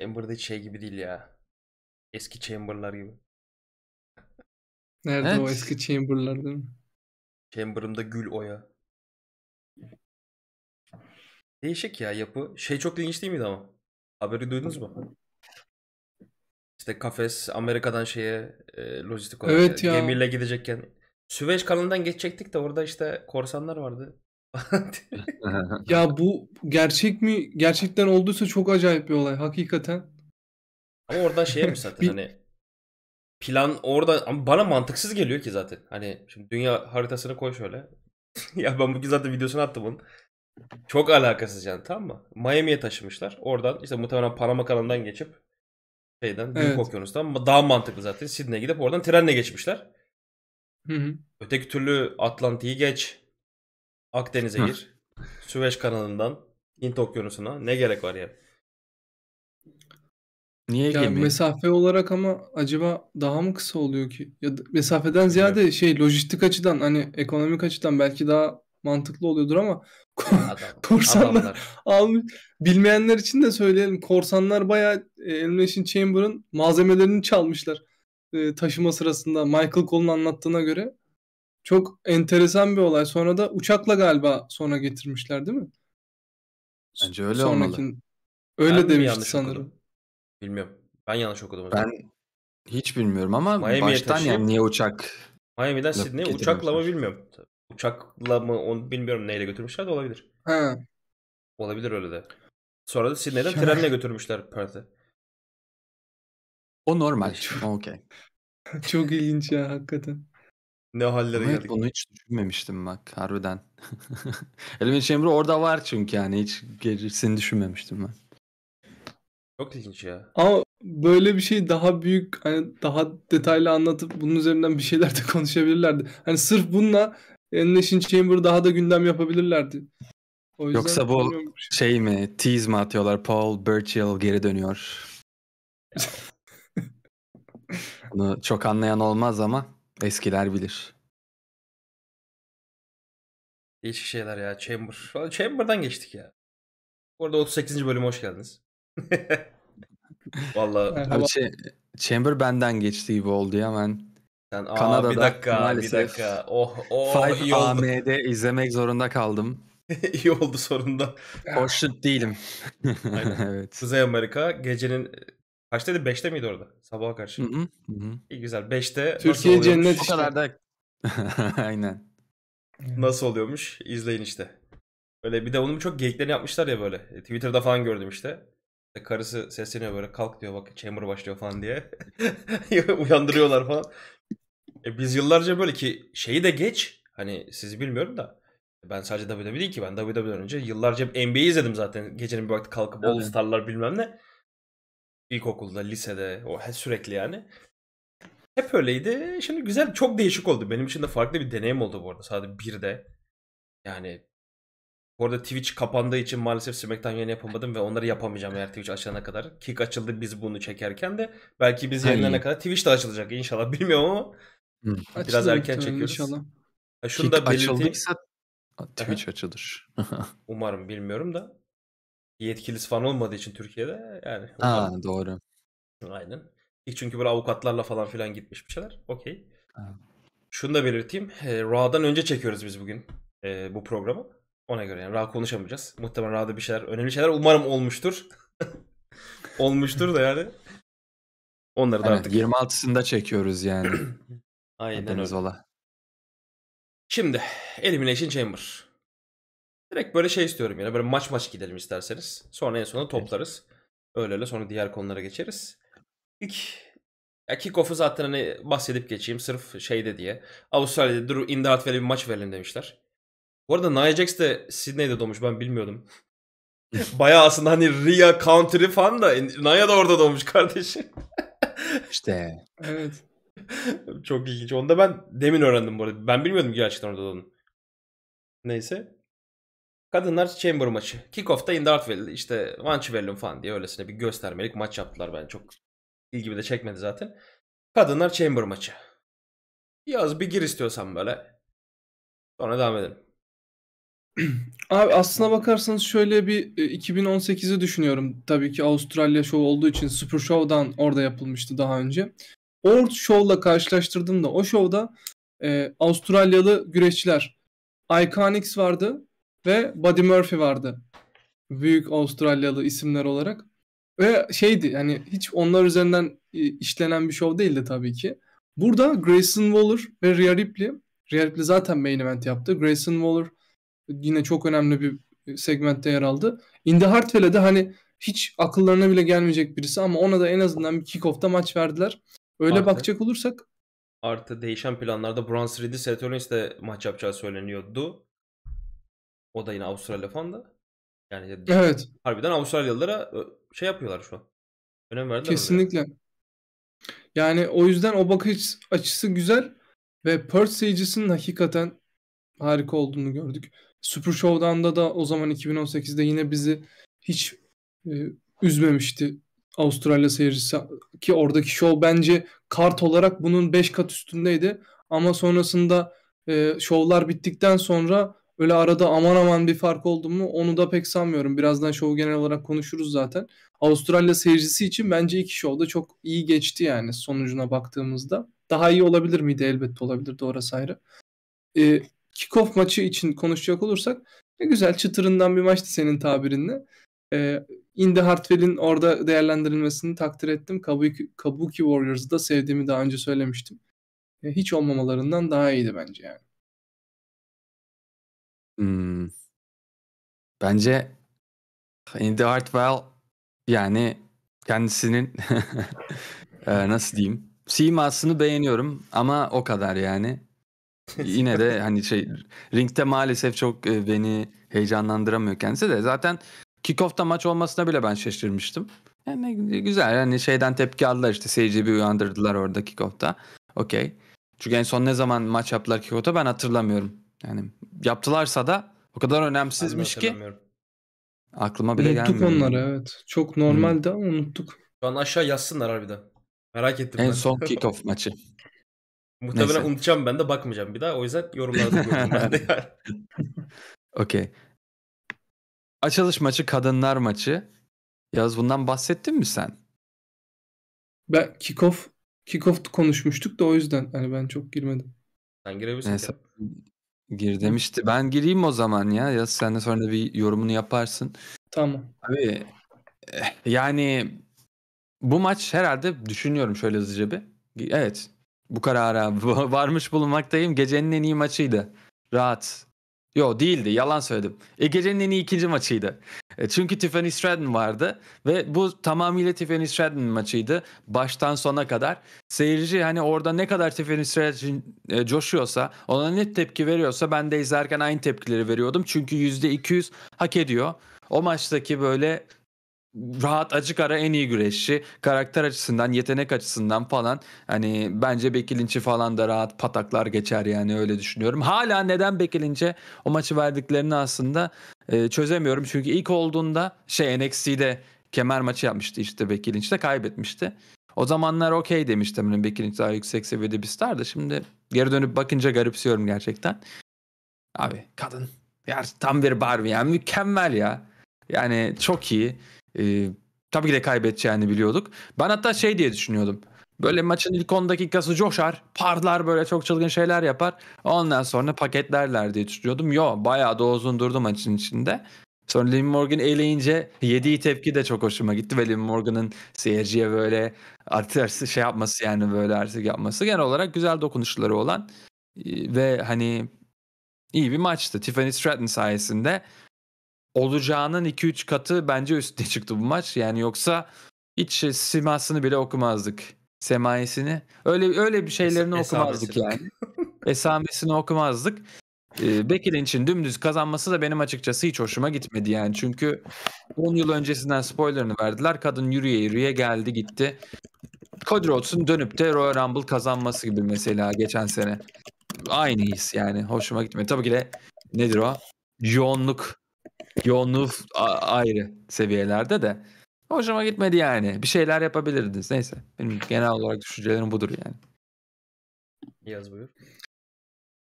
Chamber'da şey gibi değil ya. Eski Chamber'lar gibi. Nerede evet. o eski Chamber'lar değil mi? Chamber'ımda gül oya. Değişik ya yapı. Şey çok ilginç değil miydi ama? Haberi duydunuz mu? İşte kafes Amerika'dan şeye e, lojistik olarak evet ya. gemiyle gidecekken Süveyş kanalından geçecektik de orada işte korsanlar vardı ya bu gerçek mi? Gerçekten olduysa çok acayip bir olay hakikaten. Ama orada şey mi zaten hani plan orada ama bana mantıksız geliyor ki zaten. Hani şimdi dünya haritasını koy şöyle. ya ben bugün zaten videosunu attım bunun. Çok alakasız yani tamam mı? Miami'ye taşımışlar. Oradan işte muhtemelen Panama kanalından geçip şeyden Büyük evet. Okyanus'tan daha mantıklı zaten Sydney'e gidip oradan trenle geçmişler. Hı hı. Öteki türlü Atlantik'i geç. Akdeniz'e gir. Süveyş kanalından Hint okyanusuna ne gerek var ya? Niye yani mesafe olarak ama acaba daha mı kısa oluyor ki? Ya da mesafeden ziyade evet. şey lojistik açıdan hani ekonomik açıdan belki daha mantıklı oluyordur ama Adam, korsanlar adamlar. almış. Bilmeyenler için de söyleyelim. Korsanlar bayağı e, Elimination Chamber'ın malzemelerini çalmışlar. E, taşıma sırasında Michael Cole'un anlattığına göre çok enteresan bir olay. Sonra da uçakla galiba sonra getirmişler değil mi? Bence öyle Sonrakin... olmalı. Öyle ben demişti sanırım. Okudum. Bilmiyorum. Ben yanlış okudum. Hocam. Ben hiç bilmiyorum ama Miami'ye baştan taşıyıp, yani niye uçak Miami'den Sydney'e uçakla mı bilmiyorum. Uçakla mı onu bilmiyorum neyle götürmüşler de olabilir. He. Olabilir öyle de. Sonra da Sydney'den ya. trenle götürmüşler Perth'e. O normal. Okey. Çok ilginç ya hakikaten. Ne hallere Ama geldik. bunu hiç düşünmemiştim bak harbiden. Element Chamber'ı orada var çünkü yani hiç gerisini düşünmemiştim ben. Çok ilginç ya. Ama böyle bir şey daha büyük hani daha detaylı anlatıp bunun üzerinden bir şeyler de konuşabilirlerdi. Hani sırf bununla Elimination Chamber'ı daha da gündem yapabilirlerdi. O yüzden Yoksa bu şey mi tease mi atıyorlar Paul Burchill geri dönüyor. Bunu çok anlayan olmaz ama eskiler bilir. Değişik şeyler ya. Chamber. Falan Chamber'dan geçtik ya. Bu arada 38. bölüme hoş geldiniz. Vallahi. Abi Ç- şey, Chamber benden geçti gibi oldu ya ben. Sen, aa, Kanada'da bir dakika, maalesef. bir dakika. Oh, oh, iyi oldu. AM'de izlemek zorunda kaldım. İyi oldu sorunda. Hoşnut değilim. Aynen. evet. Kuzey Amerika gecenin kaçtaydı? 5'te miydi orada? Sabaha karşı. Hı hı. İyi güzel. 5'te Türkiye nasıl oluyormuş? cennet O kadar da Aynen. Nasıl oluyormuş? izleyin işte. Öyle bir de onun çok geyiklerini yapmışlar ya böyle. E, Twitter'da falan gördüm işte. Karısı sesleniyor böyle kalk diyor bak chamber başlıyor falan diye. Uyandırıyorlar falan. E biz yıllarca böyle ki şeyi de geç. Hani sizi bilmiyorum da. Ben sadece WWE değil ki ben WWE'den önce yıllarca NBA izledim zaten. Gecenin bir vakti kalkıp All Star'lar bilmem ne. İlkokulda, lisede o sürekli yani. Hep öyleydi. Şimdi güzel çok değişik oldu. Benim için de farklı bir deneyim oldu bu arada. Sadece bir de. Yani bu arada Twitch kapandığı için maalesef SmackDown yayını yapamadım ve onları yapamayacağım eğer Twitch açılana kadar. Kick açıldı biz bunu çekerken de belki biz yayınlanana kadar Twitch de açılacak inşallah bilmiyorum ama Hı. biraz Açılır erken çekiyoruz. Inşallah. Ya şunu Kick da belirteyim. Twitch açılır. umarım bilmiyorum da yetkilisi falan olmadığı için Türkiye'de yani. Umarım. Ha, doğru. Aynen. İlk çünkü böyle avukatlarla falan filan gitmiş bir şeyler. Okey. Şunu da belirteyim. E, Ra'dan önce çekiyoruz biz bugün e, bu programı. Ona göre yani Ra konuşamayacağız. Muhtemelen Ra'da bir şeyler, önemli şeyler umarım olmuştur. olmuştur da yani. Onları da evet, artık. 26'sında çekiyoruz yani. Aynen Haberiniz öyle. Ola. Şimdi Elimination Chamber. Direkt böyle şey istiyorum yani böyle maç maç gidelim isterseniz. Sonra en sonunda toplarız. Öyle öyle sonra diğer konulara geçeriz. İlk ya kickoff'u zaten hani bahsedip geçeyim sırf şeyde diye. Avustralya'da dur imdat verelim maç verelim demişler. Bu arada Nia Jax de Sydney'de doğmuş ben bilmiyordum. Baya aslında hani Ria Country falan da Nia da orada doğmuş kardeşim. İşte. evet. Çok ilginç. Onu da ben demin öğrendim bu arada. Ben bilmiyordum gerçekten orada doğdun. Neyse. Kadınlar Chamber maçı. Kickoff'ta Indartwell işte Vanchiverlum falan diye öylesine bir göstermelik maç yaptılar ben. Çok ilgimi de çekmedi zaten. Kadınlar Chamber maçı. Yaz bir gir istiyorsan böyle. Sonra devam edelim. Abi aslına bakarsanız şöyle bir 2018'i e, düşünüyorum. Tabii ki Avustralya Show olduğu için Super Show'dan orada yapılmıştı daha önce. ort Show'la karşılaştırdığımda o Show'da e, Avustralyalı güreşçiler Iconix vardı ve Buddy Murphy vardı. Büyük Avustralyalı isimler olarak. Ve şeydi yani hiç onlar üzerinden e, işlenen bir şov değildi tabii ki. Burada Grayson Waller ve Rhea Ripley. Rhea Ripley zaten main event yaptı. Grayson Waller yine çok önemli bir e, segmentte yer aldı. Indy Hartwell'e de hani hiç akıllarına bile gelmeyecek birisi ama ona da en azından bir kickoffta maç verdiler. Öyle artı, bakacak olursak artı değişen planlarda Bronze Reed'i Seth Rollins'le maç yapacağı söyleniyordu. O da yine Avustralya falan da. Yani evet. harbiden Avustralyalılara şey yapıyorlar şu an. Önem verdiler Kesinlikle. Oraya. Yani o yüzden o bakış açısı güzel ve Perth Sages'in hakikaten harika olduğunu gördük. Super Show'dan da da o zaman 2018'de yine bizi hiç e, üzmemişti Avustralya seyircisi ki oradaki show bence kart olarak bunun 5 kat üstündeydi ama sonrasında e, şovlar bittikten sonra Öyle arada aman aman bir fark oldu mu onu da pek sanmıyorum. Birazdan şov genel olarak konuşuruz zaten. Avustralya seyircisi için bence iki şov da çok iyi geçti yani sonucuna baktığımızda. Daha iyi olabilir miydi? Elbette olabilir orası ayrı. Ee, kickoff maçı için konuşacak olursak ne güzel çıtırından bir maçtı senin tabirinle. Ee, Indy Hartwell'in orada değerlendirilmesini takdir ettim. Kabuki, Kabuki Warriors'ı da sevdiğimi daha önce söylemiştim. Ee, hiç olmamalarından daha iyiydi bence yani. Hımm. Bence Andy Hartwell, yani, kendisinin, nasıl diyeyim, simasını beğeniyorum ama o kadar yani. Yine de, hani, şey, ringte maalesef çok, beni heyecanlandıramıyor kendisi de. Zaten Kickoff'ta maç olmasına bile ben şaşırmıştım. Yani, gü güzel, hani şeyden tepki aldılar, işte, seyirciyi bir uyandırdılar orada Kickoff'ta. off'ta. Okay. Çünkü en son ne zaman maç yaptılar Kickoff'ta ben hatırlamıyorum. Yani yaptılarsa da o kadar önemsizmiş ki aklıma bile unuttuk gelmiyor. Unuttuk onları evet. Çok normaldi ama unuttuk. Şu an aşağı yazsınlar harbiden. Merak ettim en ben. son kickoff maçı. Muhtemelen Neyse. unutacağım ben de bakmayacağım bir daha. O yüzden yorumlarda görürüm ben de yani. Okey. Açılış maçı kadınlar maçı. Yaz bundan bahsettin mi sen? Ben kickoff kickoff konuşmuştuk da o yüzden hani ben çok girmedim. Sen girebilirsin. Neyse. Gir demişti. Ben gireyim o zaman ya. Ya sen de sonra bir yorumunu yaparsın. Tamam. Abi eh, yani bu maç herhalde düşünüyorum şöyle hızlıca bir. Evet. Bu karara varmış bulunmaktayım. Gecenin en iyi maçıydı. Rahat. Yo değildi yalan söyledim. E gecenin en iyi ikinci maçıydı. E, çünkü Tiffany Stratton vardı ve bu tamamıyla Tiffany Stratton maçıydı baştan sona kadar. Seyirci hani orada ne kadar Tiffany Stratton e, coşuyorsa ona ne tepki veriyorsa ben de izlerken aynı tepkileri veriyordum. Çünkü %200 hak ediyor. O maçtaki böyle rahat açık ara en iyi güreşçi. Karakter açısından, yetenek açısından falan hani bence Becky Lynch'i falan da rahat pataklar geçer yani öyle düşünüyorum. Hala neden Becky Lynch'e o maçı verdiklerini aslında e, çözemiyorum. Çünkü ilk olduğunda şey NXT'de kemer maçı yapmıştı işte Becky Lynch'te kaybetmişti. O zamanlar okey demiştim. Hani Becky Lynch daha yüksek seviyede bir star da şimdi geri dönüp bakınca garipsiyorum gerçekten. Abi kadın ya tam bir Barbie yani mükemmel ya. Yani çok iyi. E, tabii ki de kaybedeceğini biliyorduk. Ben hatta şey diye düşünüyordum. Böyle maçın ilk 10 dakikası coşar, parlar böyle çok çılgın şeyler yapar. Ondan sonra paketlerler diye düşünüyordum. Yo bayağı da uzun durdu maçın içinde. Sonra Liv Morgan eleyince yediği tepki de çok hoşuma gitti ve Liv Morgan'ın seyirciye böyle artık şey yapması yani böyle artık yapması genel olarak güzel dokunuşları olan e, ve hani iyi bir maçtı. Tiffany Stratton sayesinde olacağının 2-3 katı bence üstüne çıktı bu maç. Yani yoksa hiç e, simasını bile okumazdık. Semayesini. Öyle öyle bir şeylerini es- okumazdık yani. Esamesini okumazdık. Ee, Becky Lynch'in dümdüz kazanması da benim açıkçası hiç hoşuma gitmedi yani. Çünkü 10 yıl öncesinden spoilerını verdiler. Kadın yürüye yürüye geldi gitti. Cody Rhodes'un dönüp de Royal Rumble kazanması gibi mesela geçen sene. Aynı his yani. Hoşuma gitmedi. Tabii ki de nedir o? Yoğunluk yoğunluğu ayrı seviyelerde de. Hoşuma gitmedi yani. Bir şeyler yapabilirdiniz. Neyse. Benim genel olarak düşüncelerim budur yani. Yaz buyur.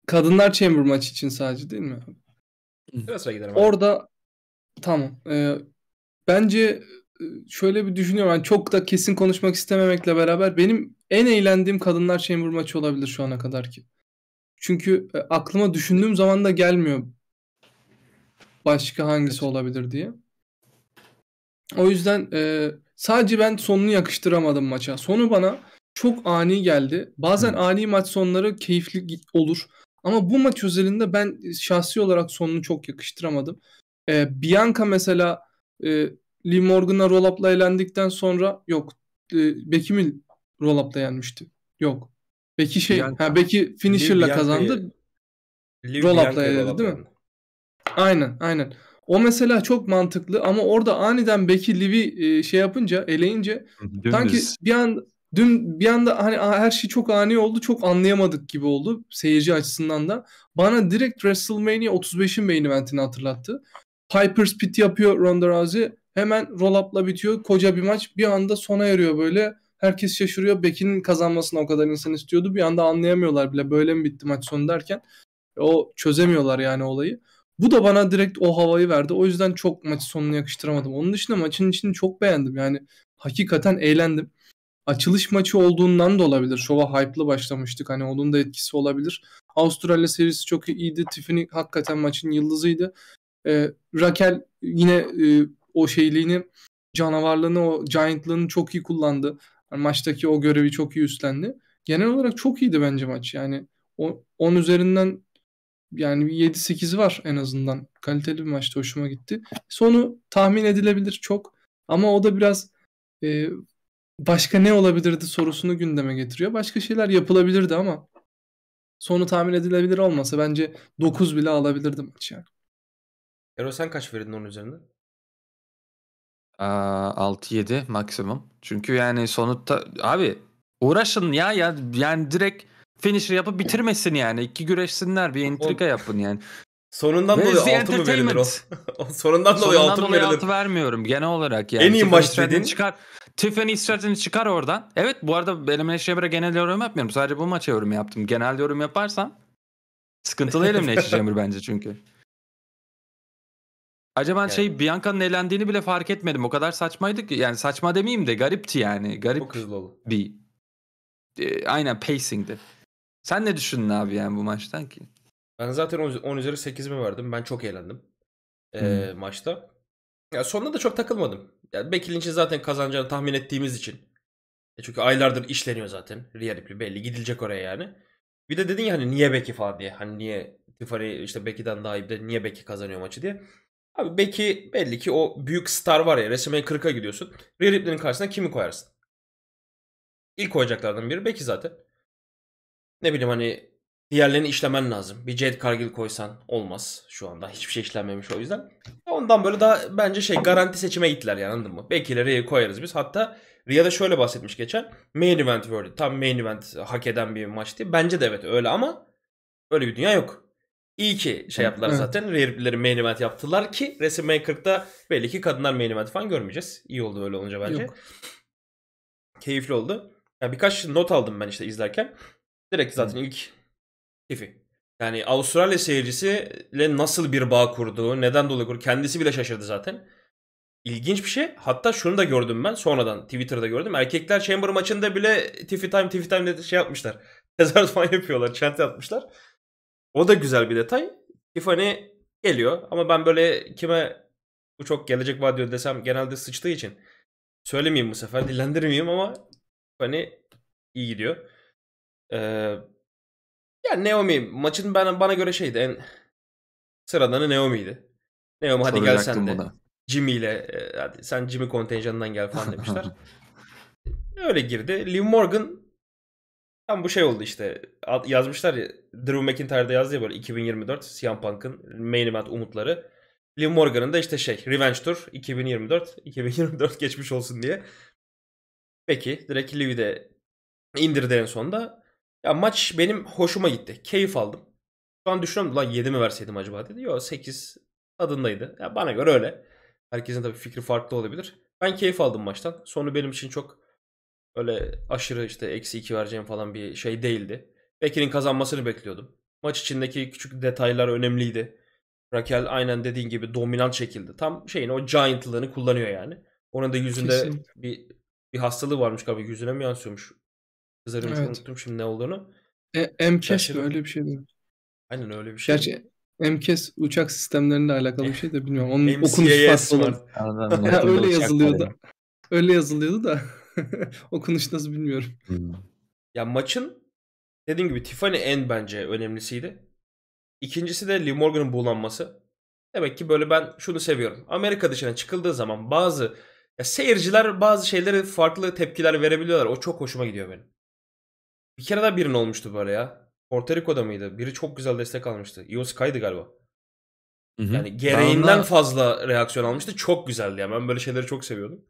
Kadınlar Chamber maçı için sadece değil mi? Biraz sonra gidelim. Orada abi. tamam. Ee, bence e, şöyle bir düşünüyorum. Yani çok da kesin konuşmak istememekle beraber benim en eğlendiğim Kadınlar Chamber maçı olabilir şu ana kadar ki. Çünkü e, aklıma düşündüğüm zaman da gelmiyor Başka hangisi olabilir diye. O yüzden e, sadece ben sonunu yakıştıramadım maça. Sonu bana çok ani geldi. Bazen hmm. ani maç sonları keyifli olur. Ama bu maç özelinde ben şahsi olarak sonunu çok yakıştıramadım. E, Bianca mesela e, Lee Morgan'a roll-up'la elendikten sonra yok e, Becky mi roll-up'la yenmişti? Yok. Becky şey, Bianca. ha Becky finisher'la kazandı. Roll-up'la elendi değil mi? Aynen aynen. O mesela çok mantıklı ama orada aniden Becky Liv'i e, şey yapınca eleyince Dümdüz. sanki bir an dün bir anda hani her şey çok ani oldu çok anlayamadık gibi oldu seyirci açısından da. Bana direkt WrestleMania 35'in main eventini hatırlattı. Piper's Pit yapıyor Ronda Rousey. Hemen roll up'la bitiyor. Koca bir maç bir anda sona eriyor böyle. Herkes şaşırıyor. Becky'nin kazanmasını o kadar insan istiyordu. Bir anda anlayamıyorlar bile böyle mi bitti maç sonu derken. O çözemiyorlar yani olayı. Bu da bana direkt o havayı verdi. O yüzden çok maçı sonuna yakıştıramadım. Onun dışında maçın içini çok beğendim. Yani hakikaten eğlendim. Açılış maçı olduğundan da olabilir. Şova hype'lı başlamıştık. Hani onun da etkisi olabilir. Avustralya serisi çok iyiydi. Tiffany hakikaten maçın yıldızıydı. Ee, Raquel yine e, o şeyliğini, canavarlığını, o giantlığını çok iyi kullandı. Yani maçtaki o görevi çok iyi üstlendi. Genel olarak çok iyiydi bence maç. Yani 10 üzerinden yani 7-8 var en azından. Kaliteli bir maçtı hoşuma gitti. Sonu tahmin edilebilir çok ama o da biraz e, başka ne olabilirdi sorusunu gündeme getiriyor. Başka şeyler yapılabilirdi ama sonu tahmin edilebilir olmasa bence 9 bile alabilirdim maç yani. Ero sen kaç verirdin onun üzerinden? 6-7 maksimum. Çünkü yani sonutta abi uğraşın ya ya yani direkt Finisher yapıp bitirmesin yani. İki güreşsinler bir entrika yapın yani. Sonundan Where's dolayı altı mı verilir o? Sonundan dolayı altı mı verilir? altı vermiyorum genel olarak yani. En iyi Tiffany maç dediğin. Çıkar, Tiffany Stratton'ı çıkar oradan. Evet bu arada benim Eşemir'e genel yorum yapmıyorum. Sadece bu maça yorum yaptım. Genel yorum yaparsan sıkıntılı elimle Eşemir bence çünkü. Acaba yani. şey Bianca'nın elendiğini bile fark etmedim. O kadar saçmaydı ki. Yani saçma demeyeyim de garipti yani. Garip bir. E, aynen pacing'di. Sen ne düşündün abi yani bu maçtan ki? Ben zaten 10 üzeri 8 mi verdim. Ben çok eğlendim hmm. maçta. Ya sonunda da çok takılmadım. Yani Becky zaten kazanacağını tahmin ettiğimiz için. E çünkü aylardır işleniyor zaten. Real Ripley belli. Gidilecek oraya yani. Bir de dedin ya hani niye Becky falan diye. Hani niye Tiffany işte Becky'den daha iyi de niye Becky kazanıyor maçı diye. Abi Becky belli ki o büyük star var ya. Resmen 40'a gidiyorsun. Real Ripley'nin karşısına kimi koyarsın? İlk koyacaklardan biri Becky zaten. Ne bileyim hani diğerlerini işlemen lazım. Bir Jade Cargill koysan olmaz şu anda. Hiçbir şey işlenmemiş o yüzden. E, ondan böyle daha bence şey garanti seçime gittiler yani anladın mı? Belki Rhea'yı koyarız biz. Hatta Rhea şöyle bahsetmiş geçen. Main event worthy. Tam main event hak eden bir maçtı. Bence de evet öyle ama öyle bir dünya yok. İyi ki şey yaptılar evet. zaten. Rhea'leri main event yaptılar ki resim 40'da belli ki kadınlar main event falan görmeyeceğiz. İyi oldu öyle olunca bence. Yok. Keyifli oldu. Yani birkaç not aldım ben işte izlerken. Direkt zaten ilk tifi. Yani Avustralya seyircisiyle nasıl bir bağ kurduğu, neden dolayı kurdu kendisi bile şaşırdı zaten. İlginç bir şey. Hatta şunu da gördüm ben sonradan Twitter'da gördüm. Erkekler Chamber maçında bile Tiffy Time Tiffy Time dedi şey yapmışlar. Tezahürat falan yapıyorlar. Çente atmışlar. O da güzel bir detay. Tiffany geliyor ama ben böyle kime bu çok gelecek vaat ediyor desem genelde sıçtığı için söylemeyeyim bu sefer dillendirmeyeyim ama hani iyi gidiyor. Ee, yani Naomi maçın bana bana göre şeydi en sıradanı Naomi'ydi. Naomi hadi gel sen de. Buna. Jimmy ile hadi sen Jimmy kontenjanından gel falan demişler. Öyle girdi. Liv Morgan tam bu şey oldu işte. Yazmışlar ya Drew McIntyre'da yazdı ya böyle 2024 CM Punk'ın main event umutları. Liv Morgan'ın da işte şey Revenge Tour 2024 2024 geçmiş olsun diye. Peki direkt Liv'i de indirdi en sonunda. Ya maç benim hoşuma gitti. Keyif aldım. Şu an düşünüyorum lan 7 mi verseydim acaba dedi. Yok 8 tadındaydı. Ya bana göre öyle. Herkesin tabii fikri farklı olabilir. Ben keyif aldım maçtan. Sonu benim için çok öyle aşırı işte eksi 2 vereceğim falan bir şey değildi. Bekir'in kazanmasını bekliyordum. Maç içindeki küçük detaylar önemliydi. Raquel aynen dediğin gibi dominant şekilde. Tam şeyin o giantlığını kullanıyor yani. Onun da yüzünde Kesinlikle. bir bir hastalığı varmış galiba yüzüne mi yansıyormuş Yazarım evet. unuttum şimdi ne olduğunu. E, MCAS e öyle bir şeydi. Aynen öyle bir şey. Gerçi MCAS e uçak sistemlerinde alakalı bir şey de bilmiyorum. Onun okunuş farklı olur. öyle yazılıyordu. Öyle yazılıyordu da okunuş nasıl bilmiyorum. Hmm. Ya maçın dediğim gibi Tiffany en bence önemlisiydi. İkincisi de Lee Morgan'ın bulanması. Demek ki böyle ben şunu seviyorum. Amerika dışına çıkıldığı zaman bazı ya seyirciler bazı şeylere farklı tepkiler verebiliyorlar. O çok hoşuma gidiyor benim. Bir kere daha birinin olmuştu böyle ya. Porto Rico'da mıydı? Biri çok güzel destek almıştı. Eos Kaydı galiba. Hı hı. Yani gereğinden ona- fazla reaksiyon almıştı. Çok güzeldi ya. Ben böyle şeyleri çok seviyordum.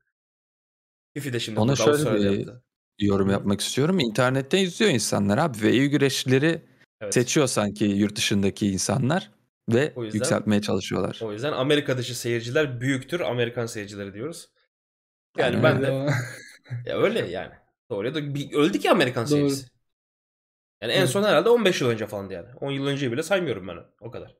Fifi de şimdi Ona şöyle bir- yaptı. Yorum yapmak istiyorum. İnternette izliyor insanlar abi ve iyi güreşçileri Evet. seçiyor sanki yurt dışındaki insanlar ve O yüzden- yükseltmeye çalışıyorlar. O yüzden Amerika dışı seyirciler büyüktür. Amerikan seyircileri diyoruz. Yani Aynen ben de ya öyle yani. Doğru ya da bir, öldü ki Amerikan Doğru. seyircisi. Yani en son herhalde 15 yıl önce falan yani. 10 yıl önce bile saymıyorum ben o kadar.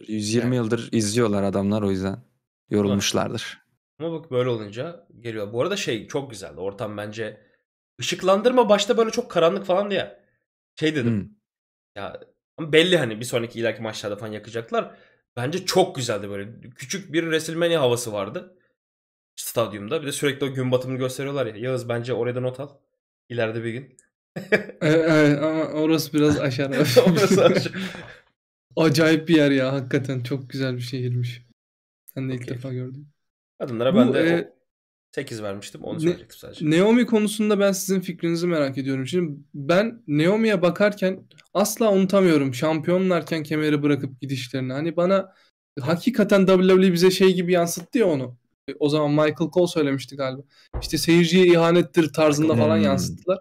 120 yani. yıldır izliyorlar adamlar o yüzden yorulmuşlardır. Ama bak böyle olunca geliyor. Bu arada şey çok güzeldi. Ortam bence ışıklandırma başta böyle çok karanlık falan diye. Şey dedim. Hmm. Ya belli hani bir sonraki ileriki maçlarda falan yakacaklar. Bence çok güzeldi böyle. Küçük bir WrestleMania havası vardı. Stadyumda. Bir de sürekli o gün batımını gösteriyorlar ya. Yağız bence oraya da not al. İleride bir gün evet, ama orası biraz aşağı. orası aşar. Acayip bir yer ya hakikaten çok güzel bir şehirmiş. Ben de ilk defa gördüm. Adımlara ben de e, 8 vermiştim onu ne, söyleyecektim sadece. Naomi konusunda ben sizin fikrinizi merak ediyorum. Şimdi ben Naomi'ye bakarken asla unutamıyorum şampiyonlarken kemeri bırakıp gidişlerini. Hani bana hakikaten WWE bize şey gibi yansıttı ya onu. E, o zaman Michael Cole söylemişti galiba. İşte seyirciye ihanettir tarzında falan hmm. yansıttılar.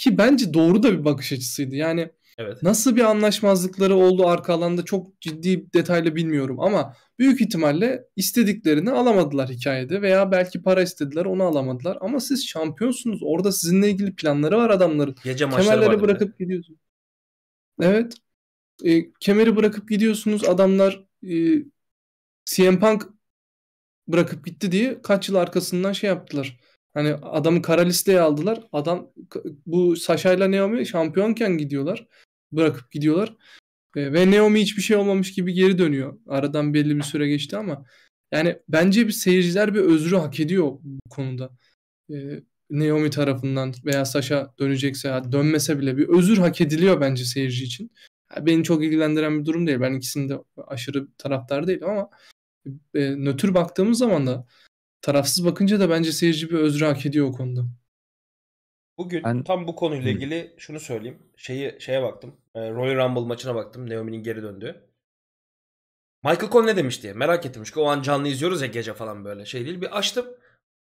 Ki bence doğru da bir bakış açısıydı. Yani evet. nasıl bir anlaşmazlıkları oldu arka alanda çok ciddi detaylı bilmiyorum ama büyük ihtimalle istediklerini alamadılar hikayede veya belki para istediler onu alamadılar ama siz şampiyonsunuz. Orada sizinle ilgili planları var adamların. Gece Kemerleri bırakıp gidiyorsunuz. Evet. E, kemeri bırakıp gidiyorsunuz. Adamlar e, CM Punk bırakıp gitti diye kaç yıl arkasından şey yaptılar. Hani adamı kara listeye aldılar. Adam bu Sasha ile Naomi şampiyonken gidiyorlar. Bırakıp gidiyorlar. E, ve Naomi hiçbir şey olmamış gibi geri dönüyor. Aradan belli bir süre geçti ama yani bence bir seyirciler bir özrü hak ediyor bu konuda. E, Naomi tarafından veya Sasha dönecekse dönmese bile bir özür hak ediliyor bence seyirci için. Beni çok ilgilendiren bir durum değil. Ben ikisinin de aşırı taraftar değilim ama e, nötr baktığımız zaman da tarafsız bakınca da bence seyirci bir özrü hak ediyor o konuda. Bugün ben... tam bu konuyla ilgili şunu söyleyeyim. Şeyi şeye baktım. E, Royal Rumble maçına baktım. Naomi'nin geri döndü. Michael Cole ne demiş diye merak ettim. Çünkü o an canlı izliyoruz ya gece falan böyle şey değil. Bir açtım.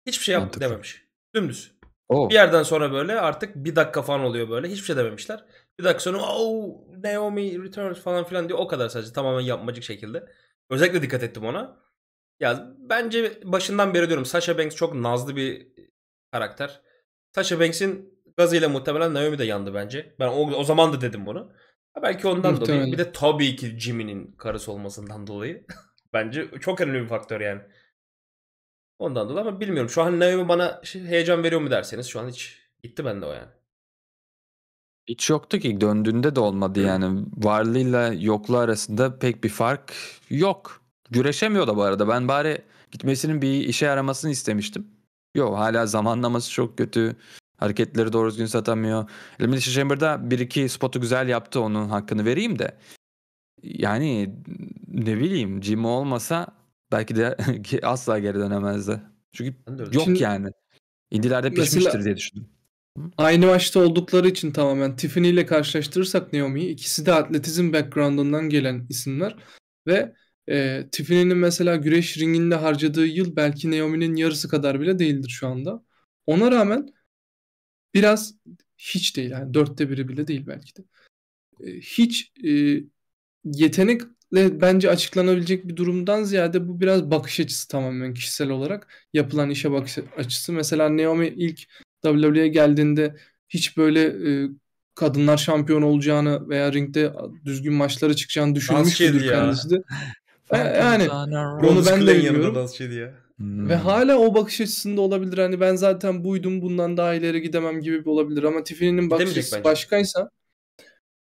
Hiçbir şey yaptı dememiş. Dümdüz. Oo. Oh. Bir yerden sonra böyle artık bir dakika falan oluyor böyle. Hiçbir şey dememişler. Bir dakika sonra oh Naomi returns falan filan diyor. O kadar sadece tamamen yapmacık şekilde. Özellikle dikkat ettim ona. Ya bence başından beri diyorum Sasha Banks çok nazlı bir karakter. Sasha Banks'in gazıyla muhtemelen Naomi de yandı bence. Ben o, o zaman da dedim bunu. belki ondan muhtemelen. dolayı. Bir de tabii ki Jimmy'nin karısı olmasından dolayı. bence çok önemli bir faktör yani. Ondan dolayı ama bilmiyorum. Şu an Naomi bana heyecan veriyor mu derseniz şu an hiç gitti bende o yani. Hiç yoktu ki döndüğünde de olmadı yani. Varlığıyla yokluğu arasında pek bir fark yok. Güreşemiyor da bu arada. Ben bari gitmesinin bir işe yaramasını istemiştim. Yo hala zamanlaması çok kötü. Hareketleri doğru düzgün satamıyor. Elimination Chamber'da bir iki spotu güzel yaptı onun hakkını vereyim de. Yani ne bileyim jim olmasa belki de asla geri dönemezdi. Çünkü yok Şimdi, yani. İndilerde pişmiştir mesela, diye düşündüm. Aynı başta oldukları için tamamen Tiffany ile karşılaştırırsak Naomi'yi ikisi de atletizm background'ından gelen isimler ve e, Tiffany'nin mesela güreş ringinde harcadığı yıl belki Naomi'nin yarısı kadar bile değildir şu anda. Ona rağmen biraz hiç değil yani dörtte biri bile değil belki de. E, hiç e, yetenekle bence açıklanabilecek bir durumdan ziyade bu biraz bakış açısı tamamen kişisel olarak yapılan işe bakış açısı. Mesela Naomi ilk WWE'ye geldiğinde hiç böyle e, kadınlar şampiyon olacağını veya ringde düzgün maçlara çıkacağını düşünmüş müdür kendisi de. E, yani onu ben de yanında dans şeydi ya. Hmm. Ve hala o bakış açısında olabilir. Hani ben zaten buydum bundan daha ileri gidemem gibi olabilir. Ama Tiffany'nin bakış açısı başkaysa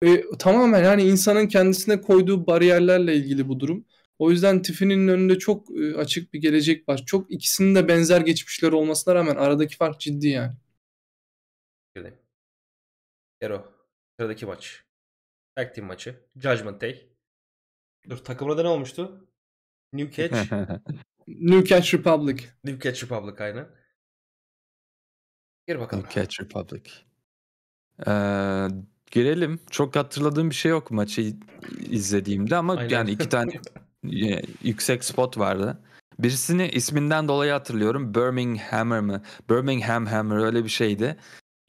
e, tamamen hani insanın kendisine koyduğu bariyerlerle ilgili bu durum. O yüzden Tiffany'nin önünde çok e, açık bir gelecek var. Çok ikisinin de benzer geçmişleri olmasına rağmen aradaki fark ciddi yani. Ero. Sıradaki maç. Tag team maçı. Judgment Day. Dur takımın adı ne olmuştu? New Catch. New Catch Republic. New Catch Republic aynen. Gir bakalım. New Catch Republic. Ee, girelim. Çok hatırladığım bir şey yok maçı izlediğimde ama aynen. yani iki tane yüksek spot vardı. Birisini isminden dolayı hatırlıyorum. Birmingham mı? Birmingham Hammer öyle bir şeydi.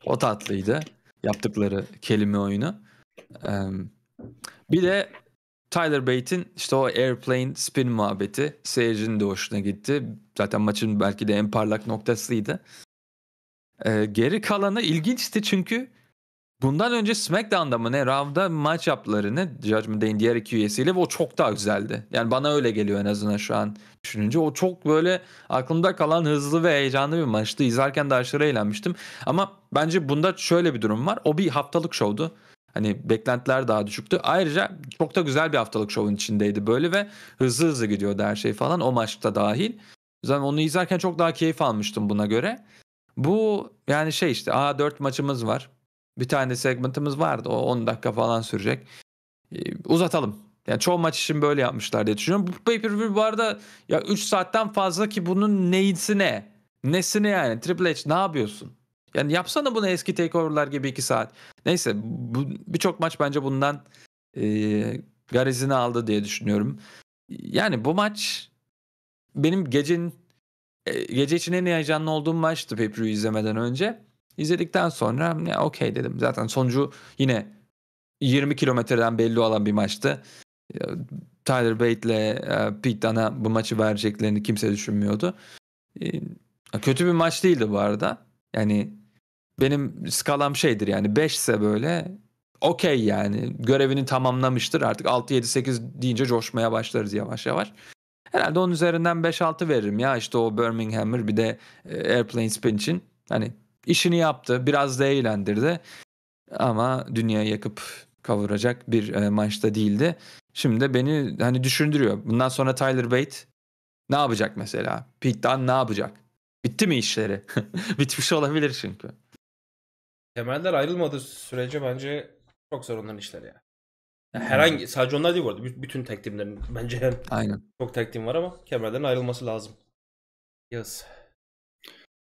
O tatlıydı. Yaptıkları kelime oyunu. Ee, bir de Tyler Bate'in işte o airplane spin muhabbeti seyircinin de hoşuna gitti. Zaten maçın belki de en parlak noktasıydı. Ee, geri kalanı ilginçti çünkü bundan önce SmackDown'da mı ne Raw'da maç yaplarını Judgment Day'in diğer iki üyesiyle ve o çok daha güzeldi. Yani bana öyle geliyor en azından şu an düşününce. O çok böyle aklımda kalan hızlı ve heyecanlı bir maçtı. İzlerken de aşırı eğlenmiştim. Ama bence bunda şöyle bir durum var. O bir haftalık şovdu. Hani beklentiler daha düşüktü. Ayrıca çok da güzel bir haftalık şovun içindeydi böyle ve hızlı hızlı gidiyordu her şey falan o maçta dahil. Zaten onu izlerken çok daha keyif almıştım buna göre. Bu yani şey işte a 4 maçımız var. Bir tane segmentimiz vardı o 10 dakika falan sürecek. Ee, uzatalım. Yani çoğu maç için böyle yapmışlar diye düşünüyorum. Bu pay per view bu arada ya 3 saatten fazla ki bunun neyisi ne? Nesini yani? Triple H ne yapıyorsun? Yani yapsana bunu eski takeover'lar gibi 2 saat. Neyse bu, birçok maç bence bundan e, garizini aldı diye düşünüyorum. Yani bu maç benim gecenin e, gece için en heyecanlı olduğum maçtı pay izlemeden önce. İzledikten sonra ya okey dedim. Zaten sonucu yine 20 kilometreden belli olan bir maçtı. E, Tyler Bate ile e, Pete Dunne'a bu maçı vereceklerini kimse düşünmüyordu. E, kötü bir maç değildi bu arada. Yani benim skalam şeydir yani 5 ise böyle okey yani görevini tamamlamıştır artık 6 7 8 deyince coşmaya başlarız yavaş yavaş. Herhalde onun üzerinden 5-6 veririm ya işte o Birmingham'ır bir de e, Airplane Spin için hani işini yaptı biraz da eğlendirdi ama dünya yakıp kavuracak bir e, maçta değildi. Şimdi de beni hani düşündürüyor. Bundan sonra Tyler Bate ne yapacak mesela? Pete Dunne ne yapacak? Bitti mi işleri? Bitmiş olabilir çünkü temeller ayrılmadığı sürece bence çok zor onların işleri ya. Yani herhangi sadece onlar değil bu arada. B- Bütün takdimlerin bence Aynen. çok takdim var ama kemerden ayrılması lazım. Yaz.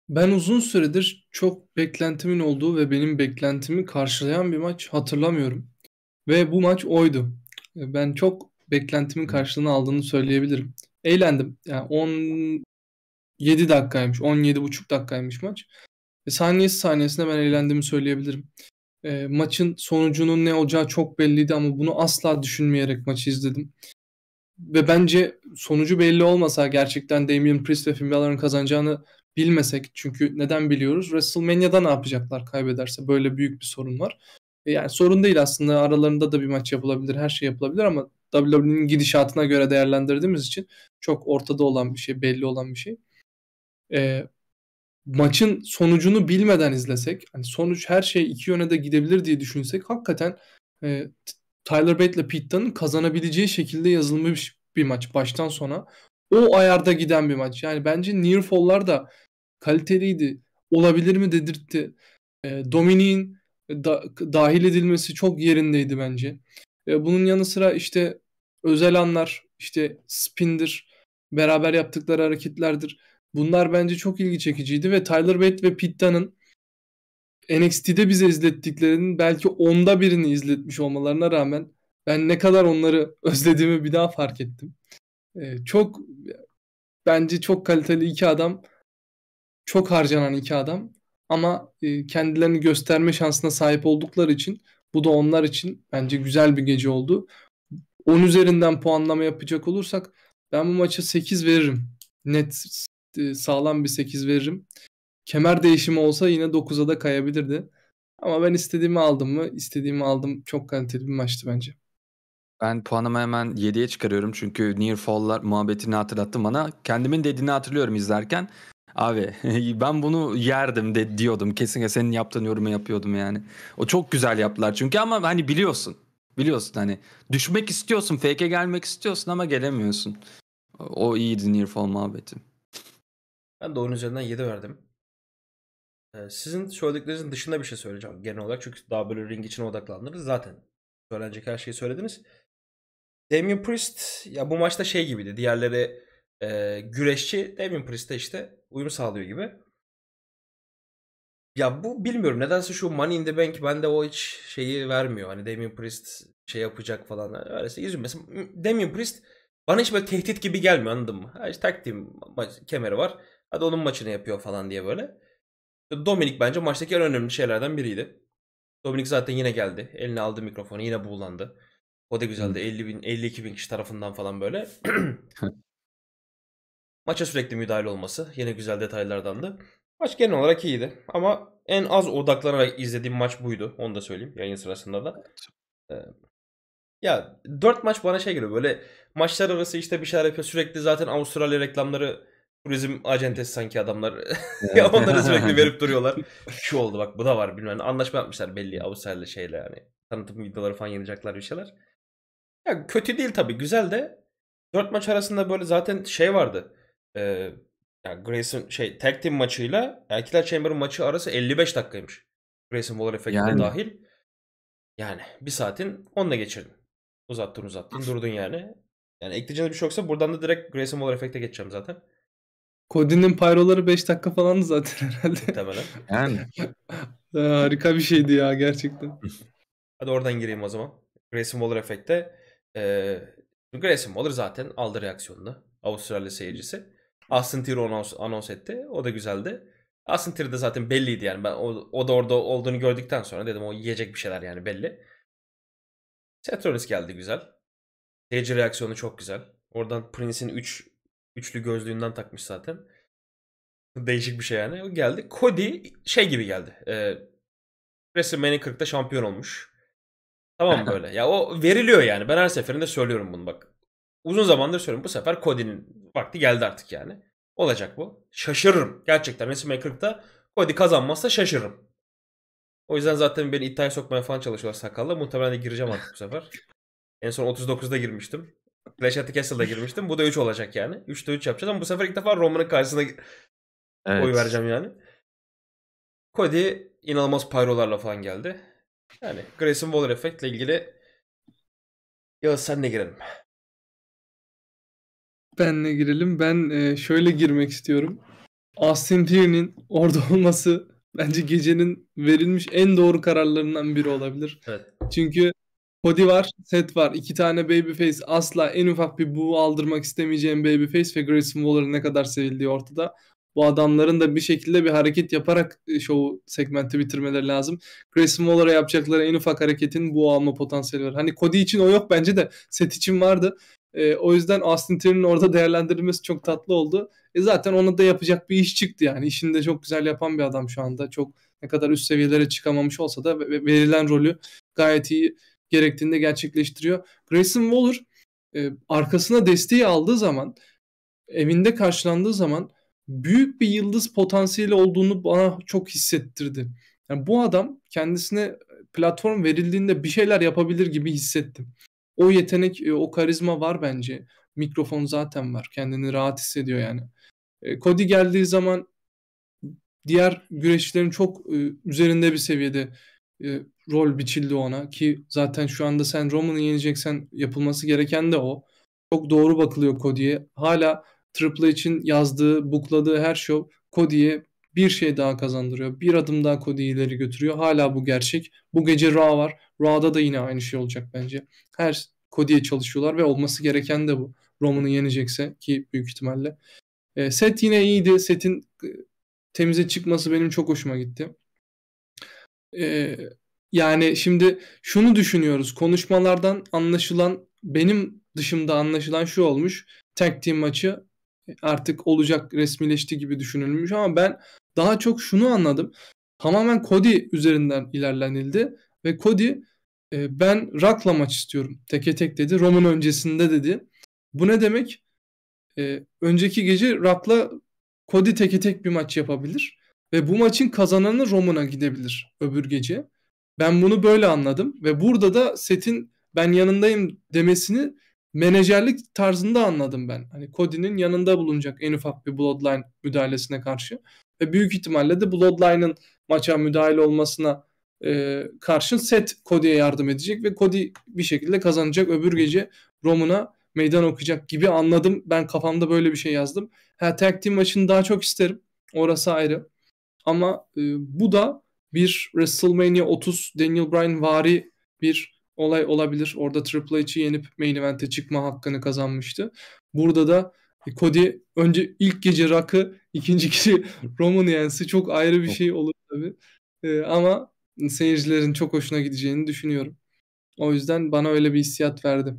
Ben uzun süredir çok beklentimin olduğu ve benim beklentimi karşılayan bir maç hatırlamıyorum. Ve bu maç oydu. E, ben çok beklentimin karşılığını aldığını söyleyebilirim. Eğlendim. Yani 17 dakikaymış, 17,5 dakikaymış maç. E, saniyesi saniyesine ben eğlendiğimi söyleyebilirim. E, maçın sonucunun ne olacağı çok belliydi ama bunu asla düşünmeyerek maçı izledim. Ve bence sonucu belli olmasa gerçekten Damian Priest ve Finn Balor'ın kazanacağını bilmesek çünkü neden biliyoruz? WrestleMania'da ne yapacaklar kaybederse böyle büyük bir sorun var. E, yani sorun değil aslında aralarında da bir maç yapılabilir, her şey yapılabilir ama WWE'nin gidişatına göre değerlendirdiğimiz için çok ortada olan bir şey, belli olan bir şey. E, maçın sonucunu bilmeden izlesek, hani sonuç her şey iki yöne de gidebilir diye düşünsek hakikaten e, Tyler Bate ile kazanabileceği şekilde yazılmış bir maç baştan sona. O ayarda giden bir maç. Yani bence near fall'lar da kaliteliydi. Olabilir mi dedirtti. E, Dominik'in da, dahil edilmesi çok yerindeydi bence. E, bunun yanı sıra işte özel anlar, işte spindir, beraber yaptıkları hareketlerdir. Bunlar bence çok ilgi çekiciydi ve Tyler Bate ve Pitta'nın NXT'de bize izlettiklerinin belki onda birini izletmiş olmalarına rağmen ben ne kadar onları özlediğimi bir daha fark ettim. Ee, çok bence çok kaliteli iki adam, çok harcanan iki adam ama e, kendilerini gösterme şansına sahip oldukları için bu da onlar için bence güzel bir gece oldu. 10 üzerinden puanlama yapacak olursak ben bu maça 8 veririm. Net e, sağlam bir 8 veririm. Kemer değişimi olsa yine 9'a da kayabilirdi. Ama ben istediğimi aldım mı? İstediğimi aldım. Çok kaliteli bir maçtı bence. Ben puanımı hemen 7'ye çıkarıyorum çünkü Near Fall'lar muhabbetini hatırlattı bana. Kendimin dediğini hatırlıyorum izlerken. Abi ben bunu yerdim de diyordum. Kesinlikle senin yaptığın yorumu yapıyordum yani. O çok güzel yaptılar çünkü ama hani biliyorsun. Biliyorsun hani düşmek istiyorsun, fake'e gelmek istiyorsun ama gelemiyorsun. O iyiydi Near Fall muhabbeti. Ben de oyun üzerinden 7 verdim. Ee, sizin söylediklerinizin dışında bir şey söyleyeceğim genel olarak. Çünkü daha böyle ring için odaklandınız. Zaten söylenecek her şeyi söylediniz. Damien Priest ya bu maçta şey gibiydi. Diğerleri e, güreşçi Damien Priest'e işte uyum sağlıyor gibi. Ya bu bilmiyorum nedense şu Money in the Bank bende o hiç şeyi vermiyor. Hani Damien Priest şey yapacak falan. Öyleyse üzülmesin. Damien Priest bana hiç böyle tehdit gibi gelmiyor anladın mı? Ha, işte taktiğim kemeri var. Hadi onun maçını yapıyor falan diye böyle. Dominik bence maçtaki en önemli şeylerden biriydi. Dominik zaten yine geldi. Eline aldı mikrofonu yine buğulandı. O da güzeldi. 50 bin, 52 bin kişi tarafından falan böyle. Maça sürekli müdahale olması yine güzel detaylardandı. Maç genel olarak iyiydi. Ama en az odaklanarak izlediğim maç buydu. Onu da söyleyeyim yayın sırasında da. Ee, ya dört maç bana şey geliyor böyle maçlar arası işte bir şeyler yapıyor. Sürekli zaten Avustralya reklamları Turizm acentesi sanki adamlar. ya onları sürekli verip duruyorlar. Şu oldu bak bu da var bilmem ne. Anlaşma yapmışlar belli Avustralya şeyle yani. Tanıtım videoları falan yenecekler bir şeyler. Ya kötü değil tabii güzel de. Dört maç arasında böyle zaten şey vardı. Ee, yani Grayson şey tag team maçıyla Erkekler chamber maçı arası 55 dakikaymış. Grayson Waller efekti yani. dahil. Yani bir saatin onunla geçirdin. Uzattın uzattın durdun yani. Yani ekleyeceğiniz bir şey yoksa buradan da direkt Grayson Waller efekte geçeceğim zaten. Cody'nin payroları 5 dakika falandı zaten herhalde. Muhtemelen. Yani. Harika bir şeydi ya gerçekten. Hadi oradan gireyim o zaman. Grayson Waller efekte. E, Grayson Waller zaten aldı reaksiyonunu. Avustralya seyircisi. Austin Theory anons, anons etti. O da güzeldi. Austin Theory de zaten belliydi yani. Ben o, o da orada olduğunu gördükten sonra dedim o yiyecek bir şeyler yani belli. Seth Rollins geldi güzel. Seyirci reaksiyonu çok güzel. Oradan Prince'in 3 Üçlü gözlüğünden takmış zaten. Değişik bir şey yani. O geldi. Cody şey gibi geldi. E, WrestleMania 40'ta şampiyon olmuş. Tamam böyle. ya o veriliyor yani. Ben her seferinde söylüyorum bunu bak. Uzun zamandır söylüyorum. Bu sefer Cody'nin vakti geldi artık yani. Olacak bu. Şaşırırım. Gerçekten WrestleMania 40'ta Cody kazanmazsa şaşırırım. O yüzden zaten beni iddiaya sokmaya falan çalışıyorlar sakalla. Muhtemelen de gireceğim artık bu sefer. En son 39'da girmiştim. Clash at the Castle'da girmiştim. Bu da 3 olacak yani. 3'te 3 yapacağız ama bu sefer ilk defa Roman'ın karşısına evet. oy vereceğim yani. Cody inanılmaz pyrolarla falan geldi. Yani Grayson Waller efektle ilgili Yağız senle girelim. Benle girelim. Ben e, şöyle girmek istiyorum. Austin Theory'nin orada olması bence gecenin verilmiş en doğru kararlarından biri olabilir. Evet. Çünkü Cody var, Seth var. iki tane babyface. Asla en ufak bir bu aldırmak istemeyeceğim babyface ve Grayson Waller'ın ne kadar sevildiği ortada. Bu adamların da bir şekilde bir hareket yaparak e, şovu segmenti bitirmeleri lazım. Grayson Waller'a yapacakları en ufak hareketin bu alma potansiyeli var. Hani Cody için o yok bence de set için vardı. E, o yüzden Austin Theory'nin orada değerlendirilmesi çok tatlı oldu. E, zaten ona da yapacak bir iş çıktı yani. İşini de çok güzel yapan bir adam şu anda. Çok ne kadar üst seviyelere çıkamamış olsa da verilen rolü gayet iyi gerektiğinde gerçekleştiriyor. Grayson Waller e, arkasına desteği aldığı zaman evinde karşılandığı zaman büyük bir yıldız potansiyeli olduğunu bana çok hissettirdi. Yani bu adam kendisine platform verildiğinde bir şeyler yapabilir gibi hissettim. O yetenek, e, o karizma var bence. Mikrofon zaten var. Kendini rahat hissediyor yani. E, Cody geldiği zaman diğer güreşçilerin çok e, üzerinde bir seviyede rol biçildi ona ki zaten şu anda sen Roman'ı yeneceksen yapılması gereken de o. Çok doğru bakılıyor Cody'ye. Hala Triple için yazdığı, bukladığı her şey Cody'ye bir şey daha kazandırıyor. Bir adım daha Cody'yi ileri götürüyor. Hala bu gerçek. Bu gece Raw var. Raw'da da yine aynı şey olacak bence. Her Cody'ye çalışıyorlar ve olması gereken de bu. Roman'ı yenecekse ki büyük ihtimalle. E, set yine iyiydi. Setin e, temize çıkması benim çok hoşuma gitti. E, yani şimdi şunu düşünüyoruz. Konuşmalardan anlaşılan benim dışımda anlaşılan şu olmuş. Tag team maçı artık olacak resmileşti gibi düşünülmüş ama ben daha çok şunu anladım. Tamamen Cody üzerinden ilerlenildi ve Cody e, ben Rock'la maç istiyorum. Teke tek dedi. Roman öncesinde dedi. Bu ne demek? E, önceki gece Rock'la Cody teke tek bir maç yapabilir ve bu maçın kazananı Roman'a gidebilir öbür gece. Ben bunu böyle anladım ve burada da Set'in ben yanındayım demesini menajerlik tarzında anladım ben. Hani Cody'nin yanında bulunacak en ufak bir Bloodline müdahalesine karşı. Ve büyük ihtimalle de Bloodline'ın maça müdahil olmasına e, karşın set Cody'ye yardım edecek ve Cody bir şekilde kazanacak. Öbür gece Roman'a meydan okuyacak gibi anladım. Ben kafamda böyle bir şey yazdım. Ha, tag team maçını daha çok isterim. Orası ayrı. Ama e, bu da bir WrestleMania 30 Daniel Bryan vari bir olay olabilir. Orada Triple H'i yenip main event'e çıkma hakkını kazanmıştı. Burada da e, Cody önce ilk gece rakı ikinci gece Roman yensi çok ayrı bir şey olur tabii. Ee, ama seyircilerin çok hoşuna gideceğini düşünüyorum. O yüzden bana öyle bir hissiyat verdi.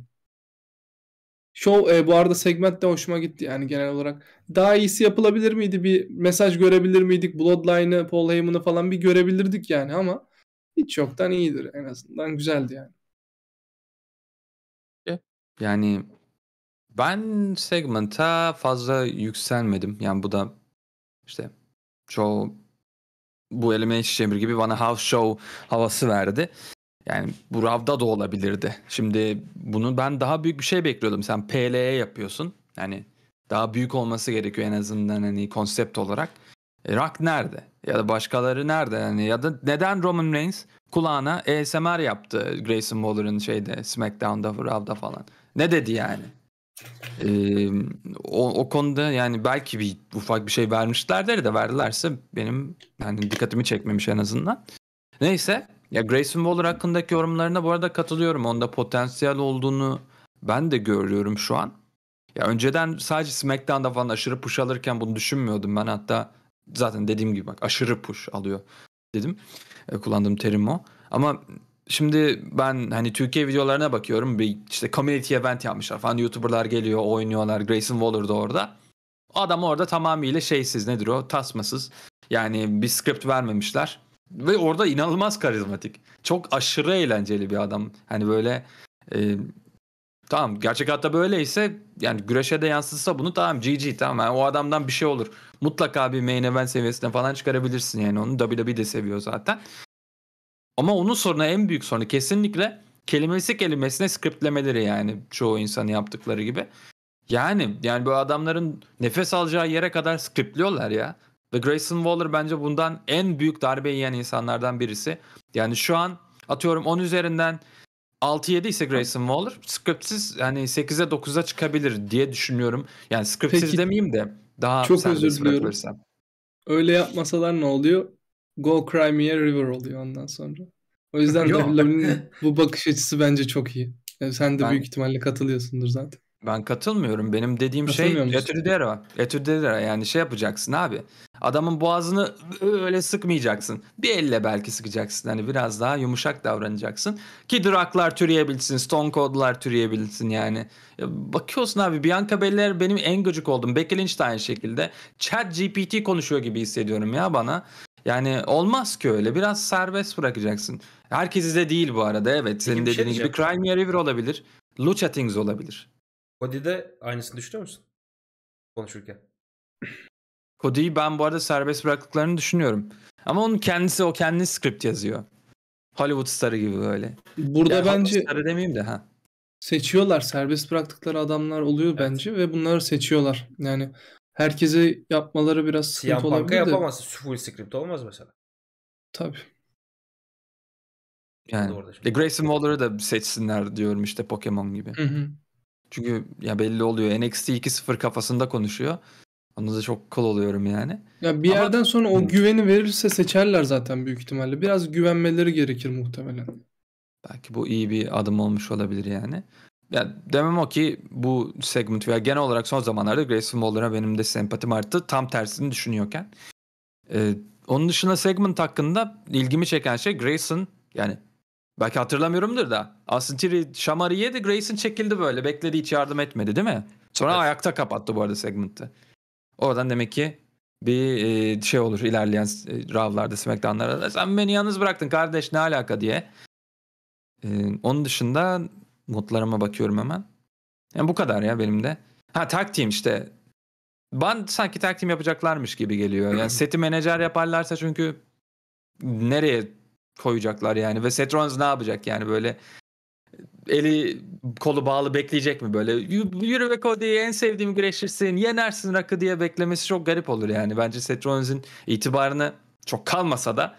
Show e, bu arada segment de hoşuma gitti yani genel olarak. Daha iyisi yapılabilir miydi? Bir mesaj görebilir miydik? Bloodline'ı, Paul Heyman'ı falan bir görebilirdik yani ama hiç yoktan iyidir en azından. Güzeldi yani. E, yani ben segmenta fazla yükselmedim. Yani bu da işte çoğu bu Elimination Chamber gibi bana house show havası verdi. Yani bu Rav'da da olabilirdi. Şimdi bunu ben daha büyük bir şey bekliyordum. Sen PL'ye yapıyorsun. Yani daha büyük olması gerekiyor en azından hani konsept olarak. E, Rock nerede? Ya da başkaları nerede? Yani ya da neden Roman Reigns kulağına ASMR yaptı Grayson Waller'ın şeyde SmackDown'da, Raw'da falan. Ne dedi yani? Ee, o, o konuda yani belki bir ufak bir şey vermişlerdir de verdilerse benim yani dikkatimi çekmemiş en azından. Neyse ya Grayson Waller hakkındaki yorumlarına bu arada katılıyorum. Onda potansiyel olduğunu ben de görüyorum şu an. Ya önceden sadece SmackDown'da falan aşırı push alırken bunu düşünmüyordum ben. Hatta zaten dediğim gibi bak aşırı push alıyor dedim. E, kullandığım terim o. Ama şimdi ben hani Türkiye videolarına bakıyorum. Bir işte community event yapmışlar falan. YouTuber'lar geliyor, oynuyorlar. Grayson Waller da orada. Adam orada tamamıyla şeysiz nedir o? Tasmasız. Yani bir script vermemişler ve orada inanılmaz karizmatik. Çok aşırı eğlenceli bir adam. Hani böyle e, tamam gerçek hatta böyleyse yani güreşe de yansıtsa bunu tamam GG tamam yani o adamdan bir şey olur. Mutlaka bir main event seviyesine falan çıkarabilirsin yani onu WWE de seviyor zaten. Ama onun sorunu en büyük sorunu kesinlikle kelimesi kelimesine skriptlemeleri yani çoğu insanı yaptıkları gibi. Yani yani bu adamların nefes alacağı yere kadar skriptliyorlar ya. Ve Grayson Waller bence bundan en büyük darbe yiyen insanlardan birisi. Yani şu an atıyorum 10 üzerinden 6-7 ise Grayson Waller scriptsiz yani 8'e 9'a çıkabilir diye düşünüyorum. Yani scriptsiz Peki, demeyeyim de daha çok özür diliyorum. Öyle yapmasalar ne oluyor? Go Crimea River oluyor ondan sonra. O yüzden WWE'nin bu bakış açısı bence çok iyi. Yani sen de ben, büyük ihtimalle katılıyorsundur zaten. Ben katılmıyorum. Benim dediğim şey Katılmıyor musun? yani şey yapacaksın abi. Adamın boğazını öyle sıkmayacaksın. Bir elle belki sıkacaksın. Hani biraz daha yumuşak davranacaksın. Ki Draklar türeyebilsin. Stone Cold'lar türeyebilsin yani. bakıyorsun abi Bianca Belair benim en gıcık oldum. Becky Lynch de aynı şekilde. Chat GPT konuşuyor gibi hissediyorum ya bana. Yani olmaz ki öyle. Biraz serbest bırakacaksın. Herkesi de değil bu arada. Evet senin Peki şey dediğin gibi diyeceğim. Crimea River olabilir. Lucha Things olabilir. Cody'de aynısını düşünüyor musun? Konuşurken. Cody'yi ben bu arada serbest bıraktıklarını düşünüyorum. Ama onun kendisi o kendi script yazıyor. Hollywood starı gibi böyle. Burada yani bence starı demeyeyim de ha. Seçiyorlar serbest bıraktıkları adamlar oluyor evet. bence ve bunları seçiyorlar. Yani herkese yapmaları biraz sıkıntı Siyan olabilir. Siyan yapamazsın. Full script olmaz mesela. Tabii. Yani. The Grayson Waller'ı da seçsinler diyorum işte Pokemon gibi. Hı hı. Çünkü ya belli oluyor NXT 2-0 kafasında konuşuyor. Onda da çok kol oluyorum yani. Ya bir Ama... yerden sonra o güveni verirse seçerler zaten büyük ihtimalle. Biraz güvenmeleri gerekir muhtemelen. Belki bu iyi bir adım olmuş olabilir yani. Ya demem o ki bu segment veya genel olarak son zamanlarda Grayson Waller'a benim de sempatim arttı. Tam tersini düşünüyorken. Ee, onun dışında segment hakkında ilgimi çeken şey Grayson yani Belki hatırlamıyorumdur da. Austin Tiri şamarı yedi. Grayson çekildi böyle. Bekledi hiç yardım etmedi değil mi? Sonra evet. ayakta kapattı bu arada segmentte. Oradan demek ki bir e, şey olur ilerleyen e, Raw'larda, SmackDown'larda. Sen beni yalnız bıraktın kardeş ne alaka diye. E, onun dışında notlarıma bakıyorum hemen. Yani bu kadar ya benim de. Ha tag team işte. Ben sanki tag team yapacaklarmış gibi geliyor. Yani seti menajer yaparlarsa çünkü nereye koyacaklar yani. Ve Seth Rollins ne yapacak yani böyle eli kolu bağlı bekleyecek mi böyle? Yürü ve Cody'yi en sevdiğim güreşirsin, yenersin rakı diye beklemesi çok garip olur yani. Bence Seth Rollins'in itibarını çok kalmasa da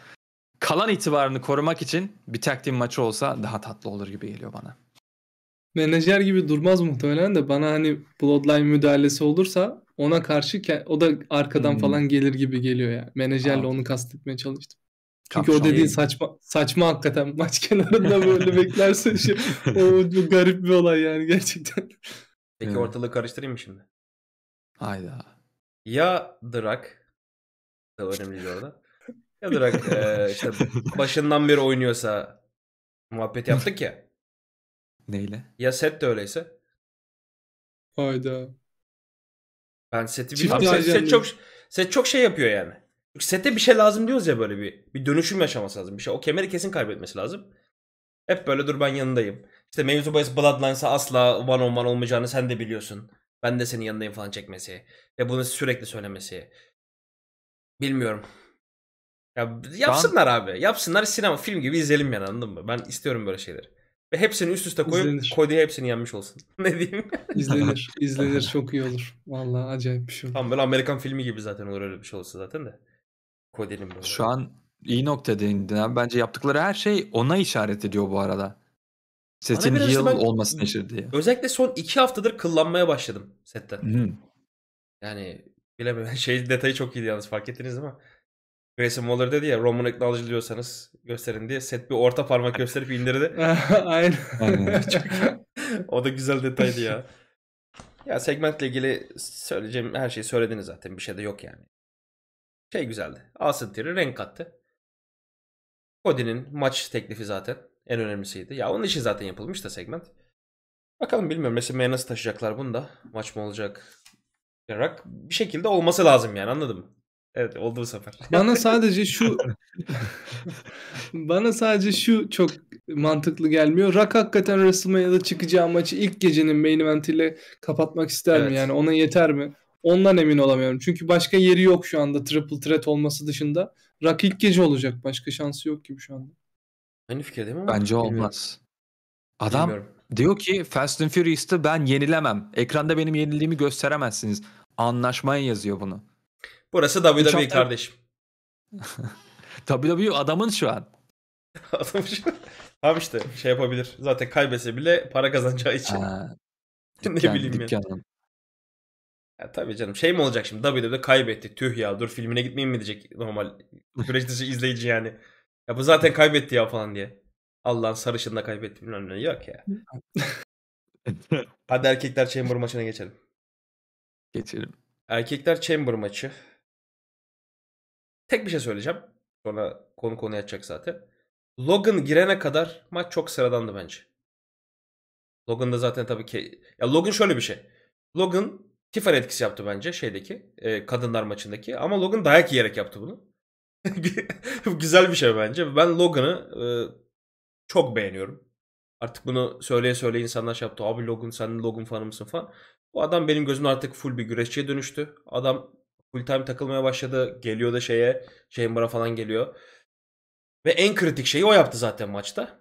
kalan itibarını korumak için bir takdim maçı olsa daha tatlı olur gibi geliyor bana. Menajer gibi durmaz muhtemelen de bana hani Bloodline müdahalesi olursa ona karşı o da arkadan hmm. falan gelir gibi geliyor yani. Menajerle Abi. onu kastetmeye çalıştım. Çünkü Kapşon o dediğin saçma saçma hakikaten maç kenarında böyle beklersin şey. O bu garip bir olay yani gerçekten. Peki evet. ortalığı karıştırayım mı şimdi? Hayda. Ya Drak da önemli orada. Ya Drak e, işte başından beri oynuyorsa muhabbet yaptık ya. Neyle? Ya set de öyleyse. Hayda. Ben seti bilmiyorum. Set, set, çok, set çok şey yapıyor yani sete bir şey lazım diyoruz ya böyle bir bir dönüşüm yaşaması lazım. Bir şey o kemeri kesin kaybetmesi lazım. Hep böyle dur ben yanındayım. İşte mevzu bahis Bloodlines'a asla one on one olmayacağını sen de biliyorsun. Ben de senin yanındayım falan çekmesi. Ve bunu sürekli söylemesi. Bilmiyorum. Ya yapsınlar ben... abi. Yapsınlar sinema film gibi izleyelim yani anladın mı? Ben istiyorum böyle şeyleri. Ve hepsini üst üste koyup izlenir. hepsini yenmiş olsun. ne diyeyim? izlenir. izlenir. Çok iyi olur. Vallahi acayip bir şey olur. Tam böyle Amerikan filmi gibi zaten olur öyle bir şey olsa zaten de. Cody'nin böyle. Şu an iyi noktada indin abi. Bence yaptıkları her şey ona işaret ediyor bu arada. Setin Bana heal ben, olmasını işirdi. Özellikle son iki haftadır kullanmaya başladım setten. Hmm. Yani bilemiyorum. Şey detayı çok iyiydi yalnız fark ettiniz değil mi? Grayson Waller dedi ya Roman acknowledge diyorsanız gösterin diye set bir orta parmak gösterip indirdi. Aynen. Aynen. o da güzel detaydı ya. Ya segmentle ilgili söyleyeceğim her şeyi söylediniz zaten. Bir şey de yok yani şey güzeldi. Asın Tiri renk kattı. Cody'nin maç teklifi zaten en önemlisiydi. Ya onun için zaten yapılmış da segment. Bakalım bilmiyorum Mesela nasıl taşıyacaklar bunu da. Maç mı olacak? Yarak bir şekilde olması lazım yani anladın mı? Evet oldu bu sefer. Bana sadece şu bana sadece şu çok mantıklı gelmiyor. Rock hakikaten WrestleMania'da çıkacağı maçı ilk gecenin main eventiyle kapatmak ister evet. mi? Yani ona yeter mi? Ondan emin olamıyorum. Çünkü başka yeri yok şu anda triple threat olması dışında. Rock ilk gece olacak. Başka şansı yok gibi şu anda. Aynı fikir değil mi? Bence Bilmiyorum. olmaz. Adam Bilmiyorum. diyor ki Fast and Furious'ta ben yenilemem. Ekranda benim yenildiğimi gösteremezsiniz. Anlaşmaya yazıyor bunu. Burası WWE hafta... kardeşim. WWE adamın şu an. Adam şu Tamam işte şey yapabilir. Zaten kaybese bile para kazanacağı için. Ha, dükkan, ne bileyim dükkan. yani. Ya tabii canım şey mi olacak şimdi WWE'de kaybetti tüh ya dur filmine gitmeyeyim mi diyecek normal süreç izleyici yani. Ya bu zaten kaybetti ya falan diye. Allah'ın sarışında kaybetti bilmem ne yok ya. Hadi erkekler chamber maçına geçelim. Geçelim. Erkekler chamber maçı. Tek bir şey söyleyeceğim. Sonra konu konuya açacak zaten. Logan girene kadar maç çok sıradandı bence. Logan da zaten tabii ki... Ya Logan şöyle bir şey. Logan Kifar etkisi yaptı bence şeydeki e, kadınlar maçındaki. Ama Logan dayak yiyerek yaptı bunu. Güzel bir şey bence. Ben Logan'ı e, çok beğeniyorum. Artık bunu söyleye söyleye insanlar şey yaptı. Abi Logan sen Logan fanı mısın falan. Bu adam benim gözümde artık full bir güreşçiye dönüştü. Adam full time takılmaya başladı. Geliyor da şeye Chamber'a falan geliyor. Ve en kritik şeyi o yaptı zaten maçta.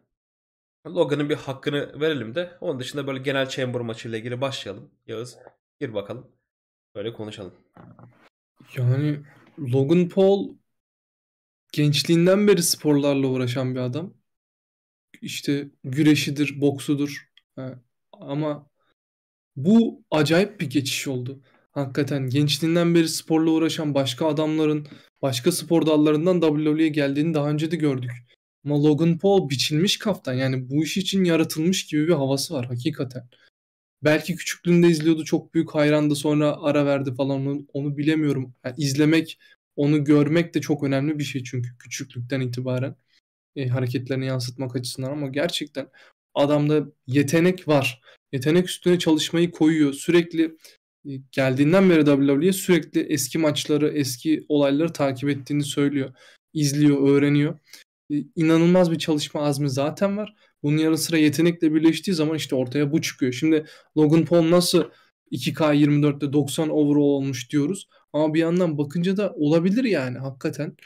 Logan'ın bir hakkını verelim de. Onun dışında böyle genel Chamber maçıyla ilgili başlayalım. Yağız Gir bakalım. Böyle konuşalım. Yani Logan Paul gençliğinden beri sporlarla uğraşan bir adam. İşte güreşidir, boksudur. ama bu acayip bir geçiş oldu. Hakikaten gençliğinden beri sporla uğraşan başka adamların başka spor dallarından WWE'ye geldiğini daha önce de gördük. Ama Logan Paul biçilmiş kaftan yani bu iş için yaratılmış gibi bir havası var hakikaten belki küçüklüğünde izliyordu çok büyük hayrandı sonra ara verdi falan onu, onu bilemiyorum. Yani izlemek onu görmek de çok önemli bir şey çünkü küçüklükten itibaren e, hareketlerini yansıtmak açısından ama gerçekten adamda yetenek var. Yetenek üstüne çalışmayı koyuyor. Sürekli e, geldiğinden beri WWE'ye sürekli eski maçları, eski olayları takip ettiğini söylüyor. İzliyor, öğreniyor. E, inanılmaz bir çalışma azmi zaten var. Bunun yanı sıra yetenekle birleştiği zaman işte ortaya bu çıkıyor. Şimdi Logan Paul nasıl 2K24'te 90 overall olmuş diyoruz. Ama bir yandan bakınca da olabilir yani hakikaten.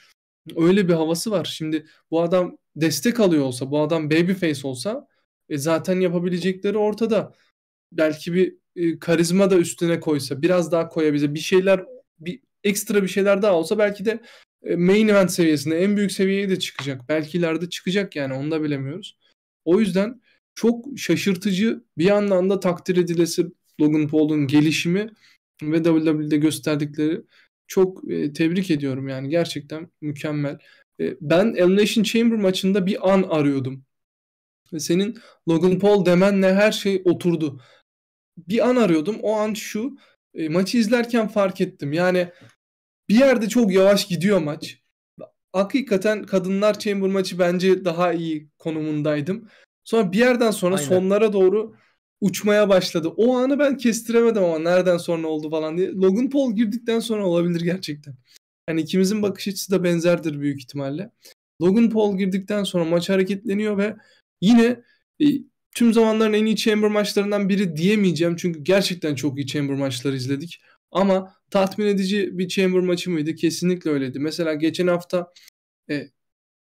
Öyle bir havası var. Şimdi bu adam destek alıyor olsa, bu adam babyface olsa e, zaten yapabilecekleri ortada. Belki bir e, karizma da üstüne koysa, biraz daha koyabilse, bir şeyler bir ekstra bir şeyler daha olsa belki de e, main event seviyesinde en büyük seviyeye de çıkacak. Belki ileride çıkacak yani onu da bilemiyoruz. O yüzden çok şaşırtıcı bir yandan da takdir edilesi Logan Paul'un gelişimi ve WWE'de gösterdikleri çok e, tebrik ediyorum yani gerçekten mükemmel. E, ben Elimination Chamber maçında bir an arıyordum. Ve senin Logan Paul demenle her şey oturdu. Bir an arıyordum. O an şu e, maçı izlerken fark ettim. Yani bir yerde çok yavaş gidiyor maç hakikaten kadınlar chamber maçı bence daha iyi konumundaydım. Sonra bir yerden sonra Aynen. sonlara doğru uçmaya başladı. O anı ben kestiremedim ama nereden sonra oldu falan diye. Logan Paul girdikten sonra olabilir gerçekten. Yani ikimizin bakış açısı da benzerdir büyük ihtimalle. Logan Paul girdikten sonra maç hareketleniyor ve yine e, tüm zamanların en iyi chamber maçlarından biri diyemeyeceğim. Çünkü gerçekten çok iyi chamber maçları izledik. Ama tatmin edici bir Chamber maçı mıydı? Kesinlikle öyleydi. Mesela geçen hafta e,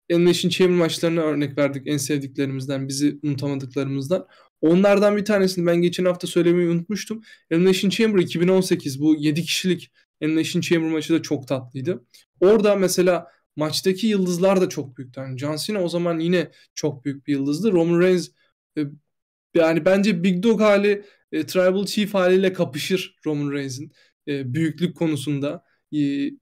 Elimination Chamber maçlarına örnek verdik en sevdiklerimizden, bizi unutamadıklarımızdan. Onlardan bir tanesini ben geçen hafta söylemeyi unutmuştum. Elimination Chamber 2018 bu 7 kişilik Elimination Chamber maçı da çok tatlıydı. Orada mesela maçtaki yıldızlar da çok büyüktü. Yani John Cena o zaman yine çok büyük bir yıldızdı. Roman Reigns e, yani bence Big Dog hali e, Tribal Chief haliyle kapışır Roman Reigns'in e, büyüklük konusunda. E,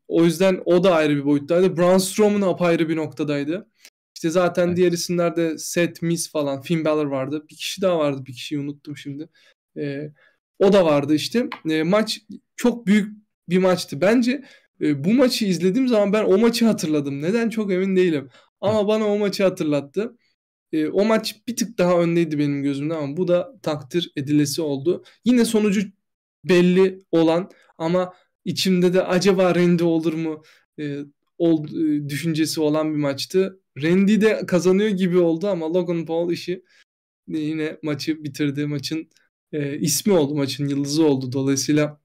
o yüzden o da ayrı bir boyuttaydı. Braun Strowman apayrı bir noktadaydı. İşte zaten evet. diğer isimlerde Seth Miz falan, Finn Balor vardı. Bir kişi daha vardı, bir kişiyi unuttum şimdi. E, o da vardı işte. E, maç çok büyük bir maçtı. Bence e, bu maçı izlediğim zaman ben o maçı hatırladım. Neden çok emin değilim. Ama bana o maçı hatırlattı. E, o maç bir tık daha öndeydi benim gözümde ama bu da takdir edilesi oldu. Yine sonucu belli olan ama içimde de acaba Randy olur mu e, ol, e, düşüncesi olan bir maçtı. Randy de kazanıyor gibi oldu ama Logan Paul işi yine maçı bitirdi. Maçın e, ismi oldu maçın yıldızı oldu. Dolayısıyla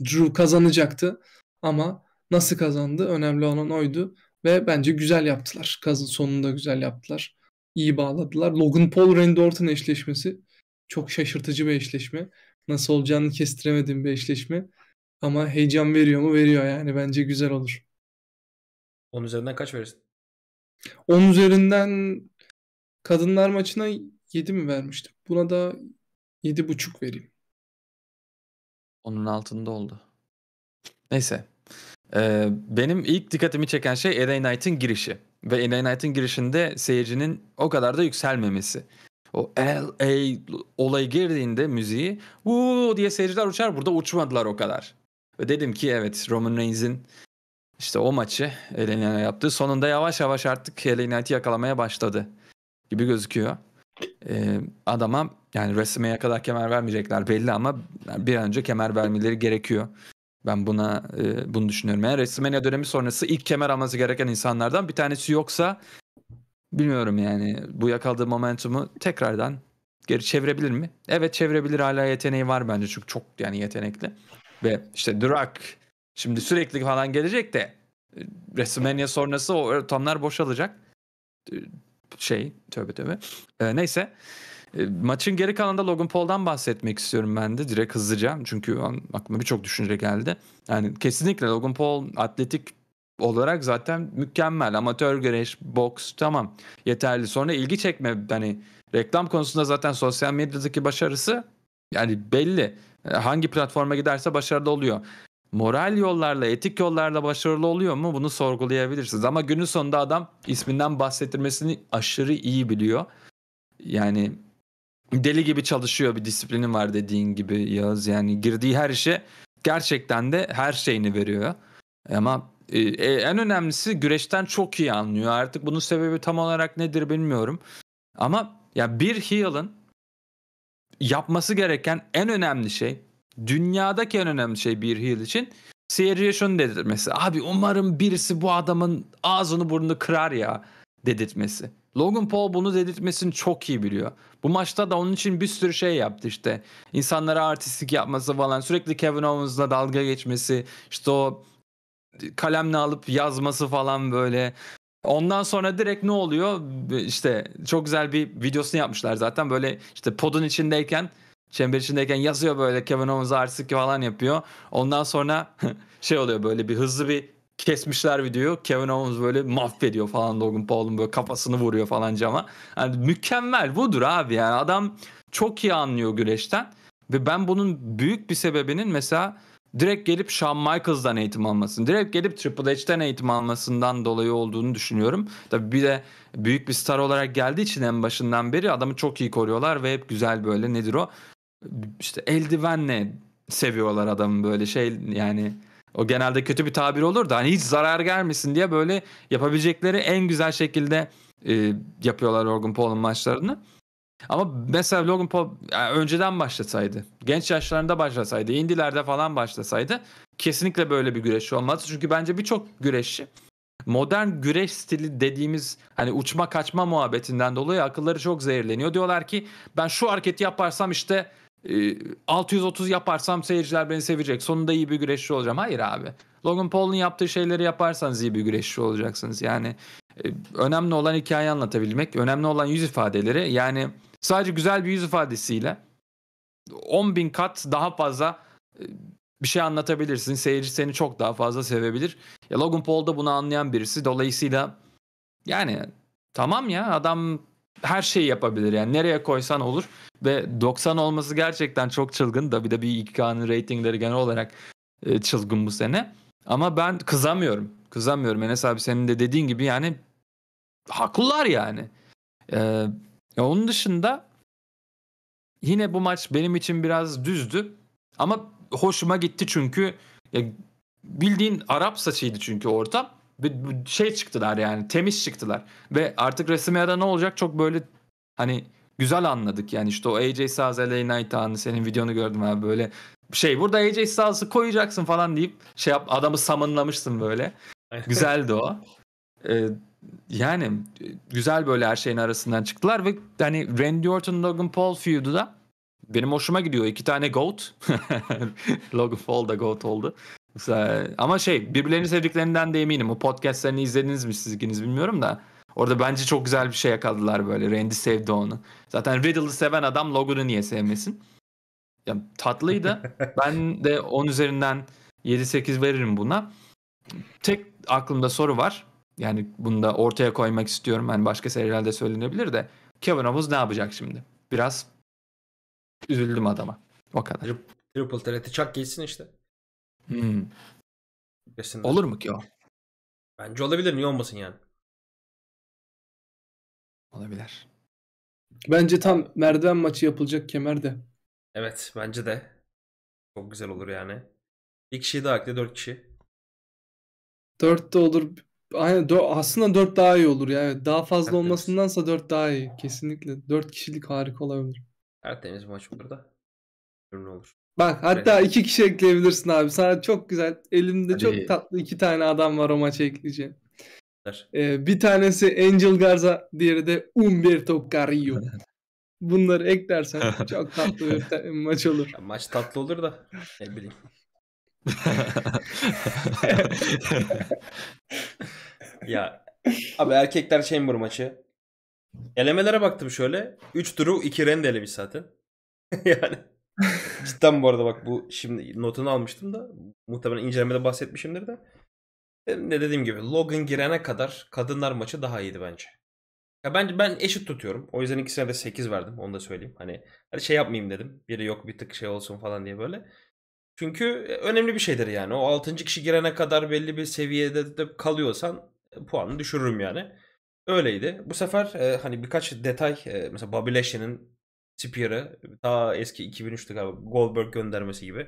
Drew kazanacaktı ama nasıl kazandı önemli olan oydu ve bence güzel yaptılar. Kazın sonunda güzel yaptılar. İyi bağladılar. Logan Paul Randy Orton eşleşmesi çok şaşırtıcı bir eşleşme. Nasıl olacağını kestiremediğim bir eşleşme. Ama heyecan veriyor mu? Veriyor yani. Bence güzel olur. 10 üzerinden kaç verirsin? 10 üzerinden kadınlar maçına 7 mi vermiştim? Buna da 7,5 vereyim. Onun altında oldu. Neyse. Ee, benim ilk dikkatimi çeken şey LA Knight'ın girişi. Ve LA Knight'ın girişinde seyircinin o kadar da yükselmemesi. O LA olayı girdiğinde müziği uuu diye seyirciler uçar. Burada uçmadılar o kadar. Ve dedim ki evet Roman Reigns'in işte o maçı Elena yaptı. Sonunda yavaş yavaş artık Elena yakalamaya başladı gibi gözüküyor. Ee, adama yani WrestleMania'ya kadar kemer vermeyecekler belli ama bir an önce kemer vermeleri gerekiyor. Ben buna e, bunu düşünüyorum. yani WrestleMania dönemi sonrası ilk kemer alması gereken insanlardan bir tanesi yoksa bilmiyorum yani bu yakaladığı momentumu tekrardan geri çevirebilir mi? Evet çevirebilir hala yeteneği var bence çünkü çok yani yetenekli ve işte The Rock şimdi sürekli falan gelecek de e, WrestleMania sonrası o ortamlar boşalacak. E, şey tövbe tövbe. Ee, neyse. E, maçın geri kalanında Logan Paul'dan bahsetmek istiyorum ben de direkt hızlıca. Çünkü aklıma birçok düşünce geldi. Yani kesinlikle Logan Paul atletik olarak zaten mükemmel. Amatör güreş, boks tamam yeterli. Sonra ilgi çekme hani reklam konusunda zaten sosyal medyadaki başarısı yani belli. E, hangi platforma giderse başarılı oluyor. Moral yollarla, etik yollarla başarılı oluyor mu? Bunu sorgulayabilirsiniz. Ama günün sonunda adam isminden bahsettirmesini aşırı iyi biliyor. Yani deli gibi çalışıyor bir disiplini var dediğin gibi yaz. Yani girdiği her işe gerçekten de her şeyini veriyor. Ama e, e, en önemlisi güreşten çok iyi anlıyor. Artık bunun sebebi tam olarak nedir bilmiyorum. Ama ya bir heel'ın yapması gereken en önemli şey dünyadaki en önemli şey bir Hill için seyirciye şunu dedirtmesi. Abi umarım birisi bu adamın ağzını burnunu kırar ya dedirtmesi. Logan Paul bunu dedirtmesini çok iyi biliyor. Bu maçta da onun için bir sürü şey yaptı işte. İnsanlara artistik yapması falan sürekli Kevin Owens'la dalga geçmesi işte o kalemle alıp yazması falan böyle Ondan sonra direkt ne oluyor? İşte çok güzel bir videosunu yapmışlar zaten. Böyle işte podun içindeyken, çember içindeyken yazıyor böyle Kevin Owens artık falan yapıyor. Ondan sonra şey oluyor böyle bir hızlı bir kesmişler videoyu. Kevin Owens böyle mahvediyor falan Logan Paul'un böyle kafasını vuruyor falan cama. Yani mükemmel budur abi yani adam çok iyi anlıyor güreşten. Ve ben bunun büyük bir sebebinin mesela direkt gelip Shawn Michaels'dan eğitim almasını, direkt gelip Triple H'ten eğitim almasından dolayı olduğunu düşünüyorum. Tabii bir de büyük bir star olarak geldiği için en başından beri adamı çok iyi koruyorlar ve hep güzel böyle nedir o? İşte eldivenle seviyorlar adamı böyle şey yani o genelde kötü bir tabir olur da hani hiç zarar gelmesin diye böyle yapabilecekleri en güzel şekilde e, yapıyorlar Organ Paul'un maçlarını. Ama mesela Logan Paul yani önceden başlasaydı, genç yaşlarında başlasaydı, indilerde falan başlasaydı kesinlikle böyle bir güreşçi olmazdı. Çünkü bence birçok güreşçi modern güreş stili dediğimiz hani uçma kaçma muhabbetinden dolayı akılları çok zehirleniyor. Diyorlar ki ben şu hareketi yaparsam işte 630 e, yaparsam seyirciler beni sevecek. Sonunda iyi bir güreşçi olacağım. Hayır abi. Logan Paul'un yaptığı şeyleri yaparsanız iyi bir güreşçi olacaksınız. Yani e, önemli olan hikayeyi anlatabilmek, önemli olan yüz ifadeleri. Yani Sadece güzel bir yüz ifadesiyle 10 bin kat daha fazla e, bir şey anlatabilirsin. Seyirci seni çok daha fazla sevebilir. Ya Logan Paul da bunu anlayan birisi. Dolayısıyla yani tamam ya adam her şeyi yapabilir yani nereye koysan olur ve 90 olması gerçekten çok çılgın da bir de bir İK'nın ratingleri genel olarak e, çılgın bu sene ama ben kızamıyorum kızamıyorum Enes abi senin de dediğin gibi yani haklılar yani ee, ya onun dışında yine bu maç benim için biraz düzdü. Ama hoşuma gitti çünkü ya bildiğin Arap saçıydı çünkü ortam. Bir şey çıktılar yani temiz çıktılar. Ve artık Resmiya'da ne olacak çok böyle hani güzel anladık. Yani işte o AJ Styles LA Knight senin videonu gördüm abi böyle şey burada AJ Styles'ı koyacaksın falan deyip şey yap adamı samınlamışsın böyle. Güzeldi o. Ee, yani e, güzel böyle her şeyin arasından çıktılar ve hani Randy Orton Logan Paul feud'u da benim hoşuma gidiyor. İki tane GOAT. Logan Paul da GOAT oldu. Ama şey birbirlerini sevdiklerinden de eminim. O podcastlerini izlediniz mi siz ikiniz bilmiyorum da. Orada bence çok güzel bir şey yakaladılar böyle. Randy sevdi onu. Zaten Riddle'ı seven adam Logan'ı niye sevmesin? Ya tatlıydı. ben de 10 üzerinden 7-8 veririm buna. Tek aklımda soru var. Yani bunu da ortaya koymak istiyorum. Yani başka serilerde söylenebilir de. Kevin Owens ne yapacak şimdi? Biraz üzüldüm adama. O kadar. Triple threat'i çak gitsin işte. Hmm. Kesinlikle. Olur mu ki o? Bence olabilir. Niye olmasın yani? Olabilir. Bence tam merdiven maçı yapılacak kemerde. Evet bence de. Çok güzel olur yani. Bir kişi daha ekle dört kişi. Dört de olur. Aynen dö- aslında 4 daha iyi olur yani daha fazla Tertemiz. olmasındansa 4 daha iyi. Kesinlikle. 4 kişilik harika olabilir. Tertemiz maç burada da. olur. Bak hatta evet. iki kişi ekleyebilirsin abi. Sana çok güzel. Elimde Hadi. çok tatlı iki tane adam var o maça ekleyeceğim. Ee, bir tanesi Angel Garza, diğeri de Umberto Carrillo. Bunları eklersen çok tatlı bir maç olur. Ya, maç tatlı olur da ne bileyim. ya abi erkekler Chamber maçı. Elemelere baktım şöyle. 3 turu 2 rende elemiş zaten. yani cidden bu arada bak bu şimdi notunu almıştım da muhtemelen incelemede bahsetmişimdir de. E, ne dediğim gibi Logan girene kadar kadınlar maçı daha iyiydi bence. Ya bence ben eşit tutuyorum. O yüzden ikisine de 8 verdim. Onu da söyleyeyim. Hani, hani şey yapmayayım dedim. Biri yok bir tık şey olsun falan diye böyle. Çünkü e, önemli bir şeydir yani. O 6. kişi girene kadar belli bir seviyede de kalıyorsan puanını düşürürüm yani. Öyleydi. Bu sefer e, hani birkaç detay e, mesela Bobby Lashley'nin Spear'ı daha eski 2003'te galiba Goldberg göndermesi gibi.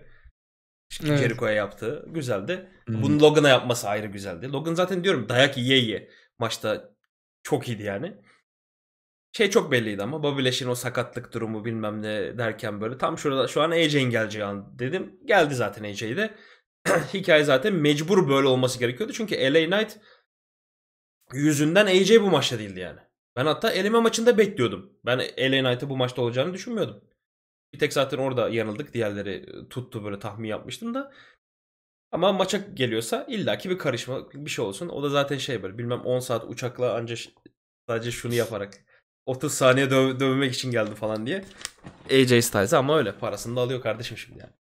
İşte evet. Jericho'ya yaptığı güzeldi. Hmm. Bunu Logan'a yapması ayrı güzeldi. Logan zaten diyorum dayak yiye yiye maçta çok iyiydi yani. Şey çok belliydi ama Bobby Lash'in o sakatlık durumu bilmem ne derken böyle tam şurada şu an AJ'in geleceği an dedim. Geldi zaten AJ'de. Hikaye zaten mecbur böyle olması gerekiyordu. Çünkü LA Knight yüzünden AJ bu maçta değildi yani. Ben hatta eleme maçında bekliyordum. Ben LA Knight'ı bu maçta olacağını düşünmüyordum. Bir tek zaten orada yanıldık. Diğerleri e, tuttu böyle tahmin yapmıştım da. Ama maça geliyorsa illaki bir karışma bir şey olsun. O da zaten şey böyle bilmem 10 saat uçakla ancak sadece şunu yaparak 30 saniye döv dövmek için geldi falan diye. AJ Styles ama öyle parasını da alıyor kardeşim şimdi yani.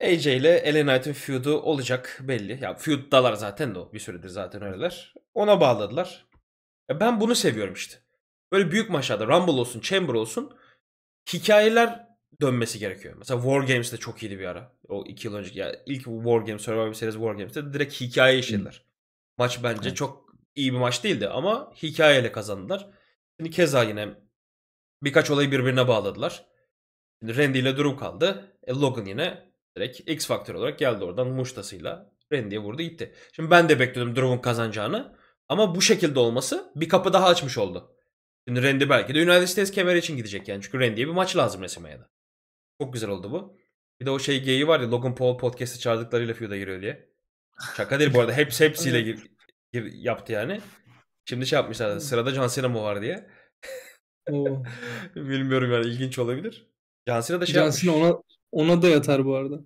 AJ ile LA Knight'ın feud'u olacak belli. Ya feud'dalar zaten de o. Bir süredir zaten öyleler. Ona bağladılar. Ya ben bunu seviyorum işte. Böyle büyük maçlarda Rumble olsun, Chamber olsun hikayeler dönmesi gerekiyor. Mesela War Games de çok iyiydi bir ara. O iki yıl önceki ya ilk War Games, Survivor Series War Games'te direkt hikaye işlediler. Maç bence evet. çok iyi bir maç değildi ama hikayeyle kazandılar. Şimdi keza yine birkaç olayı birbirine bağladılar. Şimdi Randy ile durum kaldı. E, Logan yine Direkt X faktör olarak geldi oradan muştasıyla Randy'ye vurdu gitti. Şimdi ben de bekliyordum Drew'un kazanacağını. Ama bu şekilde olması bir kapı daha açmış oldu. Şimdi Randy belki de United States kemeri için gidecek yani. Çünkü Randy'ye bir maç lazım de. Çok güzel oldu bu. Bir de o şey geyiği var ya Logan Paul podcast'ı çağırdıklarıyla feud'a giriyor diye. Şaka değil bu arada. Hepsi hepsiyle gir, gir, yaptı yani. Şimdi şey yapmışlar. Hmm. Sırada John Cena mı var diye. Bilmiyorum yani ilginç olabilir. John Cena da şey John Cena ona ona da yatar bu arada.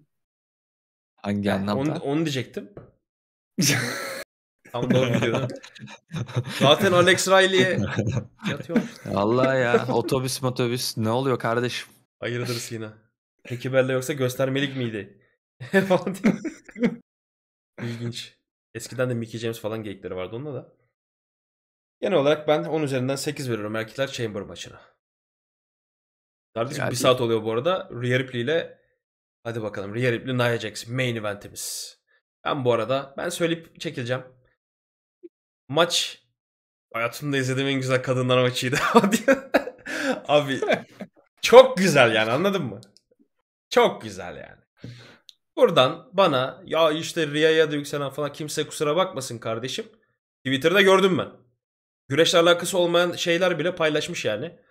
Hangi yani anlamda? Onu, onu diyecektim. Anladım videodan. Zaten Alex Riley'e yatıyor. Valla ya otobüs motobüs ne oluyor kardeşim? Hayırdır Sina? Peki Bella yoksa göstermelik miydi? falan İlginç. Eskiden de Mickey James falan geyikleri vardı onda da. Genel olarak ben 10 üzerinden 8 veriyorum erkekler Chamber maçına. Kardeşim bir saat oluyor bu arada. Rhea Ripley ile hadi bakalım Rhea Ripley Nia Jax main eventimiz. Ben bu arada ben söyleyip çekileceğim. Maç hayatımda izlediğim en güzel kadınlar maçıydı. Abi çok güzel yani anladın mı? Çok güzel yani. Buradan bana ya işte Riya'ya da yükselen falan kimse kusura bakmasın kardeşim. Twitter'da gördüm ben. Güreşle alakası olmayan şeyler bile paylaşmış yani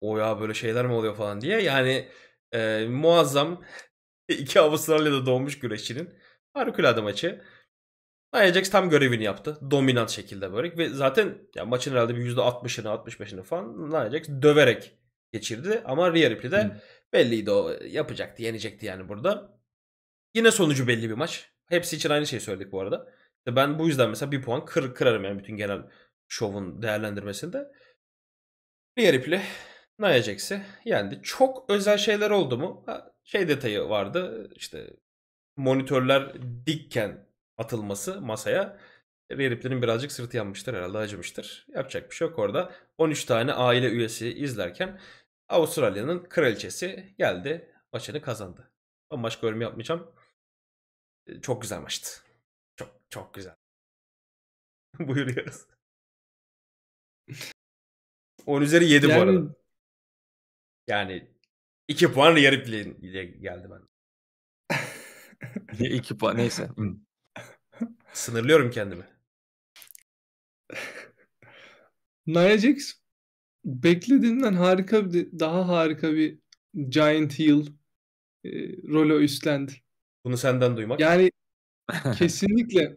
o ya böyle şeyler mi oluyor falan diye. Yani e, muazzam iki Avustralya'da doğmuş güreşçinin harikulade maçı. Ajax tam görevini yaptı. Dominant şekilde böyle. Ve zaten ya maçın herhalde bir %60'ını 65'ini falan Ajax döverek geçirdi. Ama Rhea Ripley de hmm. belliydi o yapacaktı, yenecekti yani burada. Yine sonucu belli bir maç. Hepsi için aynı şeyi söyledik bu arada. İşte ben bu yüzden mesela bir puan kır, kırarım yani bütün genel şovun değerlendirmesinde. Rhea Ripley ne Ajax'i yendi. Çok özel şeyler oldu mu? şey detayı vardı işte monitörler dikken atılması masaya. Reriplerin e, birazcık sırtı yanmıştır herhalde acımıştır. Yapacak bir şey yok orada. 13 tane aile üyesi izlerken Avustralya'nın kraliçesi geldi maçını kazandı. Ama başka yorum yapmayacağım. E, çok güzel maçtı. Çok çok güzel. Buyuruyoruz. 10 üzeri 7 yani, bu arada. Yani iki puan yarı ile geldi ben. İki puan neyse. Sınırlıyorum kendimi. Nia Jax beklediğimden harika bir, daha harika bir Giant Heel e, rolü üstlendi. Bunu senden duymak. Yani kesinlikle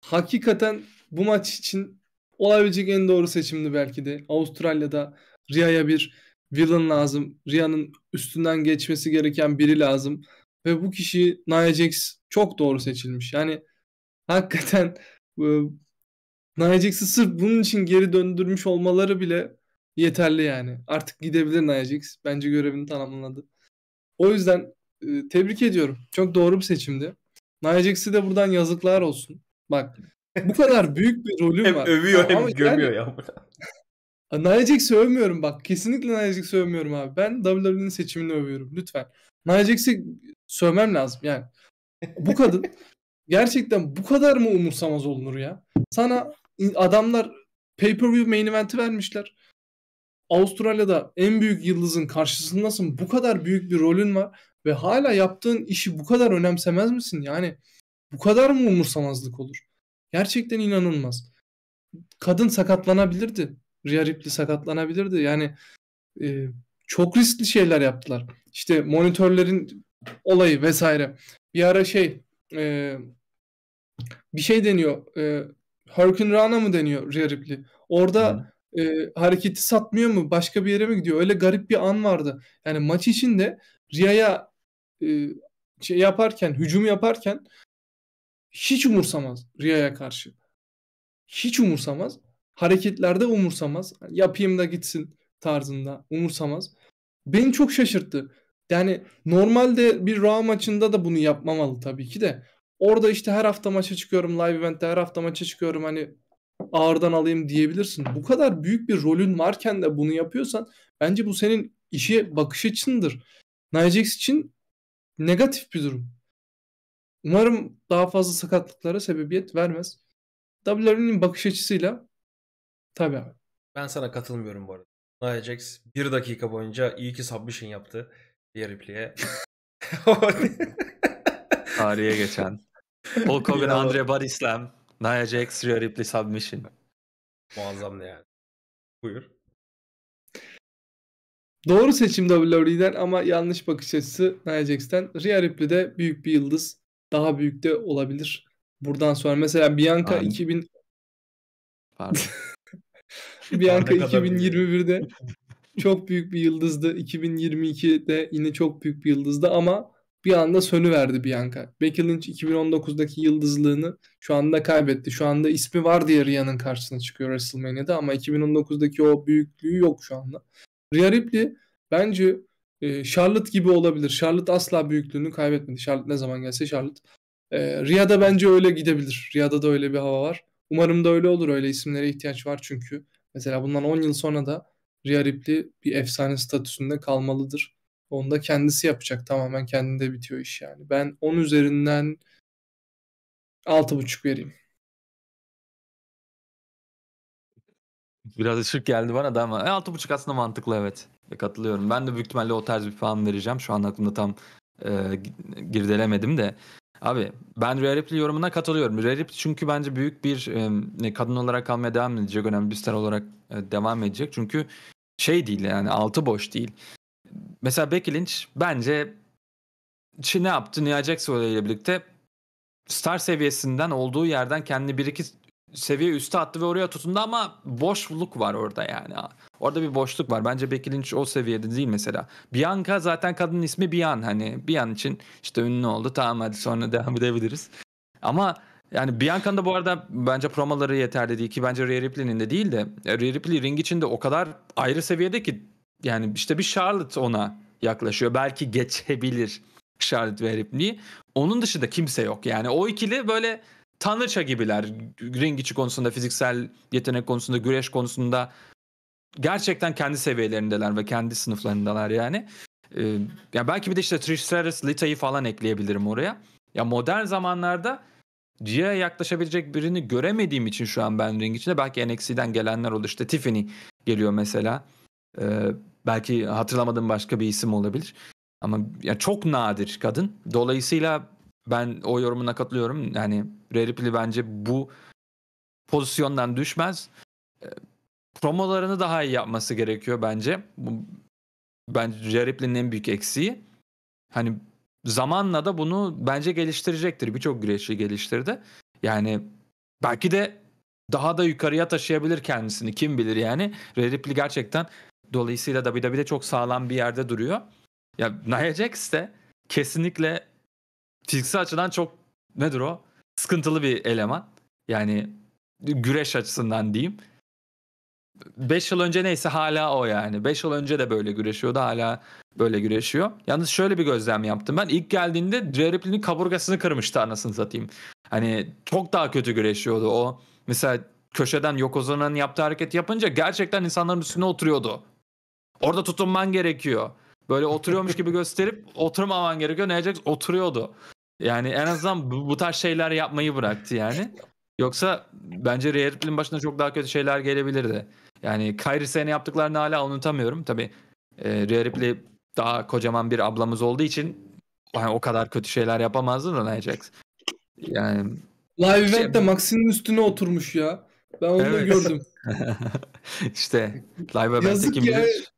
hakikaten bu maç için olabilecek en doğru seçimdi belki de. Avustralya'da Riya'ya bir villain lazım. Ria'nın üstünden geçmesi gereken biri lazım. Ve bu kişi Nia Jax çok doğru seçilmiş. Yani hakikaten e, Nia Jax'ı sırf bunun için geri döndürmüş olmaları bile yeterli yani. Artık gidebilir Nia Jax. Bence görevini tamamladı. O yüzden e, tebrik ediyorum. Çok doğru bir seçimdi. Nia Jax'e de buradan yazıklar olsun. Bak bu kadar büyük bir rolü var. Hem övüyor hem gömüyor yani... ya. Nia Jax'i övmüyorum bak. Kesinlikle Nia Jax'i övmüyorum abi. Ben WWE'nin seçimini övüyorum. Lütfen. Nia Jax'i sövmem lazım yani. Bu kadın gerçekten bu kadar mı umursamaz olunur ya? Sana adamlar pay-per-view main event'i vermişler. Avustralya'da en büyük yıldızın karşısındasın. Bu kadar büyük bir rolün var ve hala yaptığın işi bu kadar önemsemez misin? Yani bu kadar mı umursamazlık olur? Gerçekten inanılmaz. Kadın sakatlanabilirdi. Rhea Ripley sakatlanabilirdi. Yani e, çok riskli şeyler yaptılar. İşte monitörlerin olayı vesaire. Bir ara şey e, bir şey deniyor. E, Hurricane Rana mı deniyor Rhea Ripley? Orada hmm. e, hareketi satmıyor mu? Başka bir yere mi gidiyor? Öyle garip bir an vardı. Yani maç içinde Rhea'ya e, şey yaparken, hücum yaparken hiç umursamaz Rhea'ya karşı. Hiç umursamaz hareketlerde umursamaz. Yapayım da gitsin tarzında umursamaz. Beni çok şaşırttı. Yani normalde bir Raw maçında da bunu yapmamalı tabii ki de. Orada işte her hafta maça çıkıyorum live eventte her hafta maça çıkıyorum hani ağırdan alayım diyebilirsin. Bu kadar büyük bir rolün varken de bunu yapıyorsan bence bu senin işe bakış açındır. Nijax için negatif bir durum. Umarım daha fazla sakatlıklara sebebiyet vermez. WWE'nin bakış açısıyla Tabii. Ben sana katılmıyorum bu arada. Ajax bir dakika boyunca iyi ki submission yaptı diye repliğe. Tarihe geçen. Hulk Hogan, Andre Barislam, Nia Jax, Rhea Ripley submission. Muazzamdı yani. Buyur. Doğru seçim WWE'den ama yanlış bakış açısı Nia Jax'ten. Rhea Ripley de büyük bir yıldız. Daha büyük de olabilir. Buradan sonra mesela Bianca Aynen. 2000 Pardon. Bianca 2021'de çok büyük bir yıldızdı. 2022'de yine çok büyük bir yıldızdı ama bir anda sönüverdi Bianca. Becky Lynch 2019'daki yıldızlığını şu anda kaybetti. Şu anda ismi var diye Rhea'nın karşısına çıkıyor WrestleMania'da ama 2019'daki o büyüklüğü yok şu anda. Rhea Ripley bence e, Charlotte gibi olabilir. Charlotte asla büyüklüğünü kaybetmedi. Charlotte ne zaman gelse Charlotte. E, Rhea'da bence öyle gidebilir. Rhea'da da öyle bir hava var. Umarım da öyle olur. Öyle isimlere ihtiyaç var çünkü. Mesela bundan 10 yıl sonra da Rhea Ripley bir efsane statüsünde kalmalıdır. Onu da kendisi yapacak. Tamamen kendinde bitiyor iş yani. Ben 10 üzerinden 6.5 vereyim. Biraz ışık geldi bana da ama e, 6.5 aslında mantıklı evet. E, katılıyorum. Ben de büyük ihtimalle o tarz bir puan vereceğim. Şu an aklımda tam e, girdelemedim de. Abi ben Rhea Ripley yorumuna katılıyorum. Rhea Ripley çünkü bence büyük bir e, kadın olarak kalmaya devam edecek. Önemli bir star olarak e, devam edecek. Çünkü şey değil yani altı boş değil. Mesela Becky Lynch bence ne yaptı? Nia Jackson ile birlikte star seviyesinden olduğu yerden kendi bir iki seviye üstü attı ve oraya tutundu ama boşluk var orada yani. Orada bir boşluk var. Bence Becky Lynch o seviyede değil mesela. Bianca zaten kadının ismi Bian hani. Bian için işte ünlü oldu. Tamam hadi sonra devam edebiliriz. Ama yani Bianca'nın da bu arada bence promoları yeterli değil ki bence Rhea Ripley'nin de değil de e, Rhea Ripley ring içinde o kadar ayrı seviyede ki yani işte bir Charlotte ona yaklaşıyor. Belki geçebilir Charlotte ve Ripley'i. Onun dışında kimse yok. Yani o ikili böyle tanrıça gibiler. Ring içi konusunda, fiziksel yetenek konusunda, güreş konusunda gerçekten kendi seviyelerindeler ve kendi sınıflarındalar yani. Ee, ya yani belki bir de işte Trish Stratus, Lita'yı falan ekleyebilirim oraya. Ya modern zamanlarda Jia'ya yaklaşabilecek birini göremediğim için şu an ben ring içinde belki NXT'den gelenler olur. İşte Tiffany geliyor mesela. Ee, belki hatırlamadığım başka bir isim olabilir. Ama ya çok nadir kadın. Dolayısıyla ben o yorumuna katılıyorum. Yani Raripli bence bu pozisyondan düşmez. Ee, promolarını daha iyi yapması gerekiyor bence. Bu, bence Raripli'nin en büyük eksiği. Hani zamanla da bunu bence geliştirecektir. Birçok güreşçi geliştirdi. Yani belki de daha da yukarıya taşıyabilir kendisini. Kim bilir yani. Ripley gerçekten dolayısıyla da bir de bir de çok sağlam bir yerde duruyor. Ya Nia Jax de kesinlikle fiziksel açıdan çok nedir o? Sıkıntılı bir eleman. Yani güreş açısından diyeyim. 5 yıl önce neyse hala o yani. 5 yıl önce de böyle güreşiyordu hala böyle güreşiyor. Yalnız şöyle bir gözlem yaptım ben. ilk geldiğinde Rhea kaburgasını kırmıştı anasını satayım. Hani çok daha kötü güreşiyordu o. Mesela köşeden Yokozuna'nın yaptığı hareket yapınca gerçekten insanların üstüne oturuyordu. Orada tutunman gerekiyor. Böyle oturuyormuş gibi gösterip oturmaman gerekiyor. Ne yapacaksın? Oturuyordu. Yani en azından bu, bu tarz şeyler yapmayı bıraktı yani. Yoksa bence Real başına çok daha kötü şeyler gelebilirdi. Yani Kyrie sene yaptıklarını hala unutamıyorum. Tabii e, Rhea daha kocaman bir ablamız olduğu için yani o kadar kötü şeyler yapamazdı da Ajax. Yani Live şey, Event'te Max'in üstüne oturmuş ya. Ben onu evet. gördüm. İşte Live Event'te kim bilir?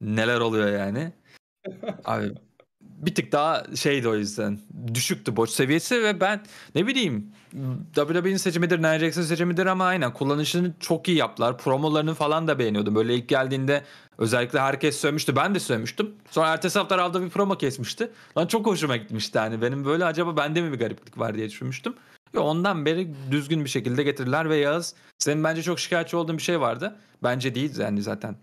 neler oluyor yani. Abi bir tık daha şeydi o yüzden. Düşüktü borç seviyesi ve ben ne bileyim WWE'nin seçimidir, Nia Jackson seçimidir ama aynen kullanışını çok iyi yaptılar. Promolarını falan da beğeniyordum. Böyle ilk geldiğinde özellikle herkes söylemişti Ben de söylemiştim Sonra ertesi hafta Rav'da bir promo kesmişti. Lan çok hoşuma gitmişti yani. Benim böyle acaba bende mi bir gariplik var diye düşünmüştüm. Ve ondan beri düzgün bir şekilde getirdiler ve Yağız senin bence çok şikayetçi olduğun bir şey vardı. Bence değil yani zaten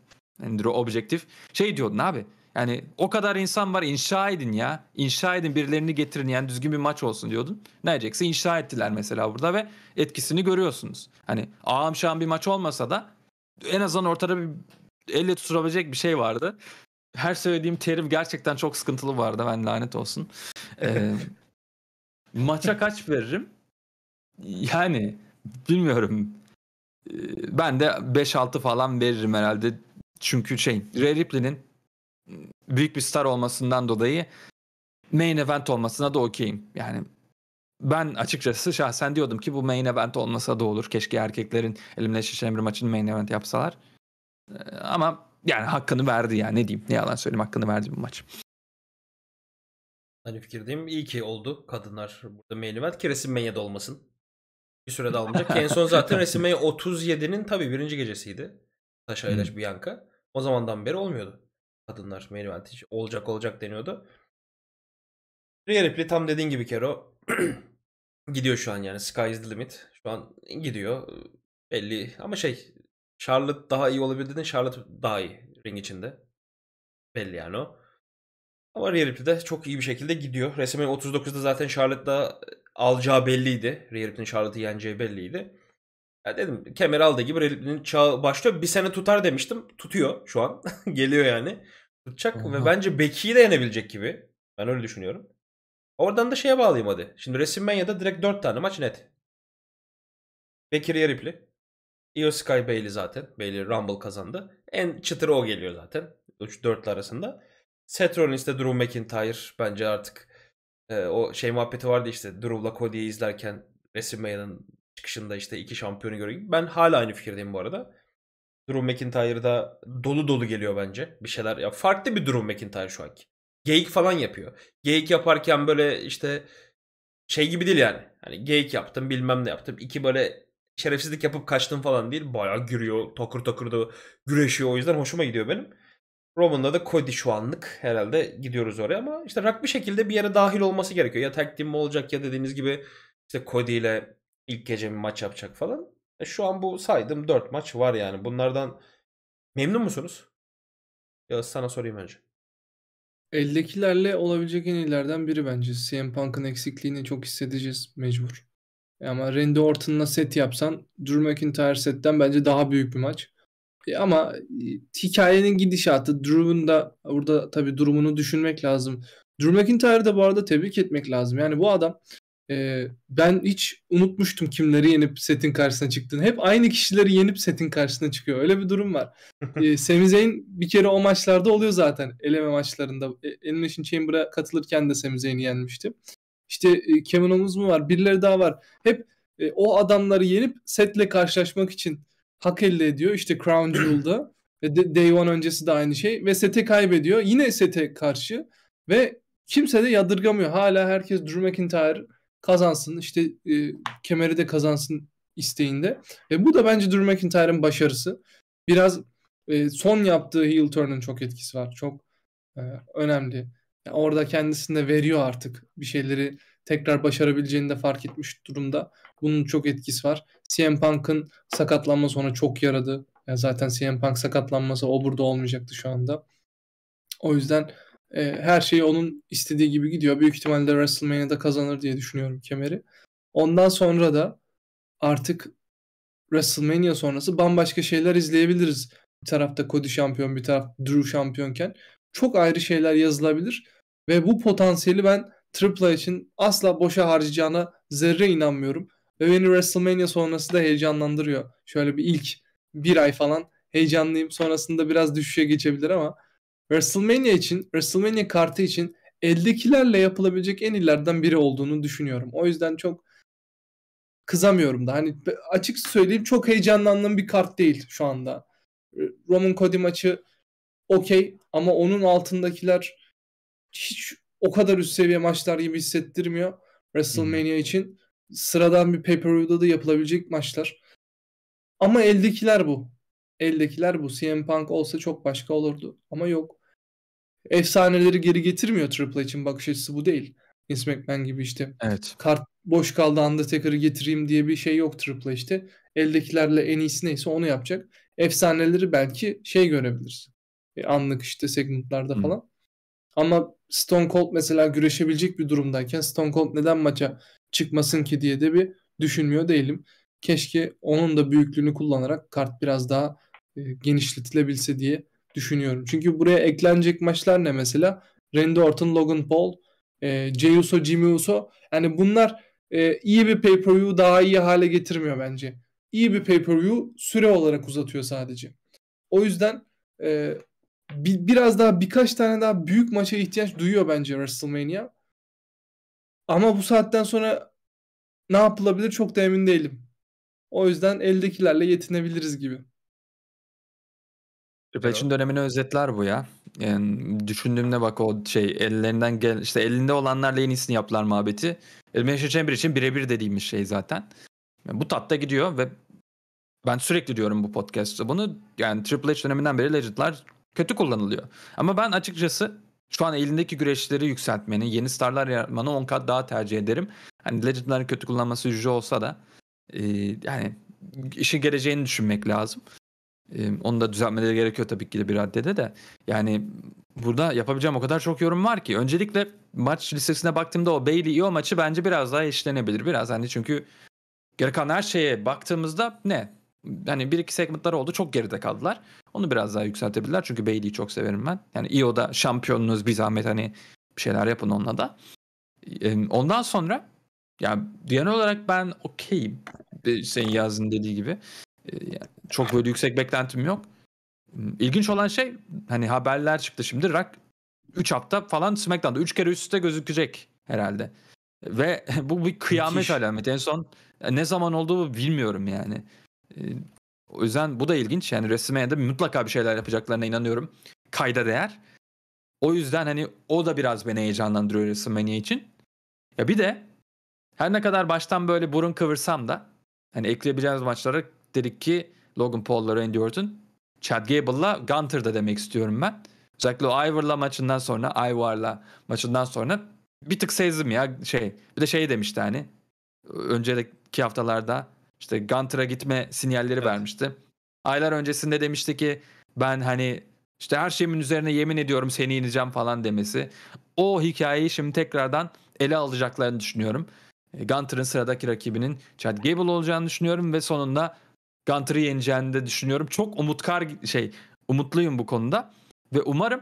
Endro hani objektif. Şey diyordun abi. Yani o kadar insan var inşa edin ya. İnşa edin birilerini getirin yani düzgün bir maç olsun diyordun. Ne diyecekse inşa ettiler mesela burada ve etkisini görüyorsunuz. Hani ağam şam bir maç olmasa da en azından ortada bir elle tutulabilecek bir şey vardı. Her söylediğim terim gerçekten çok sıkıntılı vardı. Ben lanet olsun. Ee, maça kaç veririm? Yani bilmiyorum. Ee, ben de 5-6 falan veririm herhalde. Çünkü şey Ray Ripley'nin büyük bir star olmasından dolayı main event olmasına da okeyim. Yani ben açıkçası şahsen diyordum ki bu main event olmasa da olur. Keşke erkeklerin Elimination Chamber maçını main event yapsalar. Ee, ama yani hakkını verdi yani ne diyeyim. Ne yalan söyleyeyim hakkını verdi bu maç. Aynı hani fikirdeyim. iyi ki oldu kadınlar burada main event ki WrestleMania'da olmasın. Bir sürede almayacak. en son zaten WrestleMania 37'nin tabii birinci gecesiydi. Sasha ile hmm. Bianca. O zamandan beri olmuyordu. Kadınlar main event hiç olacak olacak deniyordu. Rhea Ripley tam dediğin gibi Kero gidiyor şu an yani sky is the limit. Şu an gidiyor. Belli ama şey Charlotte daha iyi olabildiğinde Charlotte daha iyi ring içinde. Belli yani o. Ama Rhea Ripley de çok iyi bir şekilde gidiyor. Resmen 39'da zaten Charlotte'da alacağı belliydi. Rhea Ripley'nin Charlotte'ı yeneceği belliydi. Ya dedim kemer aldı gibi Relip'in çağı başlıyor. Bir sene tutar demiştim. Tutuyor şu an. Geliyor yani. Tutacak Aha. ve bence Beki'yi de yenebilecek gibi. Ben öyle düşünüyorum. Oradan da şeye bağlayayım hadi. Şimdi ya da direkt 4 tane maç net. Bekir Yeripli Io Sky Bailey zaten. Bailey Rumble kazandı. En çıtırı o geliyor zaten. 3-4'lü arasında. Seth Rollins'te Drew McIntyre bence artık e, o şey muhabbeti vardı işte Drew'la Cody'yi izlerken Resimmenya'nın çıkışında işte iki şampiyonu göre gibi. Ben hala aynı fikirdeyim bu arada. Drew McIntyre'da dolu dolu geliyor bence. Bir şeyler ya farklı bir Drew McIntyre şu anki. Geyik falan yapıyor. Geyik yaparken böyle işte şey gibi değil yani. Hani geyik yaptım bilmem ne yaptım. İki böyle şerefsizlik yapıp kaçtım falan değil. Bayağı gürüyor, takır takır da güreşiyor. O yüzden hoşuma gidiyor benim. Roman'da da Cody şu anlık herhalde gidiyoruz oraya ama işte rak bir şekilde bir yere dahil olması gerekiyor. Ya tag team mi olacak ya dediğiniz gibi işte Cody ile ilk gece bir maç yapacak falan. E şu an bu saydım 4 maç var yani. Bunlardan memnun musunuz? Ya sana sorayım önce. Eldekilerle olabilecek en iyilerden biri bence. CM Punk'ın eksikliğini çok hissedeceğiz mecbur. E, ama Randy Orton'la set yapsan Drew McIntyre setten bence daha büyük bir maç. E, ama e, hikayenin gidişatı Drew'un da burada tabii durumunu düşünmek lazım. Drew McIntyre'ı da bu arada tebrik etmek lazım. Yani bu adam e, ben hiç unutmuştum kimleri yenip setin karşısına çıktığını. Hep aynı kişileri yenip setin karşısına çıkıyor. Öyle bir durum var. e, Sami Zayn bir kere o maçlarda oluyor zaten. Eleme maçlarında. E, Elimination Chamber'a katılırken de Sami Zayn'i yenmişti. İşte e, Kevin Owens mu var? Birileri daha var. Hep e, o adamları yenip setle karşılaşmak için hak elde ediyor. İşte Crown Jewel'da. ve Day One öncesi de aynı şey. Ve sete kaybediyor. Yine sete karşı. Ve kimse de yadırgamıyor. Hala herkes Drew McIntyre kazansın işte e, kemeri de kazansın isteğinde. Ve bu da bence Drew McIntyre'ın başarısı. Biraz e, son yaptığı heel turn'ın çok etkisi var. Çok e, önemli. Yani orada kendisine veriyor artık bir şeyleri tekrar başarabileceğini de fark etmiş durumda. Bunun çok etkisi var. CM Punk'ın sakatlanma sonra çok yaradı. Yani zaten CM Punk sakatlanmasa o burada olmayacaktı şu anda. O yüzden e, her şey onun istediği gibi gidiyor. Büyük ihtimalle WrestleMania'da kazanır diye düşünüyorum kemeri. Ondan sonra da artık WrestleMania sonrası bambaşka şeyler izleyebiliriz. Bir tarafta Cody şampiyon, bir taraf Drew şampiyonken çok ayrı şeyler yazılabilir ve bu potansiyeli ben Triple için asla boşa harcayacağına zerre inanmıyorum. Ve beni WrestleMania sonrası da heyecanlandırıyor. Şöyle bir ilk bir ay falan heyecanlıyım. Sonrasında biraz düşüşe geçebilir ama WrestleMania için, WrestleMania kartı için eldekilerle yapılabilecek en ilerden biri olduğunu düşünüyorum. O yüzden çok kızamıyorum da. Hani açık söyleyeyim çok heyecanlandığım bir kart değil şu anda. Roman Cody maçı okey ama onun altındakiler hiç o kadar üst seviye maçlar gibi hissettirmiyor. WrestleMania hmm. için sıradan bir pay-per-view'da da yapılabilecek maçlar. Ama eldekiler bu eldekiler bu. CM Punk olsa çok başka olurdu. Ama yok. Efsaneleri geri getirmiyor Triple H'in bakış açısı bu değil. Vince McMahon gibi işte. Evet. Kart boş kaldı Undertaker'ı getireyim diye bir şey yok Triple H'te. Eldekilerle en iyisi neyse onu yapacak. Efsaneleri belki şey görebiliriz. E, anlık işte segmentlarda Hı. falan. Ama Stone Cold mesela güreşebilecek bir durumdayken Stone Cold neden maça çıkmasın ki diye de bir düşünmüyor değilim. Keşke onun da büyüklüğünü kullanarak kart biraz daha e, genişletilebilse diye düşünüyorum. Çünkü buraya eklenecek maçlar ne mesela? Randy Orton, Logan Paul, e, Jey Uso, Jimmy Uso. Yani bunlar e, iyi bir pay-per-view daha iyi hale getirmiyor bence. İyi bir pay-per-view süre olarak uzatıyor sadece. O yüzden e, bir, biraz daha birkaç tane daha büyük maça ihtiyaç duyuyor bence WrestleMania. Ama bu saatten sonra ne yapılabilir çok da emin değilim. O yüzden eldekilerle yetinebiliriz gibi. Repaç'ın dönemini özetler bu ya. Yani düşündüğümde bak o şey ellerinden gel işte elinde olanlarla en iyisini yaptılar muhabbeti. Elimination Chamber için birebir dediğimiz şey zaten. Yani e, bu tatta gidiyor ve ben sürekli diyorum bu podcast'ta bunu yani Triple H döneminden beri Legend'lar kötü kullanılıyor. Ama ben açıkçası şu an elindeki güreşleri yükseltmeni, yeni starlar yaratmanı 10 kat daha tercih ederim. Hani Legend'ların kötü kullanması yüce olsa da e, yani işin geleceğini düşünmek lazım onu da düzeltmeleri gerekiyor tabii ki de bir raddede de. Yani burada yapabileceğim o kadar çok yorum var ki. Öncelikle maç listesine baktığımda o Bailey o maçı bence biraz daha işlenebilir. Biraz hani çünkü gereken her şeye baktığımızda ne? Hani bir iki segmentler oldu çok geride kaldılar. Onu biraz daha yükseltebilirler çünkü Bailey'i çok severim ben. Yani IO'da şampiyonunuz bir zahmet hani bir şeyler yapın onunla da. Ondan sonra yani genel olarak ben okeyim senin yazın dediği gibi yani ee, çok böyle yüksek beklentim yok. Hmm, ilginç olan şey hani haberler çıktı şimdi Rak 3 hafta falan SmackDown'da 3 kere üst üste gözükecek herhalde. Ve bu bir kıyamet Müthiş. alameti. En son e, ne zaman olduğu bilmiyorum yani. Ee, o yüzden bu da ilginç. Yani WrestleMania'da mutlaka bir şeyler yapacaklarına inanıyorum. Kayda değer. O yüzden hani o da biraz beni heyecanlandırıyor WrestleMania için. Ya bir de her ne kadar baştan böyle burun kıvırsam da hani ekleyebileceğimiz maçlara dedik ki Logan Paul'la Randy Orton. Chad Gable'la Gunter'da demek istiyorum ben. Özellikle o Ivor'la maçından sonra, Ivor'la maçından sonra bir tık sezdim ya şey. Bir de şey demişti hani önceki haftalarda işte Gunter'a gitme sinyalleri evet. vermişti. Aylar öncesinde demişti ki ben hani işte her şeyimin üzerine yemin ediyorum seni yeneceğim falan demesi. O hikayeyi şimdi tekrardan ele alacaklarını düşünüyorum. E, Gunter'ın sıradaki rakibinin Chad Gable olacağını düşünüyorum ve sonunda Gunter'ı yeneceğini de düşünüyorum. Çok umutkar şey umutluyum bu konuda ve umarım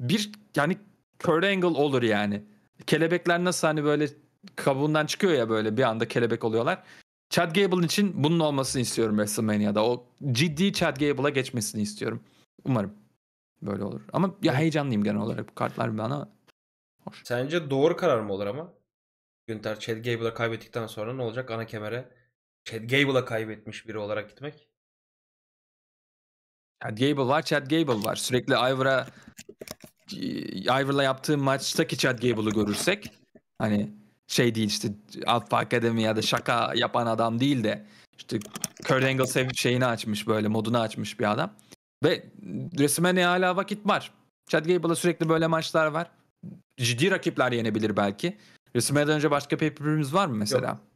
bir yani Kurt Angle olur yani. Kelebekler nasıl hani böyle kabuğundan çıkıyor ya böyle bir anda kelebek oluyorlar. Chad Gable için bunun olmasını istiyorum WrestleMania'da. O ciddi Chad Gable'a geçmesini istiyorum. Umarım böyle olur. Ama ya heyecanlıyım genel olarak bu kartlar bana hoş. Sence doğru karar mı olur ama? Günter Chad Gable'a kaybettikten sonra ne olacak? Ana kemere Chad Gable'a kaybetmiş biri olarak gitmek. Chad Gable var, Chad Gable var. Sürekli Ivor'a e, Ivor'la yaptığı maçtaki Chad Gable'ı görürsek hani şey değil işte Alpha Academy ya da şaka yapan adam değil de işte Kurt Angle şeyini açmış böyle modunu açmış bir adam. Ve resmen hala vakit var. Chad Gable'a sürekli böyle maçlar var. Ciddi rakipler yenebilir belki. Resmeden önce başka pay var mı mesela? Yok.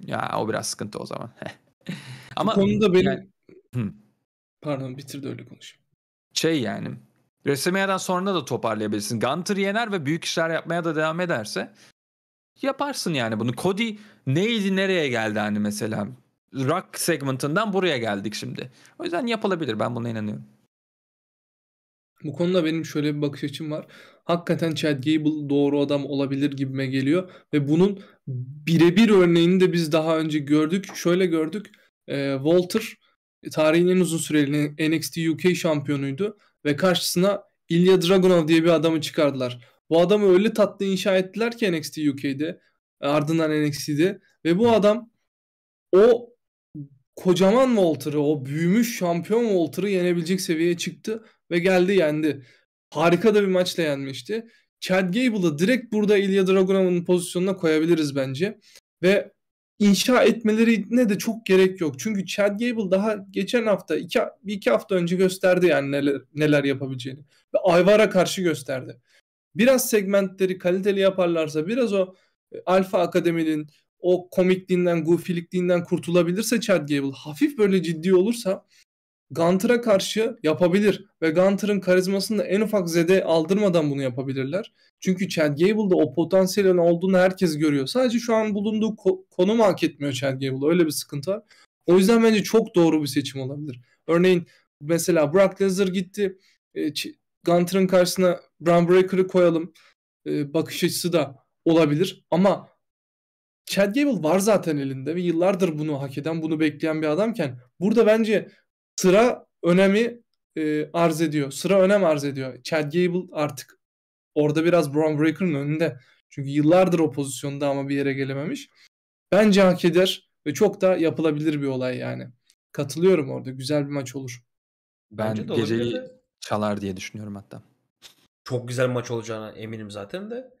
Ya o biraz sıkıntı o zaman. Ama Bu konuda benim yani... Hı. Pardon bitirdi öyle konuşayım. Şey yani Resmeya'dan sonra da toparlayabilirsin. Gunter yener ve büyük işler yapmaya da devam ederse yaparsın yani bunu. Cody neydi nereye geldi hani mesela? Rock segmentinden buraya geldik şimdi. O yüzden yapılabilir ben buna inanıyorum. Bu konuda benim şöyle bir bakış açım var. Hakikaten Chad Gable doğru adam olabilir gibime geliyor. Ve bunun birebir örneğini de biz daha önce gördük. Şöyle gördük. E, Walter tarihin en uzun süreli NXT UK şampiyonuydu. Ve karşısına Ilya Dragunov diye bir adamı çıkardılar. Bu adamı öyle tatlı inşa ettiler ki NXT UK'de. E, ardından NXT'de. Ve bu adam o kocaman Walter'ı o büyümüş şampiyon Walter'ı yenebilecek seviyeye çıktı ve geldi yendi. Harika da bir maçla yenmişti. Chad Gable'ı direkt burada Ilya Dragunov'un pozisyonuna koyabiliriz bence. Ve inşa etmeleri ne de çok gerek yok. Çünkü Chad Gable daha geçen hafta iki, bir iki hafta önce gösterdi yani neler, neler yapabileceğini. Ve Ayvar'a karşı gösterdi. Biraz segmentleri kaliteli yaparlarsa biraz o e, Alfa Akademi'nin o komikliğinden, goofy'likliğinden kurtulabilirse Chad Gable hafif böyle ciddi olursa Gunter'a karşı yapabilir ve Gunter'ın karizmasını en ufak zede aldırmadan bunu yapabilirler. Çünkü Chad Gable'da o potansiyelin olduğunu herkes görüyor. Sadece şu an bulunduğu ko- konumu hak etmiyor Chad Gable. Öyle bir sıkıntı var. O yüzden bence çok doğru bir seçim olabilir. Örneğin mesela Brock Lesnar gitti. E, Gunter'ın karşısına Braun Breaker'ı koyalım. E, bakış açısı da olabilir. Ama Chad Gable var zaten elinde ve yıllardır bunu hak eden, bunu bekleyen bir adamken burada bence sıra önemi e, arz ediyor. Sıra önem arz ediyor. Chad Gable artık orada biraz Brown Breaker'ın önünde. Çünkü yıllardır o pozisyonda ama bir yere gelememiş. Bence hak eder ve çok da yapılabilir bir olay yani. Katılıyorum orada. Güzel bir maç olur. Ben geceyi çalar diye düşünüyorum hatta. Çok güzel maç olacağına eminim zaten de.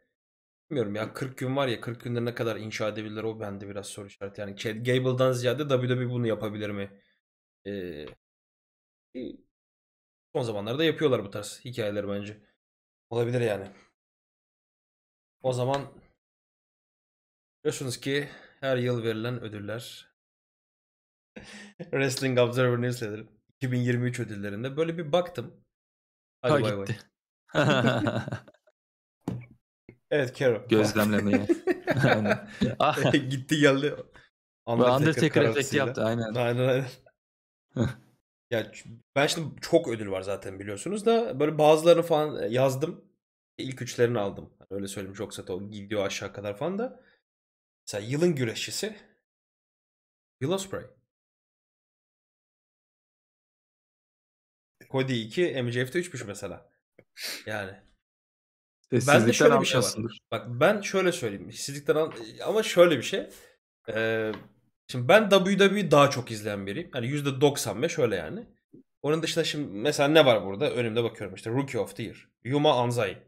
Bilmiyorum ya 40 gün var ya 40 günde ne kadar inşa edebilirler o bende biraz soru işareti. Yani Chad Gable'dan ziyade WWE bunu yapabilir mi? Ee, son zamanlarda yapıyorlar bu tarz hikayeler bence. Olabilir yani. O zaman biliyorsunuz ki her yıl verilen ödüller Wrestling Observer Newsletter 2023 ödüllerinde böyle bir baktım. Hadi ha, vay gitti. Vay. Evet Kero. Gözlemlemeye. Ah. Gitti geldi. Undertaker, efekti yaptı aynen. Aynen aynen. ya ben şimdi çok ödül var zaten biliyorsunuz da böyle bazılarını falan yazdım. İlk üçlerini aldım. Hani öyle söyleyeyim çok sat o gidiyor aşağı kadar falan da. Mesela yılın güreşçisi Will Ospreay. Cody 2, de 3'müş mesela. Yani ben de şöyle bir şey var. Bak ben şöyle söyleyeyim. Hissizlikten an... ama şöyle bir şey. Ee, şimdi ben WWE daha çok izleyen biriyim. Hani %95 şöyle yani. Onun dışında şimdi mesela ne var burada? Önümde bakıyorum işte Rookie of the Year. Yuma Anzai.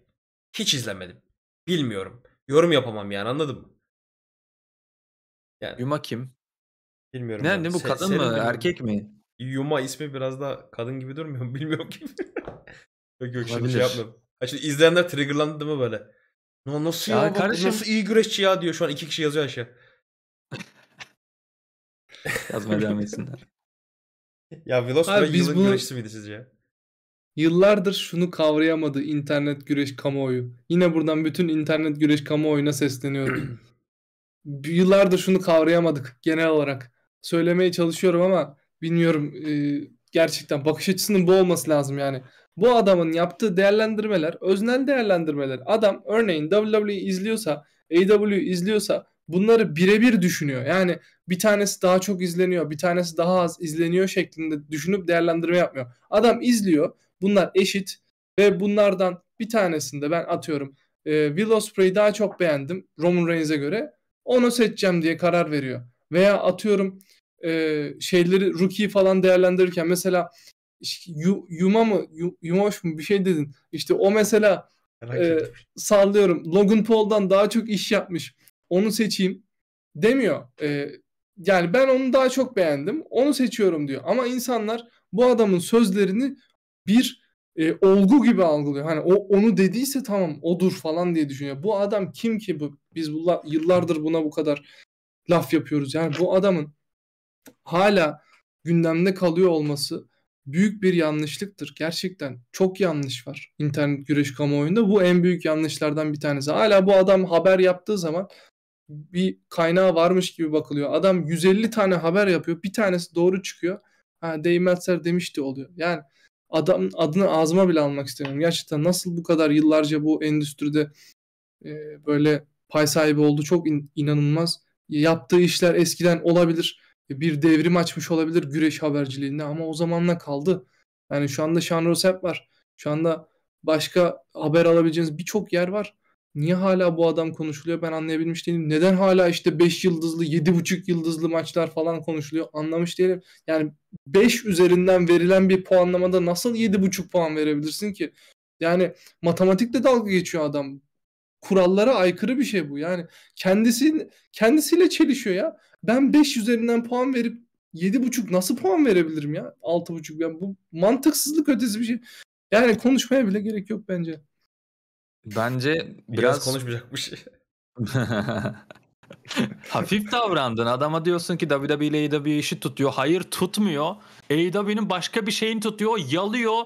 Hiç izlemedim. Bilmiyorum. Yorum yapamam yani anladın mı? Yani. Yuma kim? Bilmiyorum. Ne, yani. ne bu kadın mı? Erkek mi? Yuma ismi biraz da kadın gibi durmuyor mu? Bilmiyorum kim. yok şey yapmadım. Ha şimdi izleyenler triggerlandı değil mi böyle? No, nasıl ya, ya kardeşim... nasıl iyi güreşçi ya diyor şu an iki kişi yazıyor aşağı. Yazmaya devam etsinler. ya Velocipede yılın bunu... güreşçisi miydi sizce Yıllardır şunu kavrayamadı internet güreş kamuoyu. Yine buradan bütün internet güreş kamuoyuna sesleniyorum. Yıllardır şunu kavrayamadık genel olarak. Söylemeye çalışıyorum ama bilmiyorum e, gerçekten bakış açısının bu olması lazım yani bu adamın yaptığı değerlendirmeler öznel değerlendirmeler. Adam örneğin WWE izliyorsa, AW izliyorsa bunları birebir düşünüyor. Yani bir tanesi daha çok izleniyor, bir tanesi daha az izleniyor şeklinde düşünüp değerlendirme yapmıyor. Adam izliyor. Bunlar eşit ve bunlardan bir tanesinde ben atıyorum e, Will Ospreay'i daha çok beğendim Roman Reigns'e göre. Onu seçeceğim diye karar veriyor. Veya atıyorum e, şeyleri rookie falan değerlendirirken mesela yuma mı yumaş mı bir şey dedin. İşte o mesela Merak e, sallıyorum Logan Paul'dan daha çok iş yapmış. Onu seçeyim demiyor. E, yani ben onu daha çok beğendim. Onu seçiyorum diyor. Ama insanlar bu adamın sözlerini bir e, olgu gibi algılıyor. Hani o onu dediyse tamam odur falan diye düşünüyor. Bu adam kim ki bu? Biz bu, yıllardır buna bu kadar laf yapıyoruz. Yani bu adamın hala gündemde kalıyor olması büyük bir yanlışlıktır. Gerçekten çok yanlış var internet güreş kamuoyunda. Bu en büyük yanlışlardan bir tanesi. Hala bu adam haber yaptığı zaman bir kaynağı varmış gibi bakılıyor. Adam 150 tane haber yapıyor. Bir tanesi doğru çıkıyor. Ha, Değmezler demişti oluyor. Yani adam adını ağzıma bile almak istemiyorum. Gerçekten nasıl bu kadar yıllarca bu endüstride e, böyle pay sahibi oldu çok in, inanılmaz. Yaptığı işler eskiden olabilir bir devrim açmış olabilir güreş haberciliğinde ama o zamanla kaldı. Yani şu anda Şan Rosep var. Şu anda başka haber alabileceğiniz birçok yer var. Niye hala bu adam konuşuluyor ben anlayabilmiş değilim. Neden hala işte 5 yıldızlı, 7,5 yıldızlı maçlar falan konuşuluyor anlamış değilim. Yani 5 üzerinden verilen bir puanlamada nasıl 7,5 puan verebilirsin ki? Yani matematikte dalga geçiyor adam kurallara aykırı bir şey bu. Yani kendisin kendisiyle çelişiyor ya. Ben 5 üzerinden puan verip 7.5 nasıl puan verebilirim ya? 6.5 yani bu mantıksızlık ötesi bir şey. Yani konuşmaya bile gerek yok bence. Bence biraz, biraz şey. Hafif davrandın. Adama diyorsun ki WWE ile AEW işi tutuyor. Hayır tutmuyor. AEW'nin başka bir şeyini tutuyor. Yalıyor.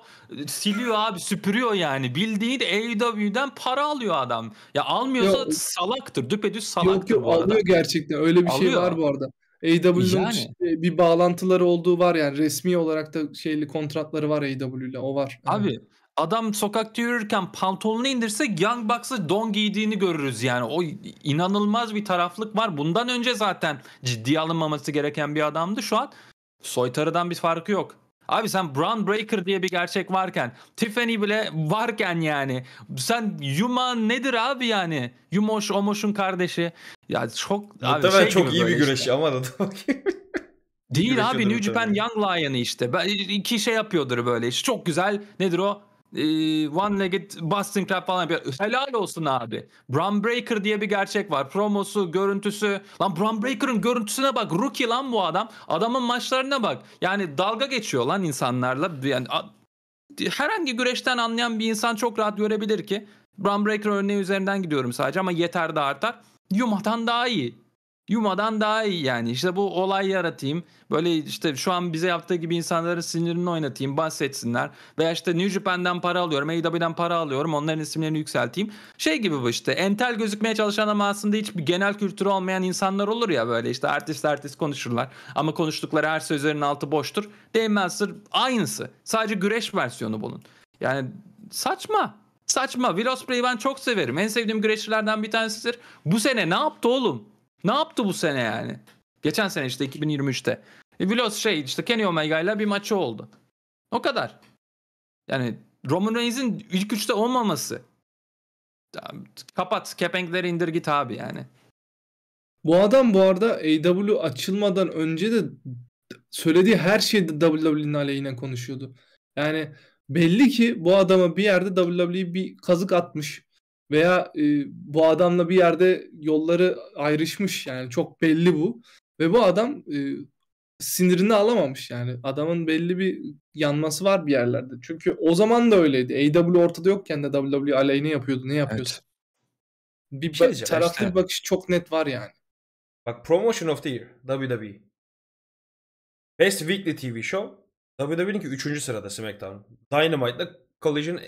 Siliyor abi. Süpürüyor yani. Bildiğin AEW'den para alıyor adam. Ya almıyorsa ya, salaktır. Düpedüz salaktır yok, yok, bu arada. Alıyor gerçekten. Öyle bir alıyor. şey var bu arada. AEW'nin yani. E, bir bağlantıları olduğu var yani resmi olarak da şeyli kontratları var AEW ile o var. Abi adam sokakta yürürken pantolonu indirse Young Bucks'ı don giydiğini görürüz yani. O inanılmaz bir taraflık var. Bundan önce zaten ciddiye alınmaması gereken bir adamdı. Şu an soytarıdan bir farkı yok. Abi sen Brown Breaker diye bir gerçek varken, Tiffany bile varken yani. Sen Yuma nedir abi yani? Yumoş, Omoş'un kardeşi. Ya çok... Abi şey çok iyi bir güreşi işte. ama da Değil abi New Japan Young Lion'ı işte. Ben, iki şey yapıyordur böyle. Çok güzel nedir o? One Legged Boston Club falan yapıyor. Helal olsun abi. Brown Breaker diye bir gerçek var. Promosu, görüntüsü. Lan Brown Breaker'ın görüntüsüne bak. Rookie lan bu adam. Adamın maçlarına bak. Yani dalga geçiyor lan insanlarla. Yani herhangi güreşten anlayan bir insan çok rahat görebilir ki. Brown Breaker örneği üzerinden gidiyorum sadece ama yeter de artar. Yuma'dan daha iyi. Yuma'dan daha iyi yani. İşte bu olay yaratayım. Böyle işte şu an bize yaptığı gibi insanların sinirini oynatayım. Bahsetsinler. Veya işte New Japan'dan para alıyorum. AEW'den para alıyorum. Onların isimlerini yükselteyim. Şey gibi bu işte. Entel gözükmeye çalışan ama aslında hiç bir genel kültürü olmayan insanlar olur ya böyle işte artist artist konuşurlar. Ama konuştukları her sözlerin altı boştur. Dave Meltzer aynısı. Sadece güreş versiyonu bunun. Yani saçma. Saçma. Will Ospreay'i ben çok severim. En sevdiğim güreşçilerden bir tanesidir. Bu sene ne yaptı oğlum? Ne yaptı bu sene yani? Geçen sene işte 2023'te. E, Veloz şey işte Kenny Omega ile bir maçı oldu. O kadar. Yani Roman Reigns'in ilk üçte olmaması. Kapat kepenkleri indir git abi yani. Bu adam bu arada AW e açılmadan önce de söylediği her şeyde WWE'nin aleyhine konuşuyordu. Yani belli ki bu adama bir yerde WWE bir kazık atmış veya e, bu adamla bir yerde yolları ayrışmış yani çok belli bu ve bu adam e, sinirini alamamış yani adamın belli bir yanması var bir yerlerde çünkü o zaman da öyleydi AW ortada yokken de WWE aleyhine yapıyordu ne yapıyorsun? evet. bir, bir şey taraflı işte. bir bakış çok net var yani bak promotion of the year WWE Best Weekly TV Show WWE'ninki 3. sırada SmackDown Dynamite'la Collision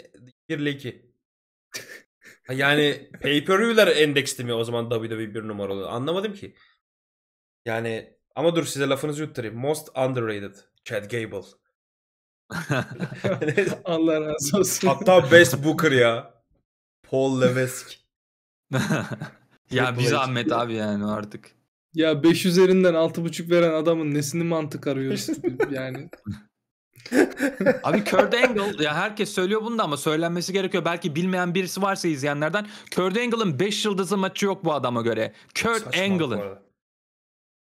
1 ile 2 yani pay-per-view'ler endeksti mi o zaman WWE bir numaralı? Anlamadım ki. Yani ama dur size lafınızı yutturayım. Most underrated. Chad Gable. Allah razı olsun. Hatta best booker ya. Paul Levesque. ya bize Ahmet abi yani artık. Ya 5 üzerinden 6.5 veren adamın nesini mantık arıyoruz yani. Abi Kurt Angle ya herkes söylüyor bunu da ama söylenmesi gerekiyor. Belki bilmeyen birisi varsa izleyenlerden. Kurt Angle'ın 5 yıldızı maçı yok bu adama göre. Kurt Angle'ın.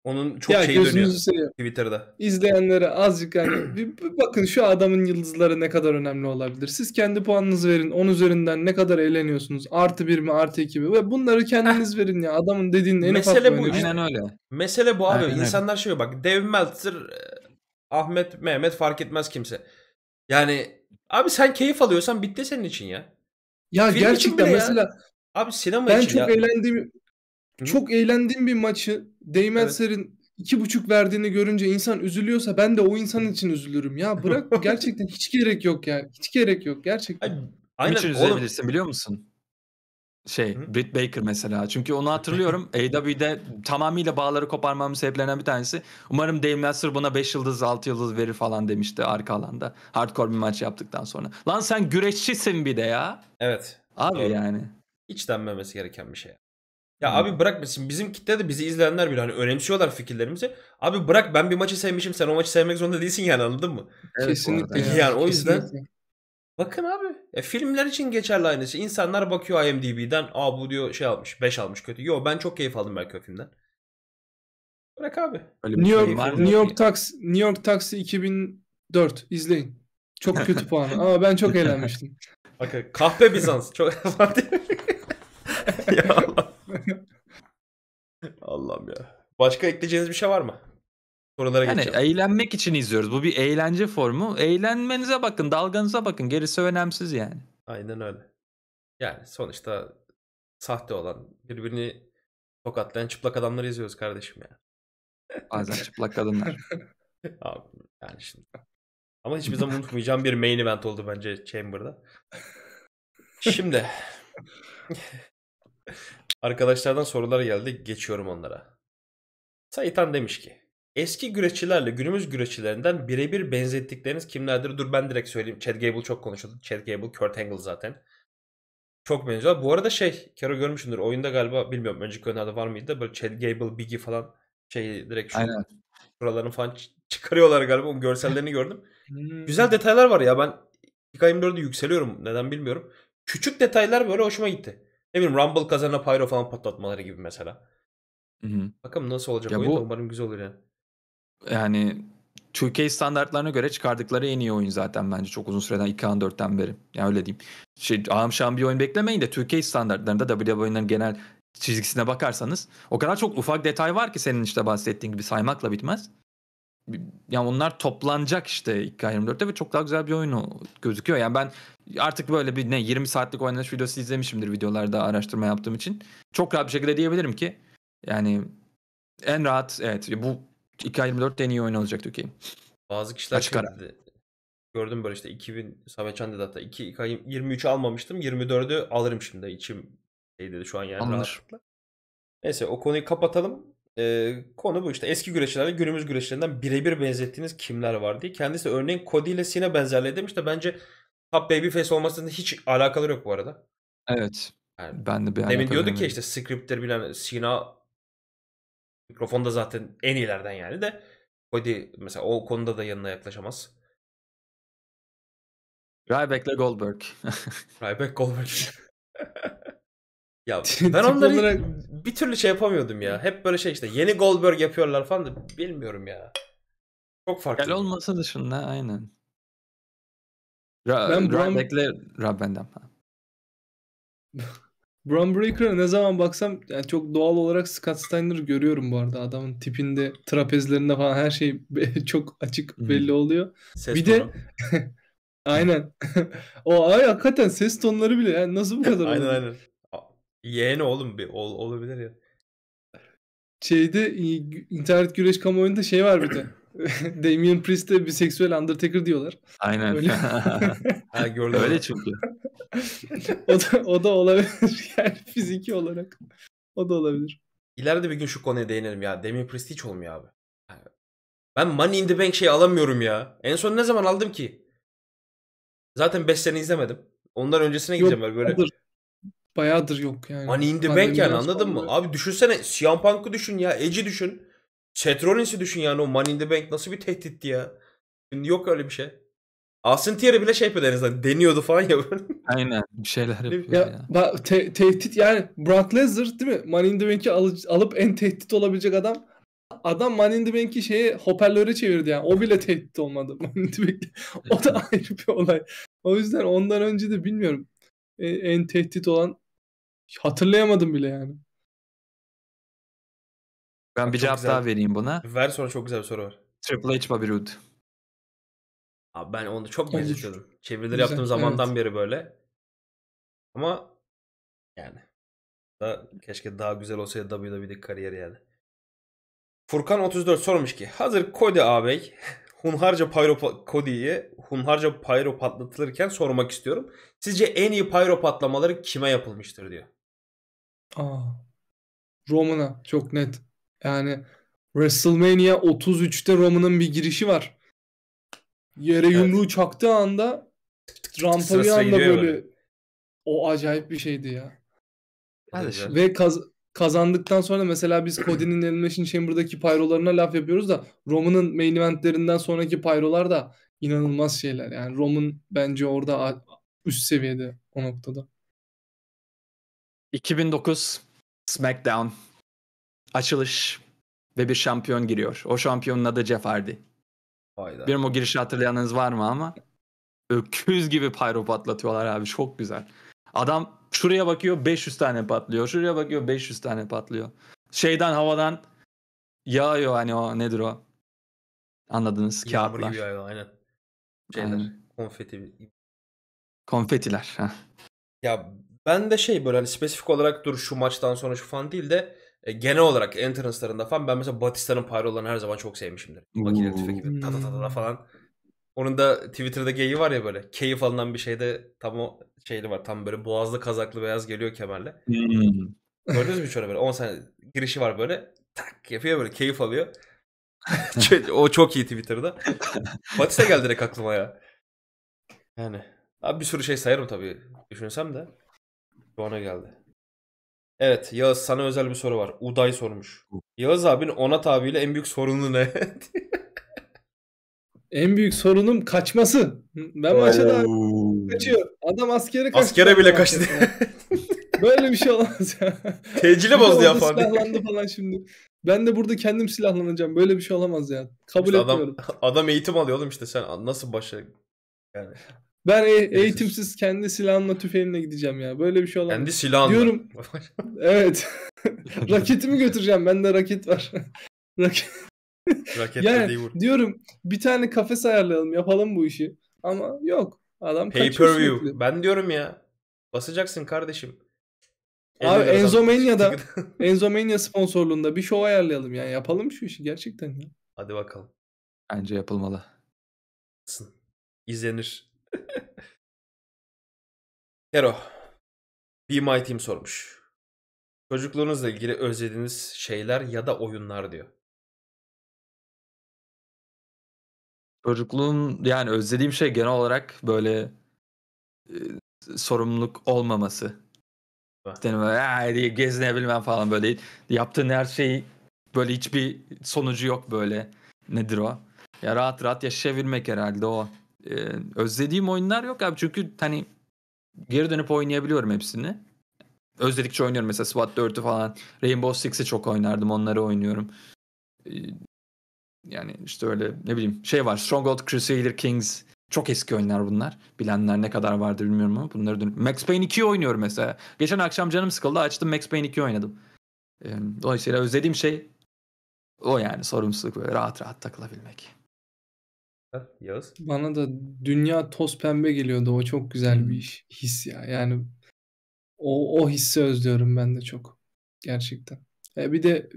Onun çok ya şeyi dönüyor seveyim. Twitter'da. İzleyenlere azıcık yani bir, bir bakın şu adamın yıldızları ne kadar önemli olabilir. Siz kendi puanınızı verin. 10 üzerinden ne kadar eğleniyorsunuz. Artı 1 mi artı 2 mi? Ve bunları kendiniz verin ya. Adamın dediğinin en Mesele bu. Aynen öyle. Mesele bu abi. Aynen. İnsanlar şöyle bak. Dev Meltzer Ahmet, Mehmet fark etmez kimse. Yani abi sen keyif alıyorsan bitti senin için ya. Ya Film gerçekten mesela ya. abi sinema ben için çok ya. eğlendiğim çok eğlendiğim bir maçı Değmezser'in evet. iki buçuk verdiğini görünce insan üzülüyorsa ben de o insan için üzülürüm ya. Bırak gerçekten hiç gerek yok ya. Hiç gerek yok gerçekten. Aynen. Oğlum, üzülebilirsin biliyor musun? Şey, Hı? Britt Baker mesela. Çünkü onu hatırlıyorum. AEW'de tamamıyla bağları koparmamın sebeplerinden bir tanesi. Umarım Dave Meltzer buna 5 yıldız 6 yıldız verir falan demişti arka alanda. Hardcore bir maç yaptıktan sonra. Lan sen güreşçisin bir de ya. Evet. Abi doğru. yani. Hiç denmemesi gereken bir şey. Ya hmm. abi bırak bizim bizim kitle de bizi izleyenler bile hani önemsiyorlar fikirlerimizi. Abi bırak ben bir maçı sevmişim sen o maçı sevmek zorunda değilsin yani anladın mı? Evet, Kesinlikle. Yani, yani o yüzden Kesinlikle. Bakın abi. E, filmler için geçerli aynısı. İnsanlar bakıyor IMDb'den. Aa bu diyor şey almış. 5 almış kötü. Yo ben çok keyif aldım belki o filmden. Bırak abi. Öyle New şey York, New York Taxi, New York Taxi 2004 izleyin. Çok kötü puanı ama ben çok eğlenmiştim. Bakın kahpe Bizans. Çok ya Allah. Allah'ım ya. Başka ekleyeceğiniz bir şey var mı? Sorulara yani geçelim. eğlenmek için izliyoruz. Bu bir eğlence formu. Eğlenmenize bakın, dalganıza bakın. Gerisi önemsiz yani. Aynen öyle. Yani sonuçta sahte olan, birbirini tokatlayan çıplak adamları izliyoruz kardeşim ya. Bazen çıplak kadınlar. Abi yani şimdi. Ama hiçbir zaman unutmayacağım bir main event oldu bence Chamber'da. Şimdi arkadaşlardan sorular geldi. Geçiyorum onlara. Saitan demiş ki Eski güreşçilerle günümüz güreşçilerinden birebir benzettikleriniz kimlerdir? Dur ben direkt söyleyeyim. Chad Gable çok konuşuldu. Chad Gable, Kurt Angle zaten. Çok benziyor. Bu arada şey, Kero görmüşsündür. Oyunda galiba bilmiyorum önceki oyunlarda var mıydı da böyle Chad Gable, Biggie falan şey direkt şu Aynen. buraların falan çıkarıyorlar galiba. O görsellerini gördüm. Hmm. Güzel detaylar var ya. Ben 2 yükseliyorum. Neden bilmiyorum. Küçük detaylar böyle hoşuma gitti. Ne bileyim Rumble kazanına pyro falan patlatmaları gibi mesela. Hı hı. Bakalım nasıl olacak ya oyunda bu... umarım güzel olur yani yani Türkiye standartlarına göre çıkardıkları en iyi oyun zaten bence çok uzun süreden 2K4'ten beri. Yani öyle diyeyim. Şey, ahım bir oyun beklemeyin de Türkiye standartlarında WWE'nin genel çizgisine bakarsanız o kadar çok ufak detay var ki senin işte bahsettiğin gibi saymakla bitmez. Yani onlar toplanacak işte 2K24'te ve çok daha güzel bir oyun gözüküyor. Yani ben artık böyle bir ne 20 saatlik oynanış videosu izlemişimdir videolarda araştırma yaptığım için. Çok rahat bir şekilde diyebilirim ki yani en rahat evet bu 2K24'te en iyi oyun olacak Türkiye'nin. Bazı kişiler Açık ara. Şey gördüm böyle işte 2000 Samet Can dedi hatta 2 23 almamıştım 24'ü alırım şimdi içim şey dedi şu an yani Anlar. rahatlıkla. Neyse o konuyu kapatalım. Ee, konu bu işte eski güreşçilerle günümüz güreşçilerinden birebir benzettiğiniz kimler var diye. Kendisi örneğin Cody ile Sina benzerliği demiş de bence Top Babyface olmasının hiç alakaları yok bu arada. Evet. Yani ben de bir Demin diyordu ki işte scriptler bilen Sina. Mikrofonda zaten en iyilerden yani de. Cody mesela o konuda da yanına yaklaşamaz. Ryback'le Goldberg. Ryback Goldberg. ya ben onları olarak... bir türlü şey yapamıyordum ya. Hep böyle şey işte yeni Goldberg yapıyorlar falan da bilmiyorum ya. Çok farklı. Gel olmasa dışında aynen. Ra ben Ryback'le Rabben'den. Brown Breaker'a ne zaman baksam yani çok doğal olarak Scott Steiner görüyorum bu arada. Adamın tipinde, trapezlerinde falan her şey çok açık belli oluyor. Ses bir tonu. de aynen. o ay hakikaten ses tonları bile yani nasıl bu kadar Aynen aynen. Yeğeni oğlum bir ol, olabilir ya. Şeyde internet güreş kamuoyunda şey var bir de. Damien Priest'e biseksüel Undertaker diyorlar. Aynen. Öyle, ha, gördüm. Öyle çünkü. o, da, o da olabilir. Yani fiziki olarak. O da olabilir. İleride bir gün şu konuya değinelim ya. Damien Priest hiç olmuyor abi. Ben Money in the Bank şeyi alamıyorum ya. En son ne zaman aldım ki? Zaten 5 sene izlemedim. Ondan öncesine gideceğim ben böyle. Olur. Bayağıdır yok yani. Money in the Bank yani anladın mı? Abi düşünsene CM Punk'ı düşün ya. Edge'i düşün. Seth Rollins'i düşün yani o Money in the Bank nasıl bir tehditti ya. Şimdi yok öyle bir şey. Austin Theory bile şey yapıyordu en azından. Deniyordu falan ya böyle. Aynen bir şeyler yapıyor ya. ya. te- tehdit yani Brock Lesnar değil mi? Money in the Bank'i al- alıp en tehdit olabilecek adam. Adam Money in the Bank'i şeyi hoparlöre çevirdi yani. O bile tehdit olmadı. Money in the Bank'i. o da ayrı bir olay. O yüzden ondan önce de bilmiyorum. En, en tehdit olan hatırlayamadım bile yani. Ben bir çok cevap güzel. daha vereyim buna. Ver sonra çok güzel bir soru var. Triple H Bobby Roode. Abi ben onu çok benzetiyordum. Çevirileri güzel. yaptığım zamandan evet. beri böyle. Ama yani da, keşke daha güzel olsaydı WWE'deki kariyeri yani. Furkan 34 sormuş ki hazır Cody ağabey hunharca pyro Cody'yi hunharca pyro patlatılırken sormak istiyorum. Sizce en iyi pyro patlamaları kime yapılmıştır diyor. Aa, Roman'a çok net. Yani WrestleMania 33'te Roman'ın bir girişi var. Yere evet. yumruğu çaktığı anda rampa bir anda böyle. böyle o acayip bir şeydi ya. Kardeşim. Ve kaz kazandıktan sonra mesela biz Cody'nin Elimination Chamber'daki pyrolarına laf yapıyoruz da Roman'ın main eventlerinden sonraki pyrolar da inanılmaz şeyler. Yani Roman bence orada üst seviyede o noktada. 2009 SmackDown açılış ve bir şampiyon giriyor. O şampiyonun adı Jeff Hardy. Hayda. Bir o girişi hatırlayanınız var mı ama öküz gibi pyro patlatıyorlar abi çok güzel. Adam şuraya bakıyor 500 tane patlıyor. Şuraya bakıyor 500 tane patlıyor. Şeyden havadan yağıyor hani o nedir o? Anladınız kağıtlar. Yağmur gibi yağıyor aynen. Şeyler aynen. konfeti. Konfetiler. Ha. Ya ben de şey böyle hani spesifik olarak dur şu maçtan sonra şu fan değil de e, genel olarak entrance'larında falan ben mesela Batista'nın pyro'larını her zaman çok sevmişimdir. Makine tüfek gibi ta ta ta ta hmm. falan. Onun da Twitter'da geyi var ya böyle. Keyif alınan bir şeyde tam o şeyli var. Tam böyle boğazlı kazaklı beyaz geliyor kemerle. Hmm. Gördünüz mü şöyle böyle 10 saniye girişi var böyle. Tak yapıyor böyle keyif alıyor. o çok iyi Twitter'da. Batista geldi direkt aklıma ya. Yani. Abi bir sürü şey sayarım tabii. Düşünsem de. Bu ana geldi. Evet Yağız sana özel bir soru var. Uday sormuş. Yağız abin ona tabiyle en büyük sorunu ne? en büyük sorunum kaçması. Ben maçta da kaçıyor. Adam askere kaçtı. Askere bile kaçtı. Böyle bir şey olamaz ya. Tecili bozdu ya falan. Silahlandı falan şimdi. Ben de burada kendim silahlanacağım. Böyle bir şey olamaz ya. Kabul işte etmiyorum. Adam, adam eğitim alıyor oğlum işte sen nasıl başa yani. Ben e- eğitimsiz kendi silahımla tüfeğimle gideceğim ya. Böyle bir şey olamaz. Kendi silahınla. Diyorum. evet. Raketimi götüreceğim. Bende raket var. raket. Raket yani, vur. diyorum bir tane kafes ayarlayalım yapalım bu işi. Ama yok. Adam Pay per view. Ben diyorum ya. Basacaksın kardeşim. Abi Enzomania'da Enzomania sponsorluğunda bir şov ayarlayalım yani yapalım şu işi gerçekten Hadi bakalım. Bence yapılmalı. İzlenir. Hero, Be My Team sormuş. Çocukluğunuzla ilgili özlediğiniz şeyler ya da oyunlar diyor. Çocukluğum yani özlediğim şey genel olarak böyle e, sorumluluk olmaması. Senin böyle "Aa," falan böyle Yaptığın her şey böyle hiçbir sonucu yok böyle. Nedir o? Ya rahat rahat yaşayabilmek herhalde o e, özlediğim oyunlar yok abi. Çünkü hani geri dönüp oynayabiliyorum hepsini. Özledikçe oynuyorum mesela SWAT 4'ü falan. Rainbow Six'i çok oynardım. Onları oynuyorum. E, yani işte öyle ne bileyim şey var. Stronghold Crusader Kings çok eski oyunlar bunlar. Bilenler ne kadar vardır bilmiyorum ama bunları dönüp. Max Payne 2 oynuyorum mesela. Geçen akşam canım sıkıldı açtım Max Payne 2 oynadım. Dolayısıyla özlediğim şey o yani sorumsuzluk böyle rahat rahat takılabilmek. Yağız? Bana da dünya toz pembe geliyordu. O çok güzel bir hmm. his ya. Yani o, o hissi özlüyorum ben de çok. Gerçekten. E bir de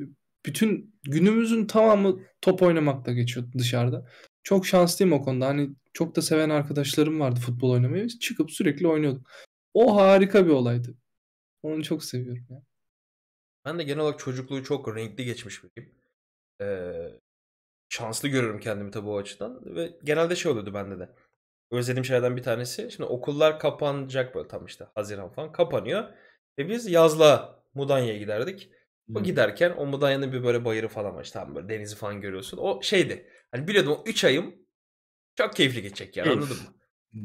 bütün günümüzün tamamı top oynamakla geçiyor dışarıda. Çok şanslıyım o konuda. Hani çok da seven arkadaşlarım vardı futbol oynamayı. Biz çıkıp sürekli oynuyorduk. O harika bir olaydı. Onu çok seviyorum ya. Ben de genel olarak çocukluğu çok renkli geçmiş biriyim. Ee, şanslı görüyorum kendimi tabii o açıdan. Ve genelde şey oluyordu bende de. Özlediğim şeylerden bir tanesi. Şimdi okullar kapanacak böyle tam işte Haziran falan kapanıyor. Ve biz yazla Mudanya'ya giderdik. O giderken o Mudanya'nın bir böyle bayırı falan var. işte tam böyle denizi falan görüyorsun. O şeydi. Hani biliyordum o 3 ayım çok keyifli geçecek yani anladın mı?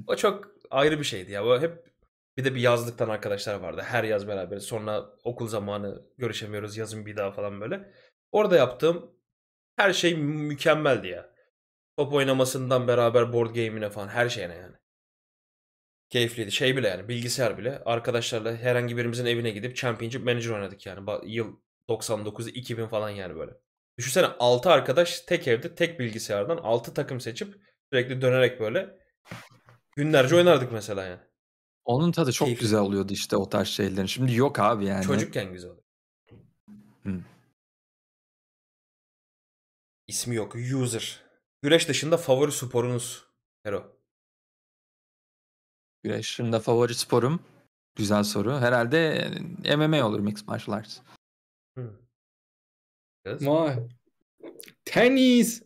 O çok ayrı bir şeydi ya. O hep bir de bir yazlıktan arkadaşlar vardı. Her yaz beraber. Sonra okul zamanı görüşemiyoruz. Yazın bir daha falan böyle. Orada yaptığım her şey mükemmeldi ya. Top oynamasından beraber board game'ine falan her şeyine yani. Keyifliydi. Şey bile yani bilgisayar bile. Arkadaşlarla herhangi birimizin evine gidip Championship Manager oynadık yani. Yıl 99-2000 falan yani böyle. Düşünsene 6 arkadaş tek evde tek bilgisayardan 6 takım seçip sürekli dönerek böyle günlerce oynardık mesela yani. Onun tadı çok Keyifli. güzel oluyordu işte o tarz şeylerin. Şimdi yok abi yani. Çocukken güzel oluyor. Hmm. İsmi yok. User. Güreş dışında favori sporunuz. Hero. Güreş dışında favori sporum. Güzel soru. Herhalde e, MMA olur Mixed Martial Arts. Hmm. Vay. Tenis.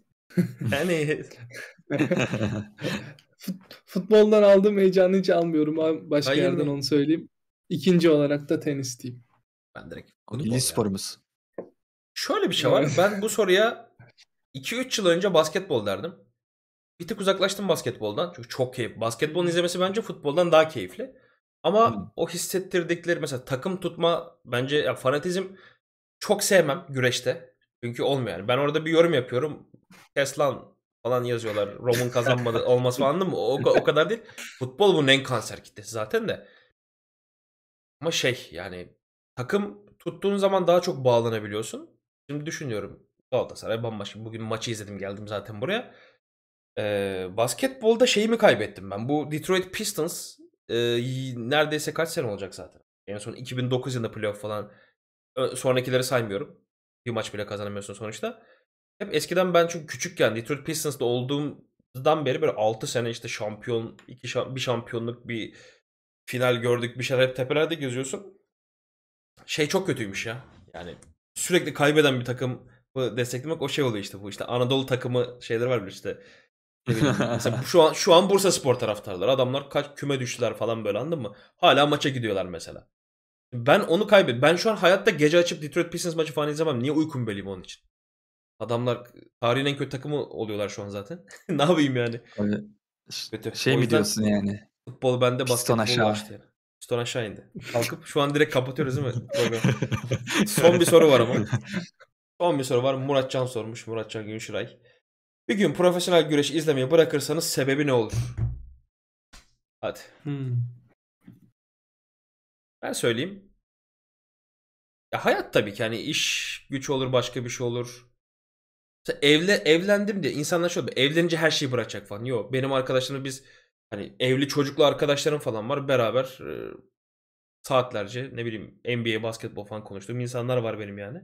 Tenis. Futboldan aldığım heyecanı hiç almıyorum. Başka Hayır yerden mi? onu söyleyeyim. İkinci olarak da tenis diyeyim. Ben direkt. Milli sporumuz. Şöyle bir şey var. ben bu soruya 2-3 yıl önce basketbol derdim. Bir tık uzaklaştım basketboldan. Çünkü çok keyif. Basketbolun izlemesi bence futboldan daha keyifli. Ama hmm. o hissettirdikleri mesela takım tutma bence yani fanatizm çok sevmem güreşte. Çünkü olmuyor yani. Ben orada bir yorum yapıyorum. Keslan falan yazıyorlar. Rom'un kazanmadı olması falan mı? O, o kadar değil. Futbol bunun en kanser kitlesi zaten de. Ama şey yani takım tuttuğun zaman daha çok bağlanabiliyorsun. Şimdi düşünüyorum. Galatasaray bambaşka. Bugün maçı izledim geldim zaten buraya. Ee, basketbolda mi kaybettim ben. Bu Detroit Pistons e, neredeyse kaç sene olacak zaten. En son 2009 yılında playoff falan. Sonrakileri saymıyorum. Bir maç bile kazanamıyorsun sonuçta. Hep eskiden ben çünkü küçükken Detroit Pistons'da olduğumdan beri böyle 6 sene işte şampiyon, iki şamp bir şampiyonluk, bir final gördük, bir şeyler hep tepelerde geziyorsun. Şey çok kötüymüş ya. Yani sürekli kaybeden bir takım bu desteklemek o şey oluyor işte bu işte Anadolu takımı şeyler var işte. mesela şu an şu an Bursa Spor taraftarları. Adamlar kaç küme düştüler falan böyle anladın mı? Hala maça gidiyorlar mesela. Ben onu kaybet. Ben şu an hayatta gece açıp Detroit Pistons maçı falan izlemem. Niye uykum böleyim onun için? Adamlar tarihin en kötü takımı oluyorlar şu an zaten. ne yapayım yani? Kötü. Şey mi diyorsun yani? Futbol bende basketbol aşağı. yani. Piston aşağı indi. Kalkıp şu an direkt kapatıyoruz değil mi? Son bir soru var ama. 10 bir soru var. Muratcan sormuş. Muratcan Gümüşray. Bir gün profesyonel güreş izlemeyi bırakırsanız sebebi ne olur? Hadi. Hmm. Ben söyleyeyim. Ya hayat tabii ki hani iş güç olur başka bir şey olur. Mesela evle, evlendim diye insanlar şöyle evlenince her şeyi bırakacak falan. Yok benim arkadaşlarım biz hani evli çocuklu arkadaşlarım falan var beraber e, saatlerce ne bileyim NBA basketbol falan konuştuğum insanlar var benim yani.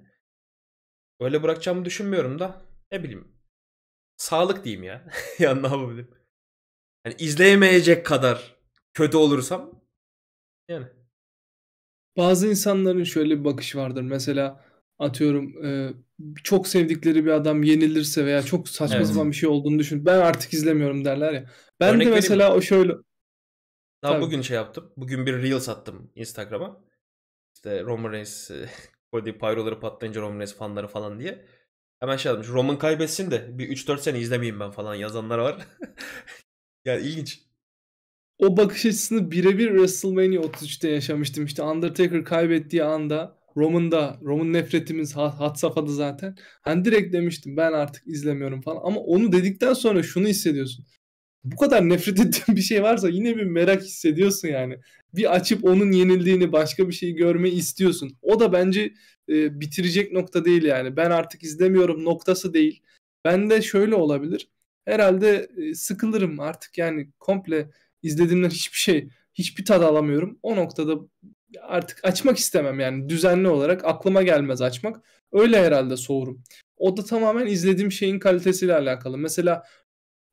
Öyle bırakacağımı düşünmüyorum da ne bileyim. Sağlık diyeyim ya. ya ne yapabilirim? Yani izleyemeyecek kadar kötü olursam yani. Bazı insanların şöyle bir bakışı vardır. Mesela atıyorum e, çok sevdikleri bir adam yenilirse veya çok saçma evet. zaman bir şey olduğunu düşün. Ben artık izlemiyorum derler ya. Ben Örnek de mesela mi? o şöyle daha Tabii. bugün şey yaptım. Bugün bir reel sattım Instagram'a. İşte Roman Reigns e, koyduğu pyroları patlayınca Romanes fanları falan diye. Hemen şey yazmış. Roman kaybetsin de bir 3-4 sene izlemeyeyim ben falan yazanlar var. yani ilginç. O bakış açısını birebir WrestleMania 33'te yaşamıştım. İşte Undertaker kaybettiği anda Roman'da, Roman nefretimiz hat had safhada zaten. Hani direkt demiştim ben artık izlemiyorum falan. Ama onu dedikten sonra şunu hissediyorsun bu kadar nefret ettiğin bir şey varsa yine bir merak hissediyorsun yani. Bir açıp onun yenildiğini, başka bir şey görme istiyorsun. O da bence e, bitirecek nokta değil yani. Ben artık izlemiyorum noktası değil. Ben de şöyle olabilir. Herhalde e, sıkılırım artık yani komple izlediğimden hiçbir şey, hiçbir tad alamıyorum. O noktada artık açmak istemem yani düzenli olarak aklıma gelmez açmak. Öyle herhalde soğurum. O da tamamen izlediğim şeyin kalitesiyle alakalı. Mesela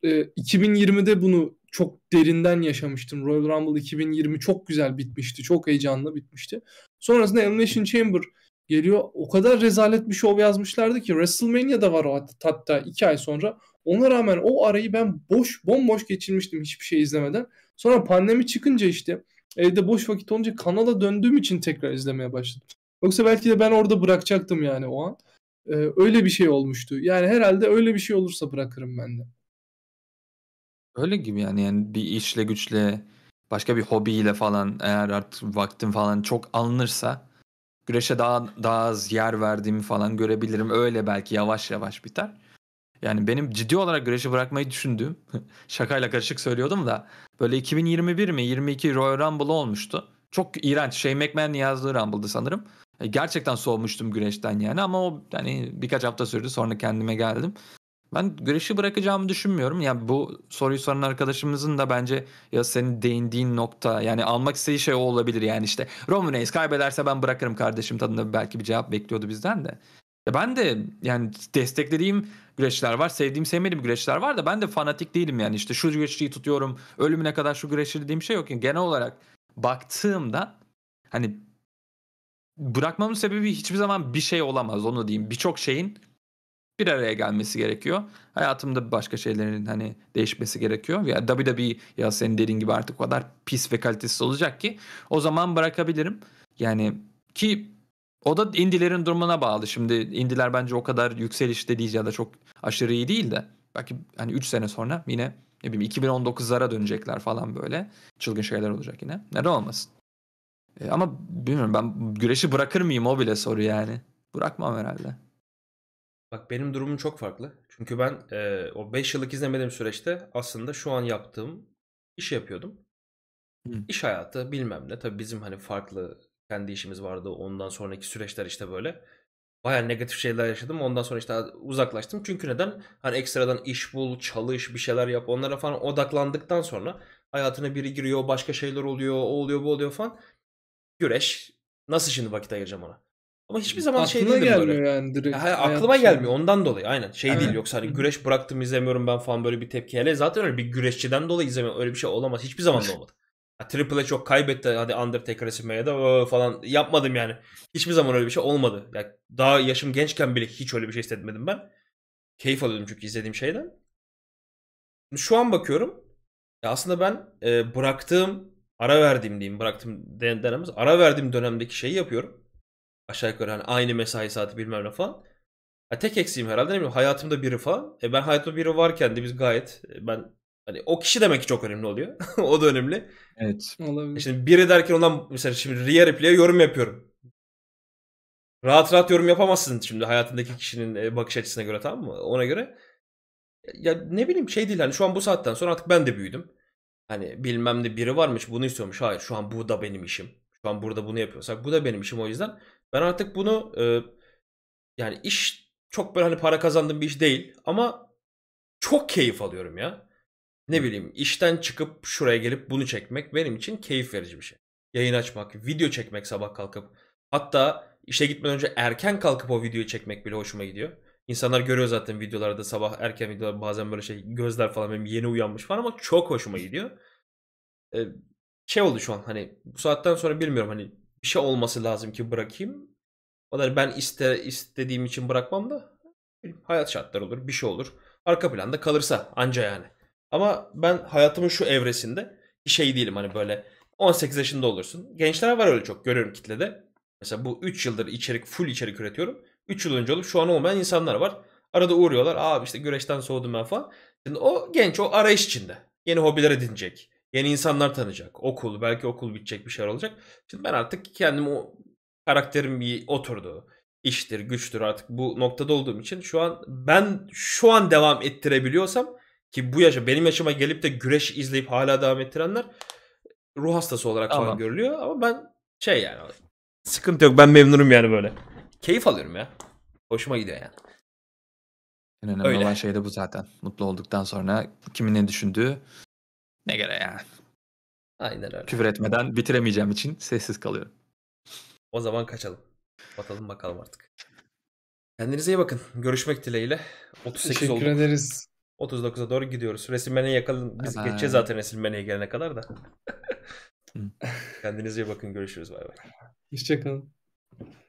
2020'de ee, bunu çok derinden yaşamıştım. Royal Rumble 2020 çok güzel bitmişti. Çok heyecanlı bitmişti. Sonrasında Elimination Chamber geliyor. O kadar rezalet bir şov yazmışlardı ki WrestleMania da var o hatta 2 ay sonra. Ona rağmen o arayı ben boş bomboş geçirmiştim hiçbir şey izlemeden. Sonra pandemi çıkınca işte evde boş vakit olunca kanala döndüğüm için tekrar izlemeye başladım. Yoksa belki de ben orada bırakacaktım yani o an. Ee, öyle bir şey olmuştu. Yani herhalde öyle bir şey olursa bırakırım ben de. Öyle gibi yani yani bir işle güçle başka bir hobiyle falan eğer artık vaktim falan çok alınırsa güreşe daha daha az yer verdiğimi falan görebilirim. Öyle belki yavaş yavaş biter. Yani benim ciddi olarak güreşi bırakmayı düşündüğüm şakayla karışık söylüyordum da böyle 2021 mi 22 Royal Rumble olmuştu. Çok iğrenç. Shane McMahon'ın yazdığı Rumble'dı sanırım. E, gerçekten soğumuştum güreşten yani ama o yani birkaç hafta sürdü sonra kendime geldim. Ben güreşi bırakacağımı düşünmüyorum. Yani bu soruyu soran arkadaşımızın da bence ya senin değindiğin nokta yani almak istediği şey o olabilir yani işte Roman Reigns kaybederse ben bırakırım kardeşim tadında belki bir cevap bekliyordu bizden de. Ya ben de yani desteklediğim güreşler var. Sevdiğim sevmediğim güreşler var da ben de fanatik değilim yani. işte şu güreşçiyi tutuyorum. Ölümüne kadar şu güreşçi dediğim şey yok. Yani genel olarak baktığımda hani bırakmamın sebebi hiçbir zaman bir şey olamaz onu diyeyim. Birçok şeyin bir araya gelmesi gerekiyor. Hayatımda başka şeylerin hani değişmesi gerekiyor. Ya WWE ya senin dediğin gibi artık o kadar pis ve kalitesiz olacak ki o zaman bırakabilirim. Yani ki o da indilerin durumuna bağlı. Şimdi indiler bence o kadar yükselişte değil ya da çok aşırı iyi değil de belki hani 3 sene sonra yine ne bileyim 2019'lara dönecekler falan böyle. Çılgın şeyler olacak yine. Neden olmasın? E, ama bilmiyorum ben güreşi bırakır mıyım o bile soru yani. Bırakmam herhalde. Bak benim durumum çok farklı. Çünkü ben e, o 5 yıllık izlemediğim süreçte aslında şu an yaptığım işi yapıyordum. Hı. İş hayatı bilmem ne. Tabii bizim hani farklı kendi işimiz vardı. Ondan sonraki süreçler işte böyle. Baya negatif şeyler yaşadım. Ondan sonra işte uzaklaştım. Çünkü neden? Hani ekstradan iş bul, çalış, bir şeyler yap. Onlara falan odaklandıktan sonra hayatına biri giriyor, başka şeyler oluyor, o oluyor, bu oluyor falan. Güreş. Nasıl şimdi vakit ayıracağım ona? Ama hiçbir zaman şey Aklına şey değil gelmiyor böyle. yani direkt. Ya, hayır, aklıma şey. gelmiyor ondan dolayı aynen. Şey evet. değil yoksa hani güreş bıraktım izlemiyorum ben falan böyle bir tepki. Hele zaten öyle bir güreşçiden dolayı izlemiyorum öyle bir şey olamaz. Hiçbir zaman da olmadı. Ya, Triple çok kaybetti hadi Undertaker'ı ya da falan yapmadım yani. Hiçbir zaman öyle bir şey olmadı. Ya, daha yaşım gençken bile hiç öyle bir şey hissetmedim ben. Keyif alıyordum çünkü izlediğim şeyden. Şu an bakıyorum. Ya aslında ben e, bıraktığım, ara verdiğim diyeyim, bıraktım denemez. Ara verdiğim dönemdeki şeyi yapıyorum Aşağı yukarı hani aynı mesai saati bilmem ne falan. Ya tek eksiğim herhalde ne bileyim hayatımda biri falan. E ben hayatımda biri varken de biz gayet e, ben hani o kişi demek ki çok önemli oluyor. o da önemli. Evet. Olabilir. E şimdi biri derken ondan mesela şimdi Ria Ripley'e yorum yapıyorum. Rahat rahat yorum yapamazsın şimdi hayatındaki kişinin e, bakış açısına göre tamam mı? Ona göre ya ne bileyim şey değil hani şu an bu saatten sonra artık ben de büyüdüm. Hani bilmem de biri varmış bunu istiyormuş. Hayır şu an bu da benim işim. Şu an burada bunu yapıyorsak bu da benim işim o yüzden. Ben artık bunu e, yani iş çok böyle hani para kazandığım bir iş değil ama çok keyif alıyorum ya. Ne bileyim işten çıkıp şuraya gelip bunu çekmek benim için keyif verici bir şey. Yayın açmak, video çekmek sabah kalkıp. Hatta işe gitmeden önce erken kalkıp o videoyu çekmek bile hoşuma gidiyor. İnsanlar görüyor zaten videolarda sabah erken videolar bazen böyle şey gözler falan benim yeni uyanmış falan ama çok hoşuma gidiyor. Ee, şey oldu şu an hani bu saatten sonra bilmiyorum hani bir şey olması lazım ki bırakayım. O da hani ben iste istediğim için bırakmam da hayat şartları olur, bir şey olur. Arka planda kalırsa anca yani. Ama ben hayatımın şu evresinde şey değilim hani böyle 18 yaşında olursun. Gençler var öyle çok görüyorum kitlede. Mesela bu 3 yıldır içerik full içerik üretiyorum. 3 yıl önce olup şu an olmayan insanlar var. Arada uğruyorlar. Abi işte güreşten soğudum ben falan. Şimdi o genç o arayış içinde. Yeni hobiler edinecek. Yeni insanlar tanıyacak. Okul, belki okul bitecek bir şeyler olacak. Şimdi ben artık kendim o karakterim bir oturdu. İştir, güçtür artık bu noktada olduğum için şu an ben şu an devam ettirebiliyorsam ki bu yaşa benim yaşıma gelip de güreş izleyip hala devam ettirenler ruh hastası olarak falan tamam. görülüyor ama ben şey yani sıkıntı yok ben memnunum yani böyle. Keyif alıyorum ya. Hoşuma gidiyor yani. En önemli Öyle. olan şey de bu zaten. Mutlu olduktan sonra kimin ne düşündüğü ne göre ya. Aynen öyle. Küfür etmeden bitiremeyeceğim için sessiz kalıyorum. O zaman kaçalım. Batalım bakalım artık. Kendinize iyi bakın. Görüşmek dileğiyle. 38 Teşekkür olduk. ederiz. 39'a doğru gidiyoruz. Resimhaneye yakalım. Biz Aa. geçeceğiz zaten resimhaneye gelene kadar da. Kendinize iyi bakın. Görüşürüz. Bay bay. Hoşçakalın.